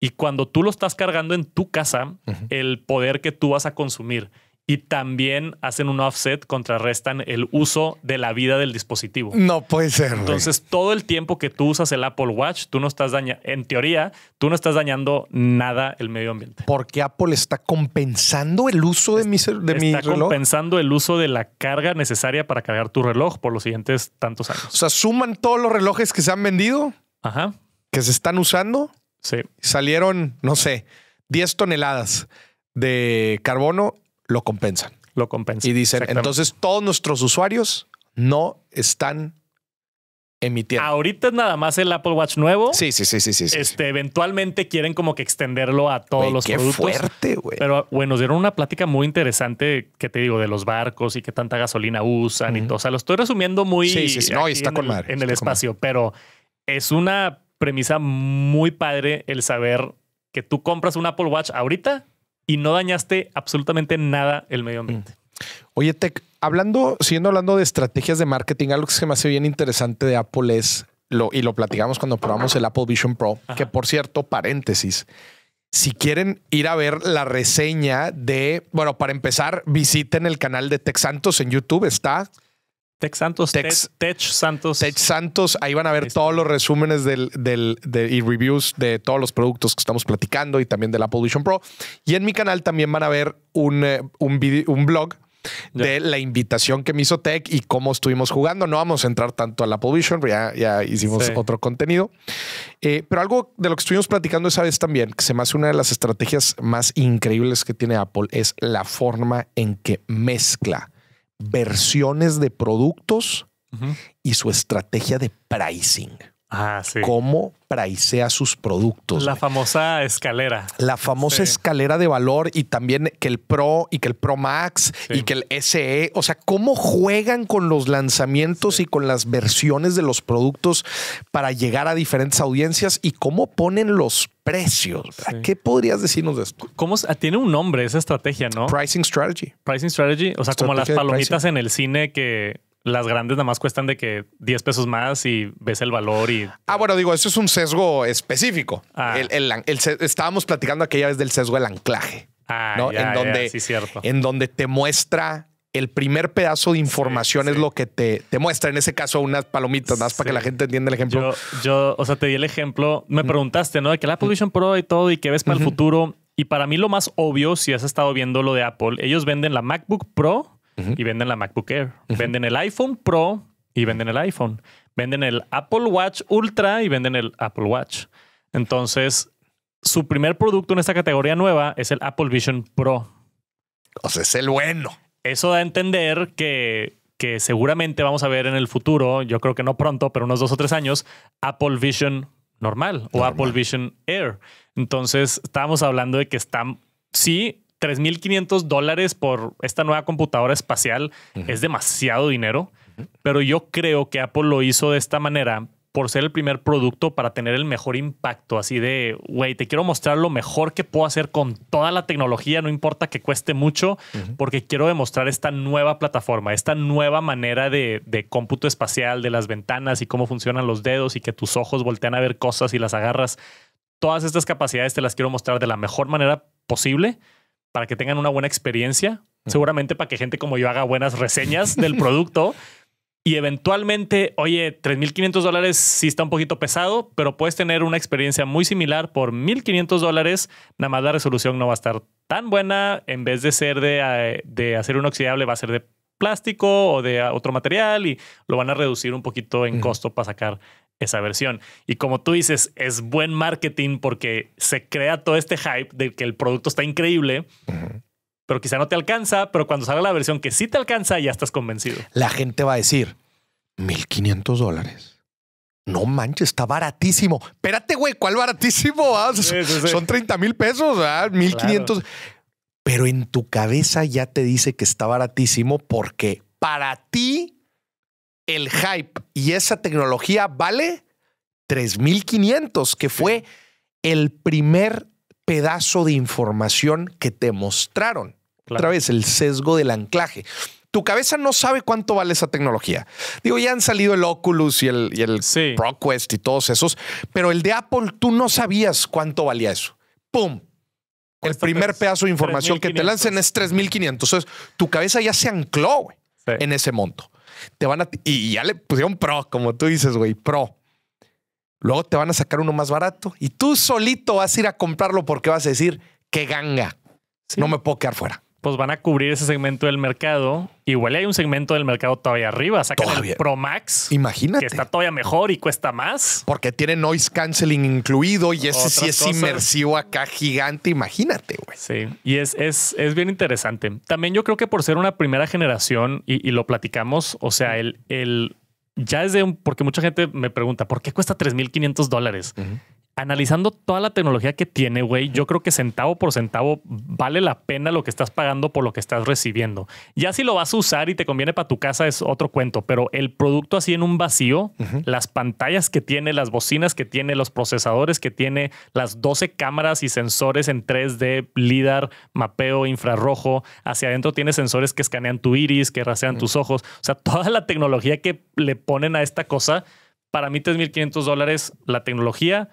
y cuando tú lo estás cargando en tu casa, el poder que tú vas a consumir y también hacen un offset, contrarrestan el uso de la vida del dispositivo. No puede ser. Entonces, todo el tiempo que tú usas el Apple Watch, tú no estás dañando, en teoría, tú no estás dañando nada el medio ambiente. Porque Apple está compensando el uso de mi, de mi Está compensando el uso de la carga necesaria para cargar tu reloj por los siguientes tantos años. O sea, suman todos los relojes que se han vendido, Ajá. que se están usando Sí. Salieron, no sé, 10 toneladas de carbono, lo compensan. Lo compensan. Y dicen, entonces todos nuestros usuarios no están emitiendo. Ahorita es nada más el Apple Watch nuevo. Sí, sí, sí, sí, sí. Este, eventualmente quieren como que extenderlo a todos los los qué fuerte, güey. Pero bueno, nos dieron una plática muy interesante, que te digo, de los barcos y qué tanta gasolina usan y todo. O sea, lo estoy resumiendo muy sí, sí, sí. No, está en, con el, madre, en el espacio, pero es una premisa muy padre el saber que tú compras un Apple Watch ahorita y no dañaste absolutamente nada el medio mm. ambiente. Oye, Tech, hablando, siguiendo hablando de estrategias de marketing, algo que se me hace bien interesante de Apple es lo, y lo platicamos cuando probamos el Apple Vision Pro, que por cierto, paréntesis. Si quieren ir a ver la reseña de, bueno, para empezar, visiten el canal de Tech Santos en YouTube, está Tech Santos, Tech, Santos. Tech Santos, ahí van a ver este. todos los resúmenes de, y reviews de todos los productos que estamos platicando y también de la Vision Pro. Y en mi canal también van a ver un, eh, blog de la invitación que me hizo Tech y cómo estuvimos jugando. No vamos a entrar tanto a la Vision, ya, ya hicimos otro contenido. Eh, pero algo de lo que estuvimos platicando esa vez también, que se me hace una de las estrategias más increíbles que tiene Apple, es la forma en que mezcla versiones de productos y su estrategia de pricing. Ah, sí. Cómo pricea sus productos. La famosa escalera. La famosa escalera de valor y también que el Pro y que el Pro Max y que el SE. O sea, cómo juegan con los lanzamientos y con las versiones de los productos para llegar a diferentes audiencias y cómo ponen los precios. ¿Qué podrías decirnos de esto? Ah, tiene un nombre esa estrategia, no? Pricing strategy. Pricing strategy. O sea, como las palomitas en el cine que las grandes nada más cuestan de que 10 pesos más y ves el valor y... Ah, bueno, digo, eso es un sesgo específico. Ah. estábamos platicando aquella vez del sesgo del anclaje. Ah, ¿no? en donde, sí, cierto. En donde te muestra el primer pedazo de información es lo que te, muestra. En ese caso, unas palomitas, más para que la gente entienda el ejemplo. Yo, o sea, te di el ejemplo. Me preguntaste, ¿no? De que la Apple Vision Pro y todo, y que ves para el futuro. Y para mí lo más obvio, si has estado viendo lo de Apple, ellos venden la MacBook Pro y venden la MacBook Air. Venden el iPhone Pro y venden el iPhone. Venden el Apple Watch Ultra y venden el Apple Watch. Entonces, su primer producto en esta categoría nueva es el Apple Vision Pro. O sea, es el bueno. Eso da a entender que, que seguramente vamos a ver en el futuro, yo creo que no pronto, pero unos dos o tres años, Apple Vision normal, normal. o Apple Vision Air. Entonces, estábamos hablando de que están, sí, 3.500 dólares por esta nueva computadora espacial es demasiado dinero, pero yo creo que Apple lo hizo de esta manera por ser el primer producto para tener el mejor impacto, así de, güey, te quiero mostrar lo mejor que puedo hacer con toda la tecnología, no importa que cueste mucho, porque quiero demostrar esta nueva plataforma, esta nueva manera de, de, cómputo espacial, de las ventanas y cómo funcionan los dedos y que tus ojos voltean a ver cosas y las agarras. Todas estas capacidades te las quiero mostrar de la mejor manera posible para que tengan una buena experiencia, seguramente para que gente como yo haga buenas reseñas del producto. Y eventualmente, oye, 3.500 dólares sí está un poquito pesado, pero puedes tener una experiencia muy similar por 1.500 dólares. Nada más la resolución no va a estar tan buena. En vez de ser de, eh, de acero inoxidable, va a ser de plástico o de otro material y lo van a reducir un poquito en costo para sacar esa versión. Y como tú dices, es buen marketing porque se crea todo este hype de que el producto está increíble. Pero quizá no te alcanza, pero cuando sale la versión que sí te alcanza, ya estás convencido. La gente va a decir, 1.500 dólares. No manches, está baratísimo. Espérate, güey, ¿cuál baratísimo? Son 30 mil pesos, ah, 1500. Pero en tu cabeza ya te dice que está baratísimo porque para ti el hype y esa tecnología vale 3500, que fue el primer pedazo de información que te mostraron. Otra vez, el sesgo del anclaje. Tu cabeza no sabe cuánto vale esa tecnología. Digo, ya han salido el Oculus y el, ProQuest y todos esos, pero el de Apple, tú no sabías cuánto valía eso. ¡Pum! El primer pedazo de información que te lancen es 3.500. Entonces, tu cabeza ya se ancló en ese monto te van a. Y ya le pusieron pro, como tú dices, güey, pro. Luego te van a sacar uno más barato y tú solito vas a ir a comprarlo porque vas a decir, que ganga. No me puedo quedar fuera pues van a cubrir ese segmento del mercado. Igual hay un segmento del mercado todavía arriba. Sacan el Pro Max. Imagínate. Que está todavía mejor y cuesta más. Porque tiene noise canceling incluido y ese sí es inmersivo acá gigante. Imagínate, güey. Sí. Y es, es, es bien interesante. También yo creo que por ser una primera generación y, lo platicamos, o sea, el, el ya desde un, porque mucha gente me pregunta, ¿por qué cuesta 3.500 dólares? analizando toda la tecnología que tiene, güey, yo creo que centavo por centavo vale la pena lo que estás pagando por lo que estás recibiendo. Ya si lo vas a usar y te conviene para tu casa es otro cuento, pero el producto así en un vacío, las pantallas que tiene, las bocinas que tiene, los procesadores que tiene, las 12 cámaras y sensores en 3D, LIDAR, mapeo, infrarrojo, hacia adentro tiene sensores que escanean tu iris, que rasean tus ojos, o sea, toda la tecnología que le ponen a esta cosa, para mí 3.500 dólares la tecnología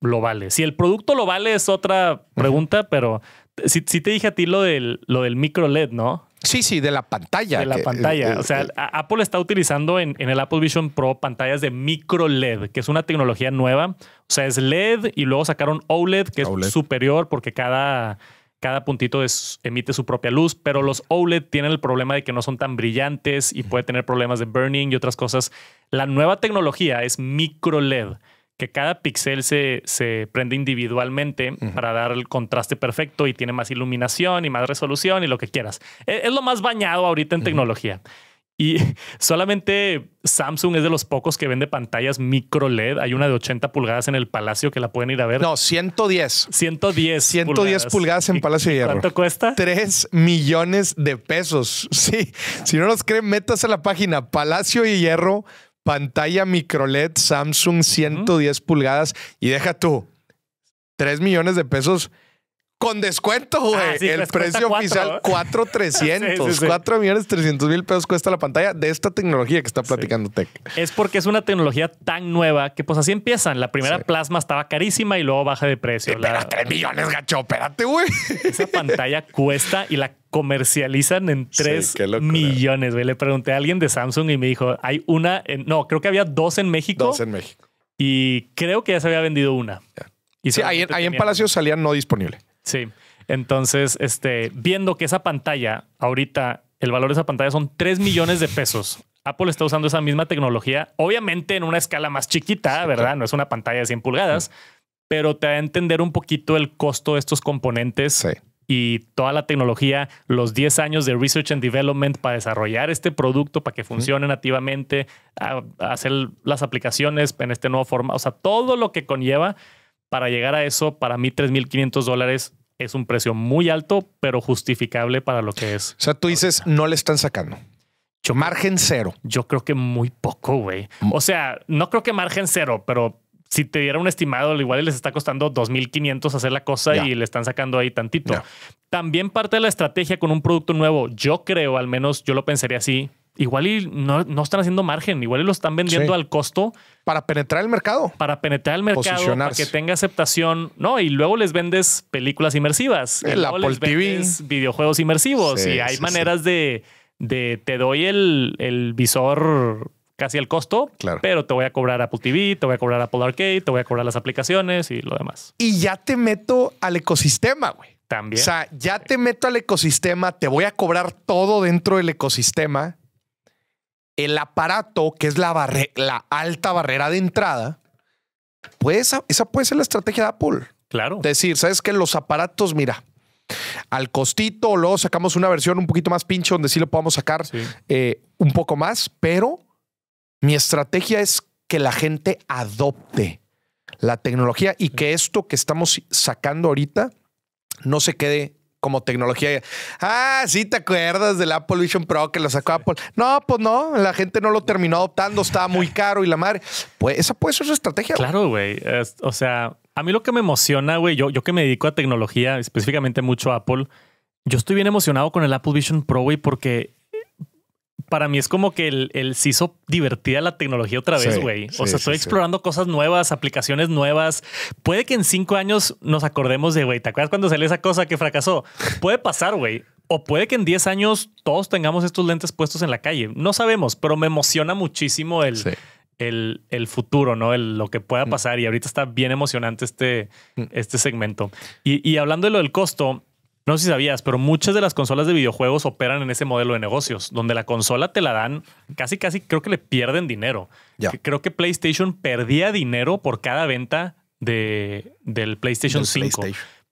lo vale. Si el producto lo vale es otra pregunta, pero si te dije a ti lo del, lo del micro LED, ¿no? Sí, sí, de la pantalla. De la pantalla. o sea, Apple está utilizando en, el Apple Vision Pro pantallas de micro LED, que es una tecnología nueva. O sea, es LED y luego sacaron OLED, que es superior porque cada, cada puntito emite su propia luz, pero los OLED tienen el problema de que no son tan brillantes y puede tener problemas de burning y otras cosas. La nueva tecnología es micro LED que cada pixel se, se prende individualmente para dar el contraste perfecto y tiene más iluminación y más resolución y lo que quieras. E, es, lo más bañado ahorita en tecnología. Y solamente Samsung es de los pocos que vende pantallas micro LED. Hay una de 80 pulgadas en el Palacio que la pueden ir a ver. No, 110. 110. 110 pulgadas, en Palacio y Hierro. ¿Cuánto cuesta? 3 millones de pesos. Sí. Si no los creen, metas a la página Palacio y Hierro pantalla microLED Samsung 110 pulgadas y deja tú 3 millones de pesos con descuento, güey. Ah, el pues, precio oficial, 4,300. 4.300.000 millones mil pesos cuesta la pantalla de esta tecnología que está platicando Tech. Es porque es una tecnología tan nueva que, pues así empiezan. La primera plasma estaba carísima y luego baja de precio. La... 3 millones, gacho. Espérate, güey. Esa pantalla cuesta y la comercializan en 3 millones. Güey. Le pregunté a alguien de Samsung y me dijo, hay una, no, creo que había dos en México. Dos en México. Y creo que ya se había vendido una. sí, ahí, en Palacio salían no disponibles. Sí. Entonces, este, viendo que esa pantalla, ahorita, el valor de esa pantalla son 3 millones de pesos. Apple está usando esa misma tecnología, obviamente en una escala más chiquita, ¿verdad? No es una pantalla de 100 pulgadas, pero te da a entender un poquito el costo de estos componentes y toda la tecnología, los 10 años de research and development para desarrollar este producto, para que funcione nativamente, hacer las aplicaciones en este nuevo formato, o sea, todo lo que conlleva para llegar a eso, para mí 3.500 dólares es un precio muy alto, pero justificable para lo que es. O sea, tú dices, no le están sacando. Yo, margen cero. Yo creo que muy poco, güey. Mm. O sea, no creo que margen cero, pero si te diera un estimado, al igual les está costando 2.500 hacer la cosa y le están sacando ahí tantito. También parte de la estrategia con un producto nuevo, yo creo, al menos yo lo pensaría así, igual y no, están haciendo margen, igual lo están vendiendo al costo. Para penetrar el mercado. Para penetrar el mercado, para que tenga aceptación. No, y luego les vendes películas inmersivas. El eh, Apple videojuegos inmersivos. y hay maneras de, de, te doy el, el visor casi al costo, claro. pero te voy a cobrar Apple TV, te voy a cobrar Apple Arcade, te voy a cobrar las aplicaciones y lo demás. Y ya te meto al ecosistema, güey. También. O sea, ya te meto al ecosistema, te voy a cobrar todo dentro del ecosistema el aparato, que es la, barre la alta barrera de entrada, pues esa, puede ser la estrategia de Apple. Claro. Decir, ¿sabes que Los aparatos, mira, al costito, luego sacamos una versión un poquito más pinche donde sí lo podamos sacar eh, un poco más, pero mi estrategia es que la gente adopte la tecnología y que esto que estamos sacando ahorita no se quede como tecnología. Ah, sí, te acuerdas del Apple Vision Pro que lo sacó Apple. No, pues no, la gente no lo terminó adoptando, estaba muy caro y la madre. Pues esa puede ser su estrategia. Claro, güey. O sea, a mí lo que me emociona, güey, yo, yo que me dedico a tecnología, específicamente mucho a Apple, yo estoy bien emocionado con el Apple Vision Pro, güey, porque para mí es como que el, el se hizo divertida la tecnología otra vez, güey. o sea, estoy explorando cosas nuevas, aplicaciones nuevas. Puede que en cinco años nos acordemos de, güey, ¿te acuerdas cuando salió esa cosa que fracasó? Puede pasar, güey. O puede que en 10 años todos tengamos estos lentes puestos en la calle. No sabemos, pero me emociona muchísimo el, el, futuro, ¿no? lo que pueda mm. pasar. Y ahorita está bien emocionante este, mm. este segmento. Y, y hablando de lo del costo, no sé si sabías, pero muchas de las consolas de videojuegos operan en ese modelo de negocios, donde la consola te la dan casi, casi, creo que le pierden dinero. Creo que PlayStation perdía dinero por cada venta de, del PlayStation 5.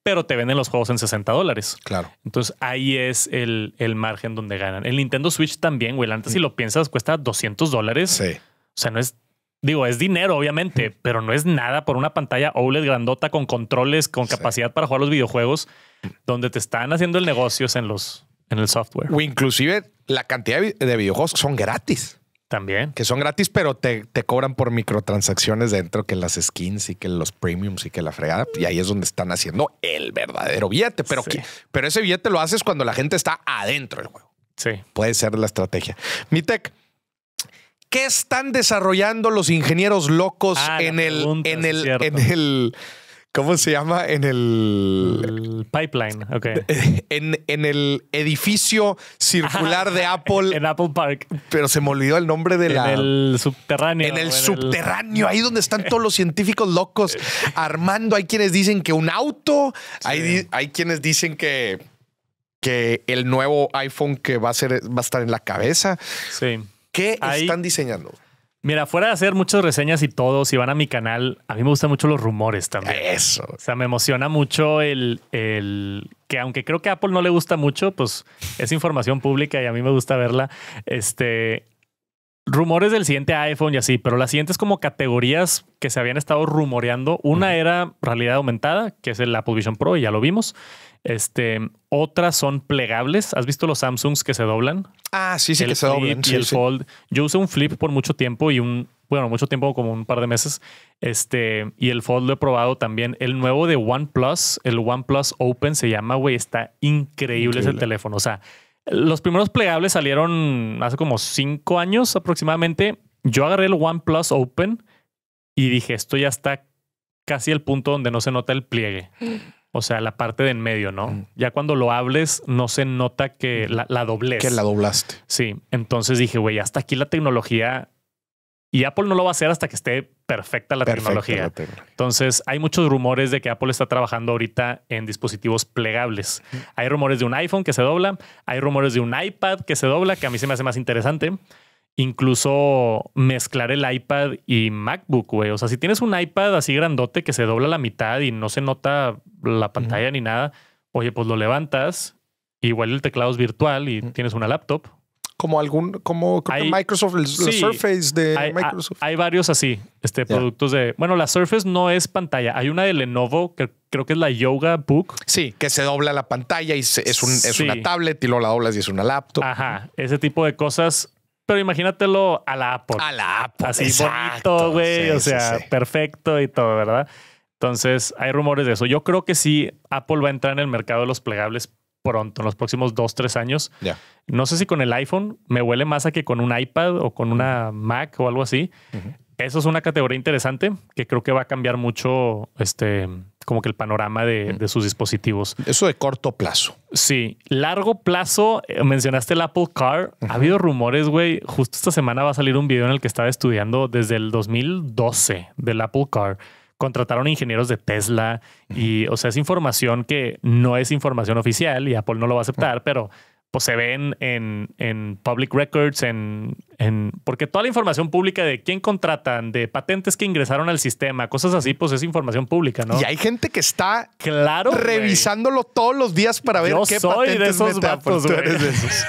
Pero te venden los juegos en 60 dólares. Claro. Entonces ahí es el, el, margen donde ganan. El Nintendo Switch también, güey. Antes, si mm. lo piensas, cuesta 200 dólares. Sí. O sea, no es Digo, es dinero, obviamente, pero no es nada por una pantalla OLED grandota con controles, con capacidad para jugar los videojuegos, donde te están haciendo el negocio en, los, en el software. O inclusive la cantidad de videojuegos son gratis. También. Que son gratis, pero te, te, cobran por microtransacciones dentro, que las skins y que los premiums y que la fregada. Y ahí es donde están haciendo el verdadero billete. Pero, pero ese billete lo haces cuando la gente está adentro del juego. Sí. Puede ser la estrategia. Mi tech. ¿Qué están desarrollando los ingenieros locos ah, en, el, en, el, en el. ¿Cómo se llama? En el. pipeline, ok. En, en, el edificio circular de Apple. En Apple Park. Pero se me olvidó el nombre de la. el subterráneo. En el subterráneo, ahí donde están todos los científicos locos armando. Hay quienes dicen que un auto, hay, hay quienes dicen que que el nuevo iPhone que va a ser va a estar en la cabeza. Sí. ¿Qué están diseñando? Mira, fuera de hacer muchas reseñas y todo, si van a mi canal, a mí me gustan mucho los rumores también. Eso. O sea, me emociona mucho el, el que aunque creo que a Apple no le gusta mucho, pues es información pública y a mí me gusta verla. Este, rumores del siguiente iPhone y así, pero las siguientes como categorías que se habían estado rumoreando, una era realidad aumentada, que es el Apple Vision Pro, y ya lo vimos. Este, otras son plegables. ¿Has visto los Samsungs que se doblan? Ah, sí, sí, que se doblan. y el fold. Yo usé un flip por mucho tiempo y un, bueno, mucho tiempo, como un par de meses. Este, y el fold lo he probado también. El nuevo de OnePlus, el OnePlus Open se llama, güey, está increíble, ese teléfono. O sea, los primeros plegables salieron hace como cinco años aproximadamente. Yo agarré el OnePlus Open y dije, esto ya está casi al punto donde no se nota el pliegue. O sea, la parte de en medio, ¿no? Mm. Ya cuando lo hables, no se nota que la, la Que la doblaste. Sí. Entonces dije, güey, hasta aquí la tecnología. Y Apple no lo va a hacer hasta que esté perfecta la, tecnología. Entonces, hay muchos rumores de que Apple está trabajando ahorita en dispositivos plegables. Mm. Hay rumores de un iPhone que se dobla, hay rumores de un iPad que se dobla, que a mí se me hace más interesante incluso mezclar el iPad y MacBook, güey. O sea, si tienes un iPad así grandote que se dobla la mitad y no se nota la pantalla ni nada. Oye, pues lo levantas, igual el teclado es virtual y tienes una laptop. Como algún, como hay, Microsoft, el, Surface de Microsoft. Hay, varios así, este, productos de. Bueno, la Surface no es pantalla. Hay una de Lenovo que creo que es la Yoga Book. Sí, que se dobla la pantalla y es, una tablet y luego la doblas y es una laptop. Ajá, ese tipo de cosas pero imagínatelo a la Apple. A la Apple. Así exacto, bonito, güey. o sea, perfecto y todo, ¿verdad? Entonces, hay rumores de eso. Yo creo que sí, Apple va a entrar en el mercado de los plegables pronto, en los próximos dos, tres años. No sé si con el iPhone me huele más a que con un iPad o con una Mac o algo así. Eso es una categoría interesante que creo que va a cambiar mucho este, como que el panorama de, sus dispositivos. Eso de corto plazo. Sí, largo plazo, eh, mencionaste el Apple Car. Ha habido rumores, güey. Justo esta semana va a salir un video en el que estaba estudiando desde el 2012 del Apple Car contrataron ingenieros de Tesla y, o sea, es información que no es información oficial y Apple no lo va a aceptar, pero pues se ven en, public records, en, en, porque toda la información pública de quién contratan, de patentes que ingresaron al sistema, cosas así, pues es información pública, ¿no? Y hay gente que está claro, revisándolo todos los días para ver qué patentes de esos de esos.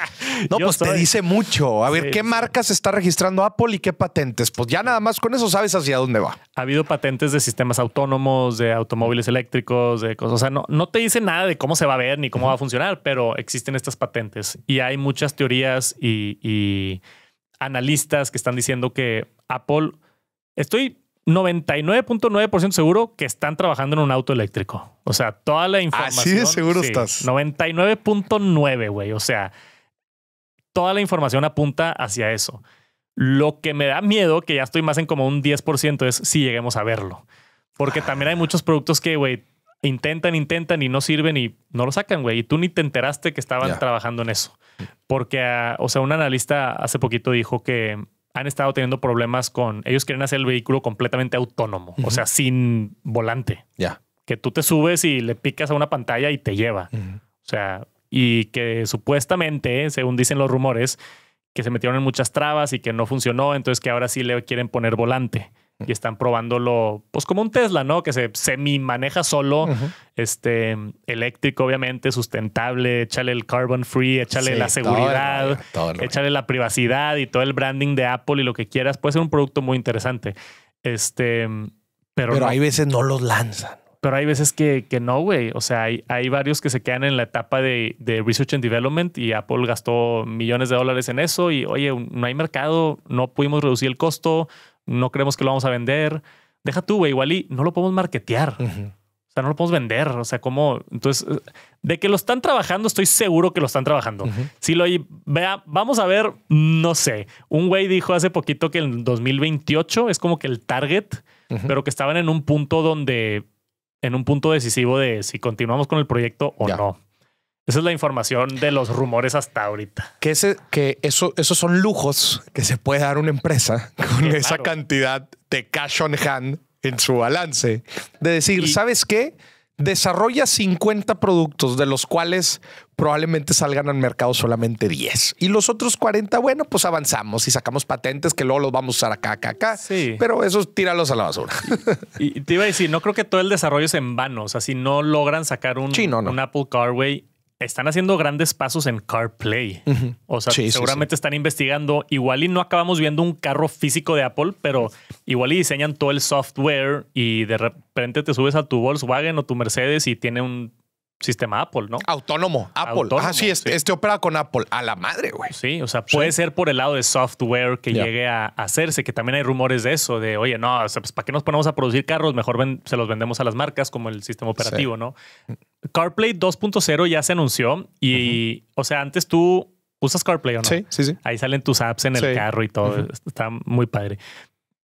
no, pues te dice mucho. A ver, ¿qué marca marcas está registrando Apple y qué patentes? Pues ya nada más con eso sabes hacia dónde va. Ha habido patentes de sistemas autónomos, de automóviles eléctricos, de cosas. O sea, no, no te dice nada de cómo se va a ver ni cómo va a funcionar, pero existen estas patentes y hay muchas teorías y, analistas que están diciendo que Apple, estoy 99.9% seguro que están trabajando en un auto eléctrico. O sea, toda la información. Así de seguro estás. 99.9, güey. O sea, toda la información apunta hacia eso. Lo que me da miedo, que ya estoy más en como un 10%, es si lleguemos a verlo. Porque también hay muchos productos que, güey, intentan, intentan y no sirven y no lo sacan, güey. Y tú ni te enteraste que estaban trabajando en eso. Porque, ah, o sea, un analista hace poquito dijo que han estado teniendo problemas con... Ellos quieren hacer el vehículo completamente autónomo, o sea, sin volante. Ya. Que tú te subes y le picas a una pantalla y te lleva. O sea, y que supuestamente, según dicen los rumores, que se metieron en muchas trabas y que no funcionó, entonces que ahora sí le quieren poner volante y están probándolo, pues como un Tesla, ¿no? Que se semi maneja solo, este eléctrico, obviamente, sustentable, échale el carbon free, échale la seguridad, echale échale la privacidad y todo el branding de Apple y lo que quieras. Puede ser un producto muy interesante. Este, pero, hay veces no los lanzan. Pero hay veces que, no, güey. O sea, hay, varios que se quedan en la etapa de, de, Research and Development y Apple gastó millones de dólares en eso y, oye, no hay mercado, no pudimos reducir el costo, no creemos que lo vamos a vender. Deja tú, güey, igual y no lo podemos marketear. O sea, no lo podemos vender. O sea, ¿cómo? Entonces, de que lo están trabajando, estoy seguro que lo están trabajando. Si lo vea, vamos a ver, no sé. Un güey dijo hace poquito que en 2028 es como que el target, pero que estaban en un punto donde, en un punto decisivo de si continuamos con el proyecto o no. Esa es la información de los rumores hasta ahorita. Que, ese, que eso, esos son lujos que se puede dar una empresa con esa cantidad de cash on hand en su balance. De decir, ¿sabes qué? Desarrolla 50 productos, de los cuales probablemente salgan al mercado solamente 10. Y los otros 40, bueno, pues avanzamos y sacamos patentes que luego los vamos a usar acá, acá, acá. Sí. Pero esos tíralos a la basura. Y, te iba a decir, no creo que todo el desarrollo es en vano. O sea, si no logran sacar un, un Apple Carway están haciendo grandes pasos en CarPlay. O sea, seguramente están investigando. Igual y no acabamos viendo un carro físico de Apple, pero igual y diseñan todo el software y de repente te subes a tu Volkswagen o tu Mercedes y tiene un sistema Apple, ¿no? Autónomo, Apple. Ah, este, sí, este, opera con Apple. A la madre, güey. Sí, o sea, puede ser por el lado de software que llegue a hacerse, que también hay rumores de eso, de, oye, no, pues, ¿para qué nos ponemos a producir carros? Mejor se los vendemos a las marcas como el sistema operativo, ¿no? CarPlay 2.0 ya se anunció y, o sea, antes tú usas CarPlay no. Sí, sí, sí. Ahí salen tus apps en el carro y todo. Está muy padre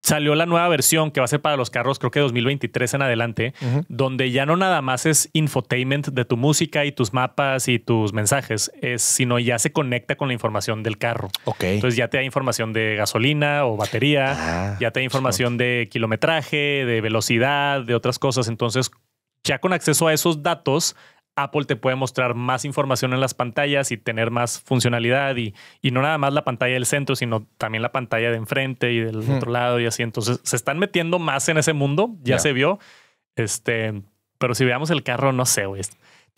salió la nueva versión que va a ser para los carros, creo que 2023 en adelante, donde ya no nada más es infotainment de tu música y tus mapas y tus mensajes, sino ya se conecta con la información del carro. Entonces ya te da información de gasolina o batería, ah, ya te da información de kilometraje, de velocidad, de otras cosas. Entonces, ya con acceso a esos datos, Apple te puede mostrar más información en las pantallas y tener más funcionalidad y, no nada más la pantalla del centro, sino también la pantalla de enfrente y del hmm. otro lado y así. Entonces se están metiendo más en ese mundo, ya se vio. Este, pero si veamos el carro, no sé, güey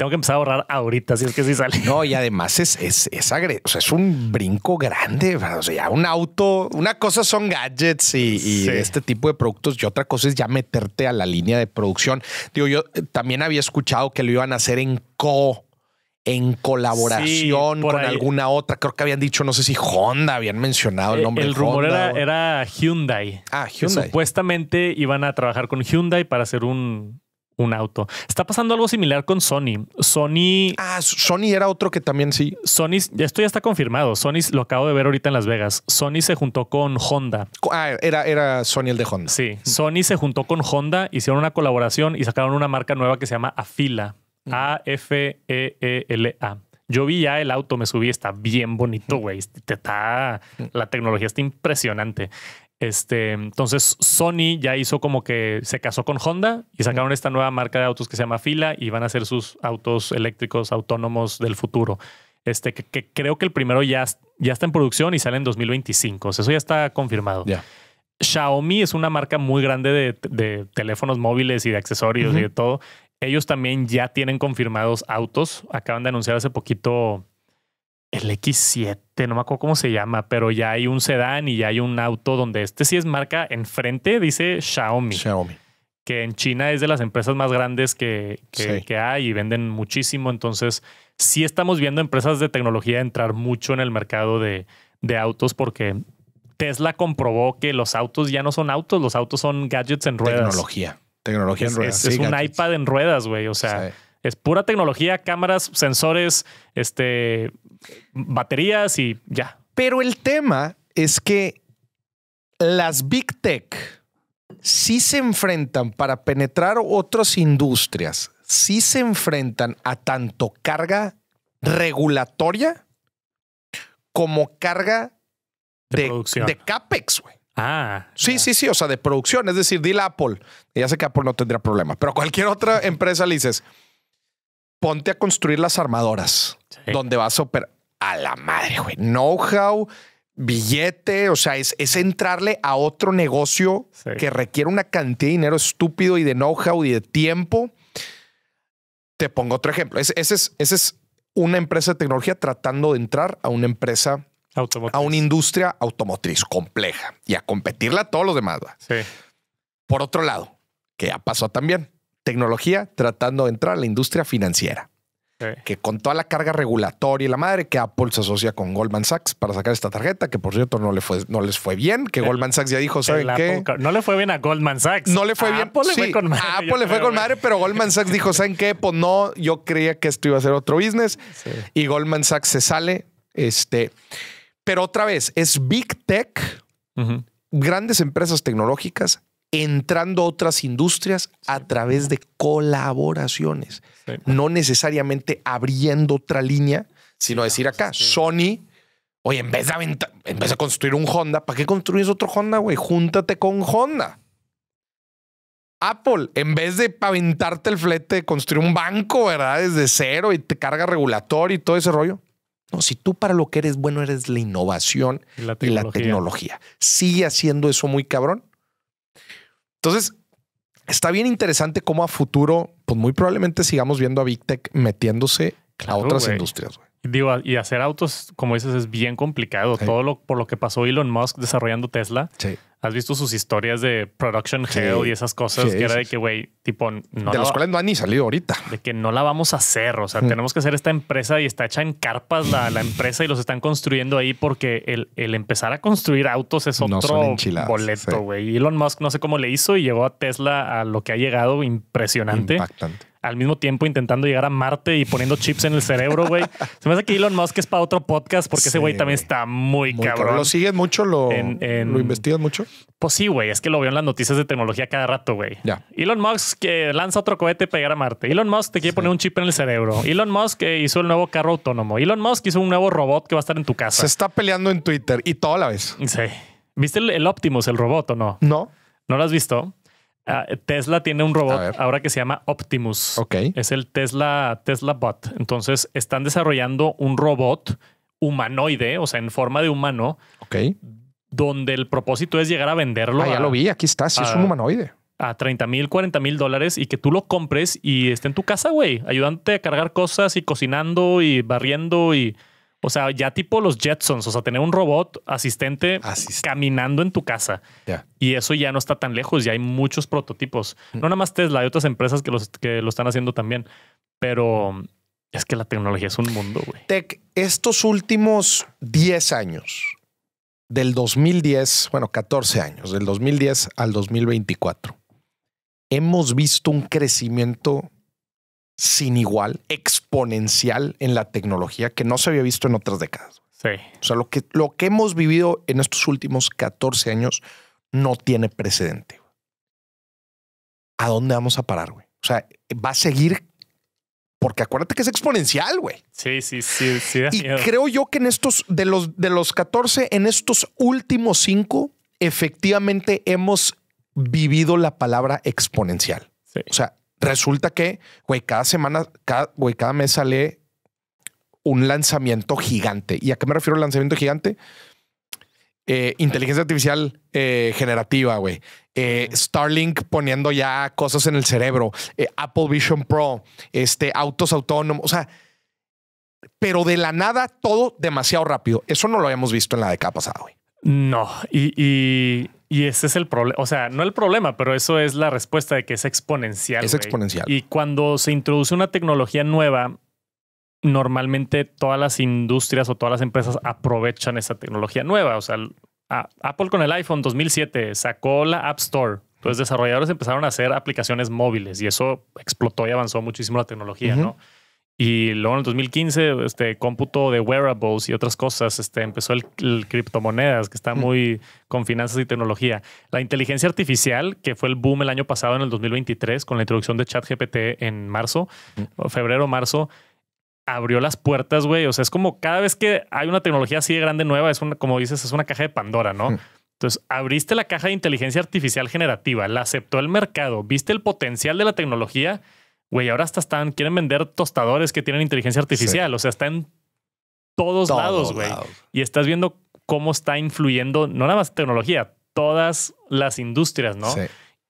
tengo que empezar a ahorrar ahorita, si es que sí sale. No, y además es, es, es, un brinco grande. O sea, ya un auto, una cosa son gadgets y, este tipo de productos, y otra cosa es ya meterte a la línea de producción. Digo, yo eh, también había escuchado que lo iban a hacer en co en colaboración con alguna otra. Creo que habían dicho, no sé si Honda, habían mencionado el eh, nombre. El rumor era, era, Hyundai. Ah, Hyundai. supuestamente iban a trabajar con Hyundai para hacer un, un auto. Está pasando algo similar con Sony. Sony. Ah, Sony era otro que también sí. Sony, esto ya está confirmado. Sony lo acabo de ver ahorita en Las Vegas. Sony se juntó con Honda. Ah, era, era Sony el de Honda. Sí. Sony se juntó con Honda, hicieron una colaboración y sacaron una marca nueva que se llama Afila. A-F-E-E-L-A. Mm. E Yo vi ya el auto, me subí, está bien bonito, güey. Mm. la tecnología está impresionante. Este, entonces Sony ya hizo como que se casó con Honda y sacaron esta nueva marca de autos que se llama Fila y van a ser sus autos eléctricos autónomos del futuro. Este, que, creo que el primero ya, ya está en producción y sale en 2025. eso ya está confirmado. Xiaomi es una marca muy grande de, teléfonos móviles y de accesorios y de todo. Ellos también ya tienen confirmados autos. Acaban de anunciar hace poquito el X7, no me acuerdo cómo se llama, pero ya hay un sedán y ya hay un auto donde este sí es marca enfrente, dice Xiaomi. Xiaomi. Que en China es de las empresas más grandes que, hay y venden muchísimo. Entonces, sí estamos viendo empresas de tecnología entrar mucho en el mercado de, autos porque Tesla comprobó que los autos ya no son autos, los autos son gadgets en ruedas. Tecnología. Tecnología en ruedas. Es, un iPad en ruedas, güey. O sea, es pura tecnología, cámaras, sensores, este, baterías y ya. Pero el tema es que las big tech sí se enfrentan para penetrar otras industrias, sí se enfrentan a tanto carga regulatoria como carga de, CAPEX, güey. Ah. Sí, sí, sí, o sea, de producción. Es decir, dile Apple, ya sé que Apple no tendría problema, pero cualquier otra empresa le dices, ponte a construir las armadoras donde vas a operar. A la madre, güey. Know-how, billete, o sea, es, es, entrarle a otro negocio que requiere una cantidad de dinero estúpido y de know-how y de tiempo. Te pongo otro ejemplo. Ese, es, es una empresa de tecnología tratando de entrar a una empresa, a una industria automotriz compleja y a competirla a todos los demás. Por otro lado, que ya pasó también tecnología tratando de entrar a la industria financiera. Que con toda la carga regulatoria y la madre que Apple se asocia con Goldman Sachs para sacar esta tarjeta, que por cierto no, le fue, no les fue bien, que Goldman Sachs ya dijo, ¿saben qué? no le fue bien a Goldman Sachs. No le fue bien. Apple A Apple le fue con madre, pero Goldman Sachs dijo, ¿saben qué? Pues no, yo creía que esto iba a ser otro business. Y Goldman Sachs se sale. Este, pero otra vez, es Big Tech, grandes empresas tecnológicas entrando a otras industrias a través de colaboraciones, no necesariamente abriendo otra línea, sino decir acá, Sony, oye, en vez, de aventar, en vez construir un Honda, ¿para qué construyes otro Honda, güey? Júntate con Honda. Apple, en vez de paventarte el flete construir un banco, ¿verdad? Desde cero y te carga regulatorio y todo ese rollo. No, si tú para lo que eres bueno eres la innovación Y la tecnología. Sigue haciendo eso muy cabrón entonces, está bien interesante cómo a futuro, pues muy probablemente sigamos viendo a Big Tech metiéndose a otras industrias. Digo, y hacer autos, como dices, es bien complicado. Todo lo por lo que pasó Elon Musk desarrollando Tesla. Sí. ¿Has visto sus historias de Production Hell y esas cosas? que era de que, güey, tipo... No de los cuales no han ni salido ahorita. De que no la vamos a hacer. O sea, tenemos que hacer esta empresa y está hecha en carpas la, la empresa y los están construyendo ahí porque el, el empezar a construir autos es otro boleto, güey. Elon Musk no sé cómo le hizo y llegó a Tesla a lo que ha llegado impresionante. Impactante al mismo tiempo intentando llegar a Marte y poniendo chips en el cerebro, güey. Se me hace que Elon Musk es para otro podcast porque ese güey también está muy, cabrón. ¿Lo siguen mucho? ¿Lo, ¿lo investigan mucho? Pues sí, güey. Es que lo veo en las noticias de tecnología cada rato, güey. Ya. Elon Musk que eh, lanza otro cohete para llegar a Marte. Elon Musk te quiere poner un chip en el cerebro. Elon Musk eh, hizo el nuevo carro autónomo. Elon Musk hizo un nuevo robot que va a estar en tu casa. Se está peleando en Twitter y toda la vez. Sí. ¿Viste el, el Optimus, el robot o no? No. ¿No lo has visto? Ah, Tesla tiene un robot ahora que se llama Optimus. Ok. Es el Tesla, Tesla Bot. Entonces están desarrollando un robot humanoide, o sea, en forma de humano. Ok. Donde el propósito es llegar a venderlo. Ah, ya lo vi, aquí está, sí, es un humanoide. A 30 mil, 40 mil dólares y que tú lo compres y esté en tu casa, güey, ayudándote a cargar cosas y cocinando y barriendo y o sea, ya tipo los Jetsons, o sea, tener un robot asistente, caminando en tu casa. Y eso ya no está tan lejos, ya hay muchos prototipos. No nada más Tesla, hay otras empresas que, que lo están haciendo también. Pero es que la tecnología es un mundo, güey. Tech, estos últimos 10 años, del 2010, bueno, 14 años, del 2010 al 2024, hemos visto un crecimiento sin igual, exponencial en la tecnología que no se había visto en otras décadas. Sí. O sea, lo que, lo que hemos vivido en estos últimos 14 años no tiene precedente. ¿A dónde vamos a parar, güey? O sea, va a seguir porque acuérdate que es exponencial, güey. Sí, sí, sí, sí. Y creo yo que en estos, de los, de los 14, en estos últimos 5, efectivamente hemos vivido la palabra exponencial. Sí. O sea, Resulta que, güey, cada semana, cada, güey, cada mes sale un lanzamiento gigante. ¿Y a qué me refiero al lanzamiento gigante? Eh, inteligencia artificial eh, generativa, güey. Eh, Starlink poniendo ya cosas en el cerebro. Apple Vision Pro, este, autos autónomos. O sea, pero de la nada todo demasiado rápido. Eso no lo habíamos visto en la década pasada, güey. No, y y ese es el problema, o sea, no el problema, pero eso es la respuesta de que es exponencial. Es exponencial. Y cuando se introduce una tecnología nueva, normalmente todas las industrias o todas las empresas aprovechan esa tecnología nueva. O sea, Apple con el iPhone 2007 sacó la App Store. Entonces desarrolladores empezaron a hacer aplicaciones móviles y eso explotó y avanzó muchísimo la tecnología, ¿no? Y luego en el 2015, este cómputo de wearables y otras cosas, este empezó el, criptomonedas, que está muy con finanzas y tecnología. La inteligencia artificial, que fue el boom el año pasado, en el 2023, con la introducción de ChatGPT en marzo, febrero, marzo, abrió las puertas, güey. O sea, es como cada vez que hay una tecnología así de grande nueva, es una, como dices, es una caja de Pandora, ¿no? Entonces, abriste la caja de inteligencia artificial generativa, la aceptó el mercado, viste el potencial de la tecnología Güey, ahora hasta están, quieren vender tostadores que tienen inteligencia artificial. O sea, está en todos, lados, güey. Y estás viendo cómo está influyendo, no nada más tecnología, todas las industrias, ¿no?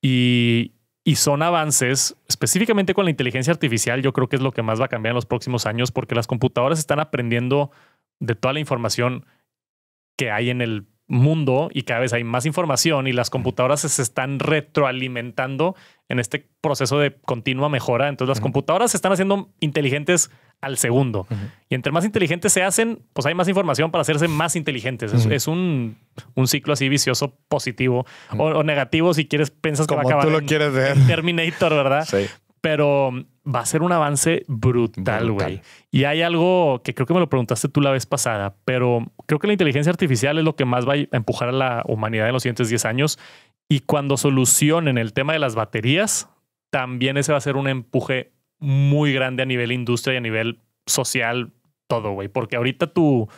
Y, y son avances, específicamente con la inteligencia artificial, yo creo que es lo que más va a cambiar en los próximos años, porque las computadoras están aprendiendo de toda la información que hay en el mundo y cada vez hay más información y las computadoras se están retroalimentando en este proceso de continua mejora. Entonces las computadoras se están haciendo inteligentes al segundo. Y entre más inteligentes se hacen, pues hay más información para hacerse más inteligentes. es, un, ciclo así vicioso positivo o, negativo si quieres, piensas Como que va a acabar. Tú lo quieres Terminator, ¿verdad? Sí pero um, va a ser un avance brutal, güey. Y hay algo que creo que me lo preguntaste tú la vez pasada, pero creo que la inteligencia artificial es lo que más va a empujar a la humanidad en los siguientes 10 años. Y cuando solucionen el tema de las baterías, también ese va a ser un empuje muy grande a nivel industria y a nivel social, todo, güey. Porque ahorita tú,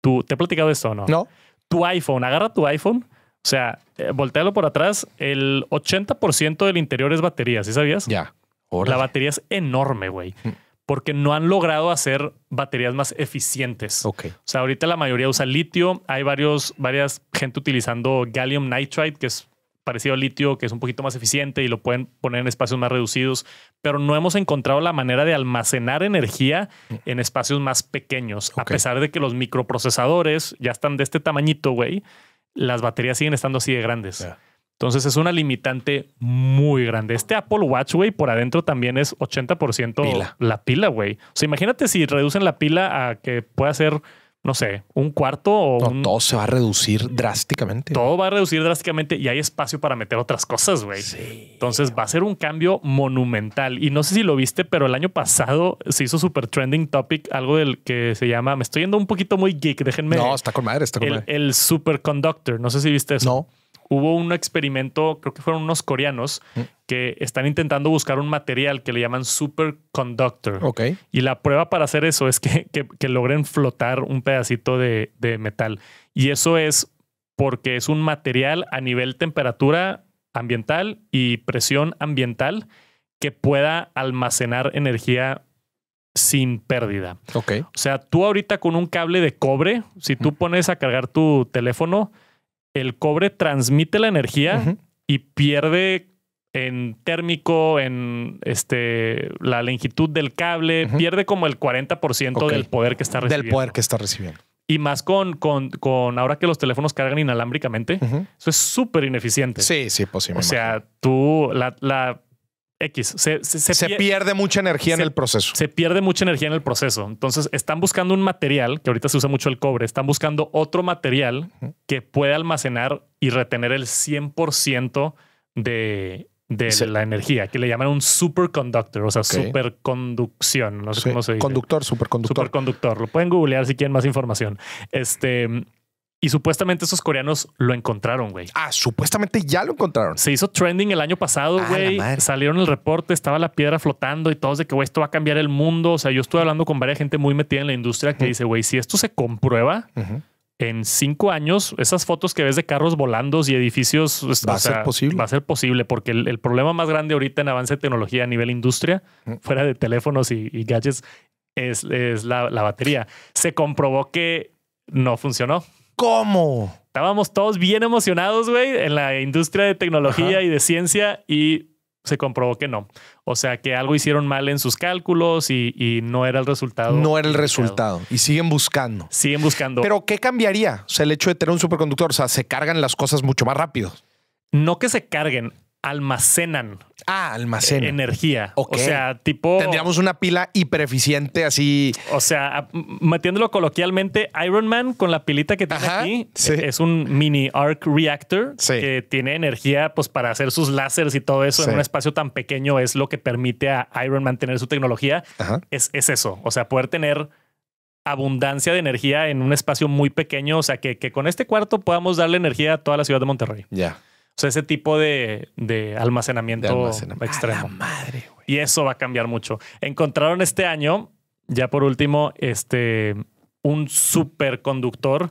tú, te he platicado esto, ¿no? No. Tu iPhone, agarra tu iPhone. O sea, eh, voltealo por atrás, el 80% del interior es batería, ¿sí sabías? Ya. La batería es enorme, güey. Mm. Porque no han logrado hacer baterías más eficientes. O sea, ahorita la mayoría usa litio. Hay varios, varias gente utilizando gallium nitride, que es parecido al litio, que es un poquito más eficiente y lo pueden poner en espacios más reducidos, pero no hemos encontrado la manera de almacenar energía mm. en espacios más pequeños, a pesar de que los microprocesadores ya están de este tamañito, güey, las baterías siguen estando así de grandes. Entonces es una limitante muy grande. Este Apple Watch, güey, por adentro también es 80% la pila, güey. O sea, imagínate si reducen la pila a que pueda ser, no sé, un cuarto o Todo se va a reducir drásticamente. Todo va a reducir drásticamente y hay espacio para meter otras cosas, güey. Sí. Entonces va a ser un cambio monumental. Y no sé si lo viste, pero el año pasado se hizo super trending topic, algo del que se llama, me estoy yendo un poquito muy geek, déjenme. No, está con madre, está con madre. El superconductor, no sé si viste eso. No hubo un experimento, creo que fueron unos coreanos, mm. que están intentando buscar un material que le llaman superconductor. Y la prueba para hacer eso es que, logren flotar un pedacito de, metal. Y eso es porque es un material a nivel temperatura ambiental y presión ambiental que pueda almacenar energía sin pérdida. O sea, tú ahorita con un cable de cobre, si tú pones a cargar tu teléfono, el cobre transmite la energía y pierde en térmico, en este, la longitud del cable, pierde como el 40% del poder que está recibiendo. Del poder que está recibiendo. Y más con, con, ahora que los teléfonos cargan inalámbricamente, eso es súper ineficiente. Sí, sí, posible. Pues o sea, tú, la, la X. Se, se, pierde, mucha energía en el proceso. Se pierde mucha energía en el proceso. Entonces, están buscando un material, que ahorita se usa mucho el cobre, están buscando otro material que pueda almacenar y retener el 100% de, de la energía, que le llaman un superconductor, o sea, superconducción, no sé cómo se dice. Conductor, superconductor. Superconductor, lo pueden googlear si quieren más información. Este, y supuestamente esos coreanos lo encontraron, güey. Ah, supuestamente ya lo encontraron. Se hizo trending el año pasado, ah, güey. Salieron el reporte, estaba la piedra flotando y todos de que, güey, esto va a cambiar el mundo. O sea, yo estuve hablando con varias gente muy metida en la industria que dice, güey, si esto se comprueba, en cinco años, esas fotos que ves de carros volando y edificios... Pues, va a ser posible. Va a ser posible, porque el, problema más grande ahorita en avance de tecnología a nivel industria, fuera de teléfonos y, gadgets, es, la batería. Se comprobó que no funcionó. ¿Cómo? Estábamos todos bien emocionados, güey, en la industria de tecnología y de ciencia y se comprobó que no. O sea, que algo hicieron mal en sus cálculos y, no era el resultado. No era el resultado. Y siguen buscando. Siguen buscando. Pero ¿qué cambiaría? O sea, el hecho de tener un superconductor, o sea, se cargan las cosas mucho más rápido. No que se carguen almacenan. Ah, eh, energía. O sea, tipo. Tendríamos una pila eficiente así. O sea, metiéndolo coloquialmente, Iron Man con la pilita que tiene aquí e, es un mini arc reactor que tiene energía pues para hacer sus láseres y todo eso en un espacio tan pequeño es lo que permite a Iron Man tener su tecnología. Es, eso. O sea, poder tener abundancia de energía en un espacio muy pequeño. O sea, que, que con este cuarto podamos darle energía a toda la ciudad de Monterrey. Ya. O sea, ese tipo de, almacenamiento, de extremo. madre, Y eso va a cambiar mucho. Encontraron este año, ya por último, este un superconductor,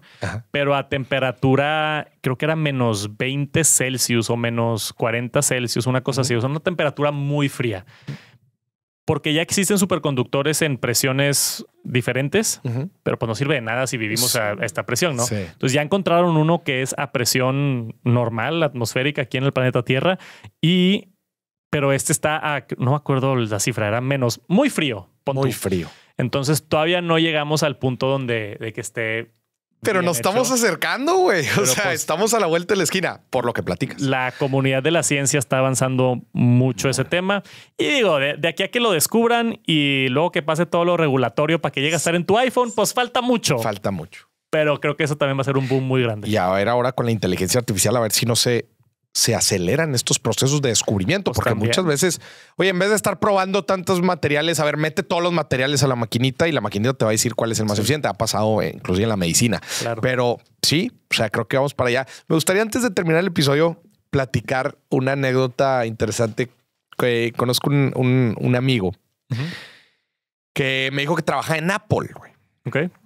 pero a temperatura, creo que era menos 20 Celsius o menos 40 Celsius, una cosa así. O sea, una temperatura muy fría porque ya existen superconductores en presiones diferentes, pero pues no sirve de nada si vivimos a, esta presión, ¿no? Entonces ya encontraron uno que es a presión normal, atmosférica, aquí en el planeta Tierra, y pero este está a, no me acuerdo la cifra, era menos, muy frío. muy frío. Entonces todavía no llegamos al punto donde de que esté pero nos estamos acercando, güey. O sea, pues estamos a la vuelta de la esquina, por lo que platicas. La comunidad de la ciencia está avanzando mucho ese tema. Y digo, de, de aquí a que lo descubran y luego que pase todo lo regulatorio para que llegue a estar en tu iPhone, pues falta mucho. Falta mucho. Pero creo que eso también va a ser un boom muy grande. Y a ver ahora con la inteligencia artificial, a ver si no se se aceleran estos procesos de descubrimiento, pues porque muchas veces, oye, en vez de estar probando tantos materiales, a ver, mete todos los materiales a la maquinita y la maquinita te va a decir cuál es el más eficiente. Ha pasado eh, inclusive en la medicina. Pero sí, o sea, creo que vamos para allá. Me gustaría antes de terminar el episodio platicar una anécdota interesante que conozco un, amigo que me dijo que trabaja en Apple.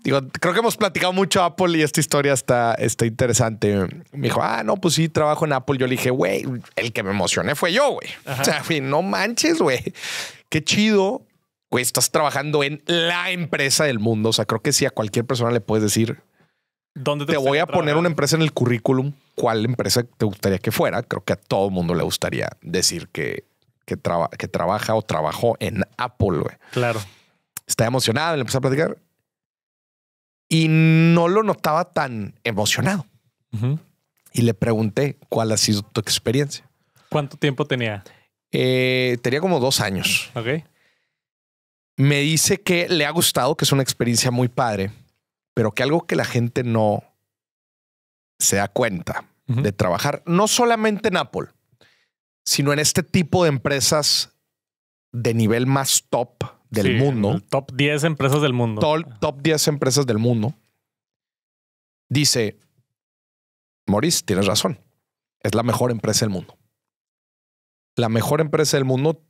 Digo, creo que hemos platicado mucho Apple y esta historia está, está interesante. Me dijo, ah, no, pues sí, trabajo en Apple. Yo le dije, güey, el que me emocioné fue yo, güey. O sea, no manches, güey. Qué chido, güey, estás trabajando en la empresa del mundo. O sea, creo que si a cualquier persona le puedes decir, ¿Dónde te, voy a poner una empresa en el currículum. ¿Cuál empresa te gustaría que fuera? Creo que a todo mundo le gustaría decir que, que, trabaja o trabajó en Apple, güey. Claro. Está emocionado, le empezó a platicar y no lo notaba tan emocionado. Y le pregunté cuál ha sido tu experiencia. ¿Cuánto tiempo tenía? Eh, tenía como dos años. Ok. Me dice que le ha gustado, que es una experiencia muy padre, pero que algo que la gente no se da cuenta de trabajar, no solamente en Apple, sino en este tipo de empresas de nivel más top del mundo. Top 10 empresas del mundo. Top, 10 empresas del mundo. Dice, Maurice, tienes razón. Es la mejor empresa del mundo. La mejor empresa del mundo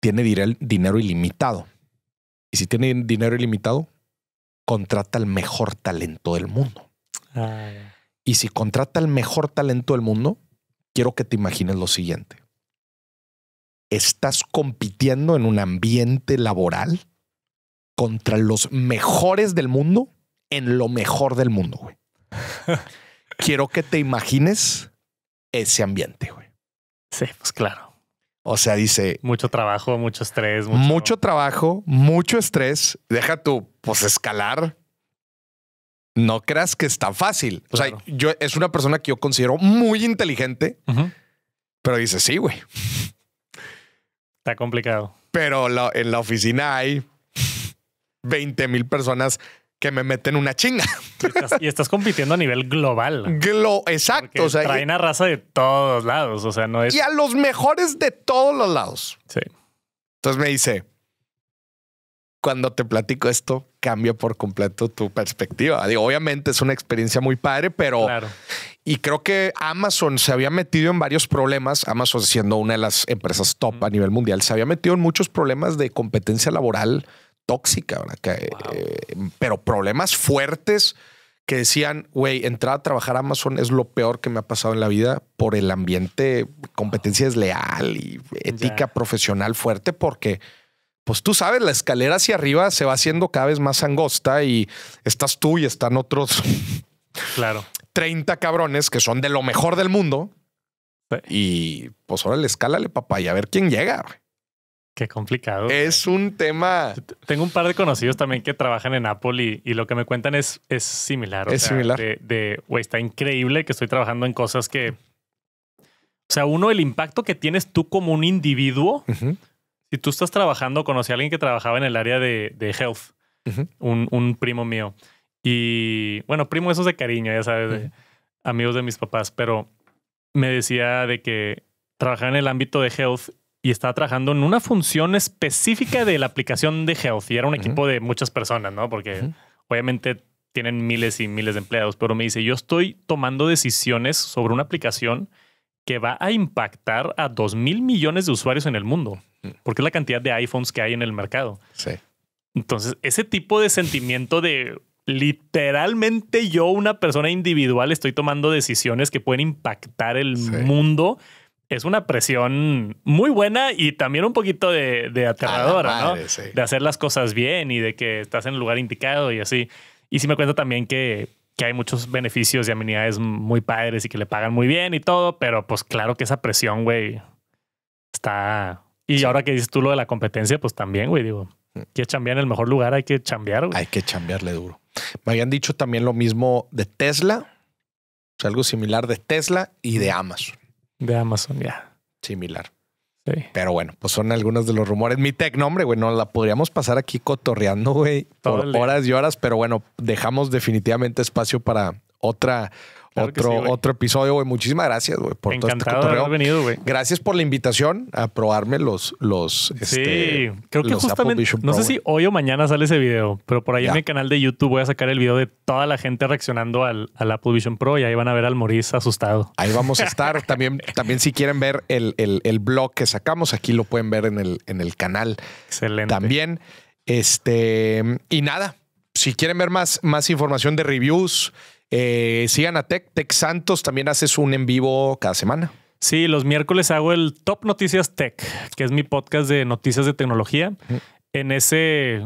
tiene dinero ilimitado. Y si tiene dinero ilimitado, contrata al mejor talento del mundo. Ah, y si contrata al mejor talento del mundo, quiero que te imagines lo siguiente estás compitiendo en un ambiente laboral contra los mejores del mundo en lo mejor del mundo, Quiero que te imagines ese ambiente, güey. Sí, pues claro. O sea, dice... Mucho trabajo, mucho estrés. Mucho, trabajo, mucho estrés. Deja tu, pues, escalar. No creas que es tan fácil. O sea, yo es una persona que yo considero muy inteligente, pero dice, sí, güey. Está complicado. Pero en la oficina hay 20 mil personas que me meten una chinga. Y estás, compitiendo a nivel global. exacto. o sea, traen a raza de todos lados. O sea, no es. Y a los mejores de todos los lados. Sí. Entonces me dice, cuando te platico esto, cambia por completo tu perspectiva. obviamente es una experiencia muy padre, pero... Y creo que Amazon se había metido en varios problemas, Amazon siendo una de las empresas top a nivel mundial, se había metido en muchos problemas de competencia laboral tóxica, ¿verdad? Eh, pero problemas fuertes que decían, güey, entrar a trabajar a Amazon es lo peor que me ha pasado en la vida por el ambiente, competencia desleal y ética profesional fuerte, porque pues tú sabes, la escalera hacia arriba se va haciendo cada vez más angosta y estás tú y están otros. Claro. 30 cabrones que son de lo mejor del mundo. Y pues ahora le escálale, papá, y a ver quién llega. Qué complicado. Es un tema. Tengo un par de conocidos también que trabajan en Apple y, lo que me cuentan es, es similar. O es similar. De, de, está increíble que estoy trabajando en cosas que. O sea, uno, el impacto que tienes tú como un individuo si tú estás trabajando, conocí a alguien que trabajaba en el área de, health, un, primo mío. Y bueno, primo, eso es de cariño, ya sabes, amigos de mis papás, pero me decía de que trabajaba en el ámbito de health y estaba trabajando en una función específica de la aplicación de health y era un equipo de muchas personas, ¿no? Porque obviamente tienen miles y miles de empleados, pero me dice, yo estoy tomando decisiones sobre una aplicación que va a impactar a dos mil millones de usuarios en el mundo porque es la cantidad de iPhones que hay en el mercado. Sí. Entonces, ese tipo de sentimiento de literalmente yo, una persona individual, estoy tomando decisiones que pueden impactar el mundo. Es una presión muy buena y también un poquito de, aterradora, ¿no? De hacer las cosas bien y de que estás en el lugar indicado y así. Y sí me cuento también que, que hay muchos beneficios y amenidades muy padres y que le pagan muy bien y todo, pero pues claro que esa presión, güey, está y ahora que dices tú lo de la competencia, pues también, güey, digo, mm. que cambiar en el mejor lugar, hay que cambiar güey. Hay que cambiarle duro. Me habían dicho también lo mismo de Tesla, o sea, algo similar de Tesla y de Amazon. De Amazon, ya. Similar. Sí. Pero bueno, pues son algunos de los rumores. Mi tech, nombre güey, no la podríamos pasar aquí cotorreando, güey, por horas y horas, pero bueno, dejamos definitivamente espacio para otra otro, episodio, güey. Muchísimas gracias, güey, por todo este de haber venido, güey. Gracias por la invitación a probarme los. los sí, este, creo que justamente. No sé si hoy o mañana sale ese video, pero por ahí en mi canal de YouTube voy a sacar el video de toda la gente reaccionando al, al Apple Vision Pro y ahí van a ver al Maurice asustado. Ahí vamos a estar. también, también, si quieren ver el, blog que sacamos, aquí lo pueden ver en el, en el canal. Excelente. También. Este, y nada, si quieren ver más, más información de reviews, eh, sigan a Tech, Tech Santos, también haces un en vivo cada semana. Sí, los miércoles hago el Top Noticias Tech, que es mi podcast de noticias de tecnología. En ese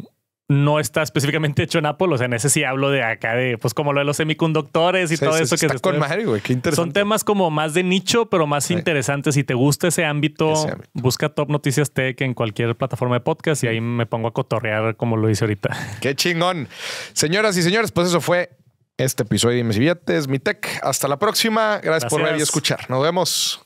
no está específicamente hecho en Apple, o sea, en ese sí hablo de acá de, pues como lo de los semiconductores y todo eso, que está Son temas como más de nicho, pero más interesantes. Si te gusta ese ámbito, busca Top Noticias Tech en cualquier plataforma de podcast y ahí me pongo a cotorrear como lo hice ahorita. Qué chingón. Señoras y señores, pues eso fue este episodio de Mis Billetes, mi tech. Hasta la próxima. Gracias, Gracias. por ver y escuchar. Nos vemos.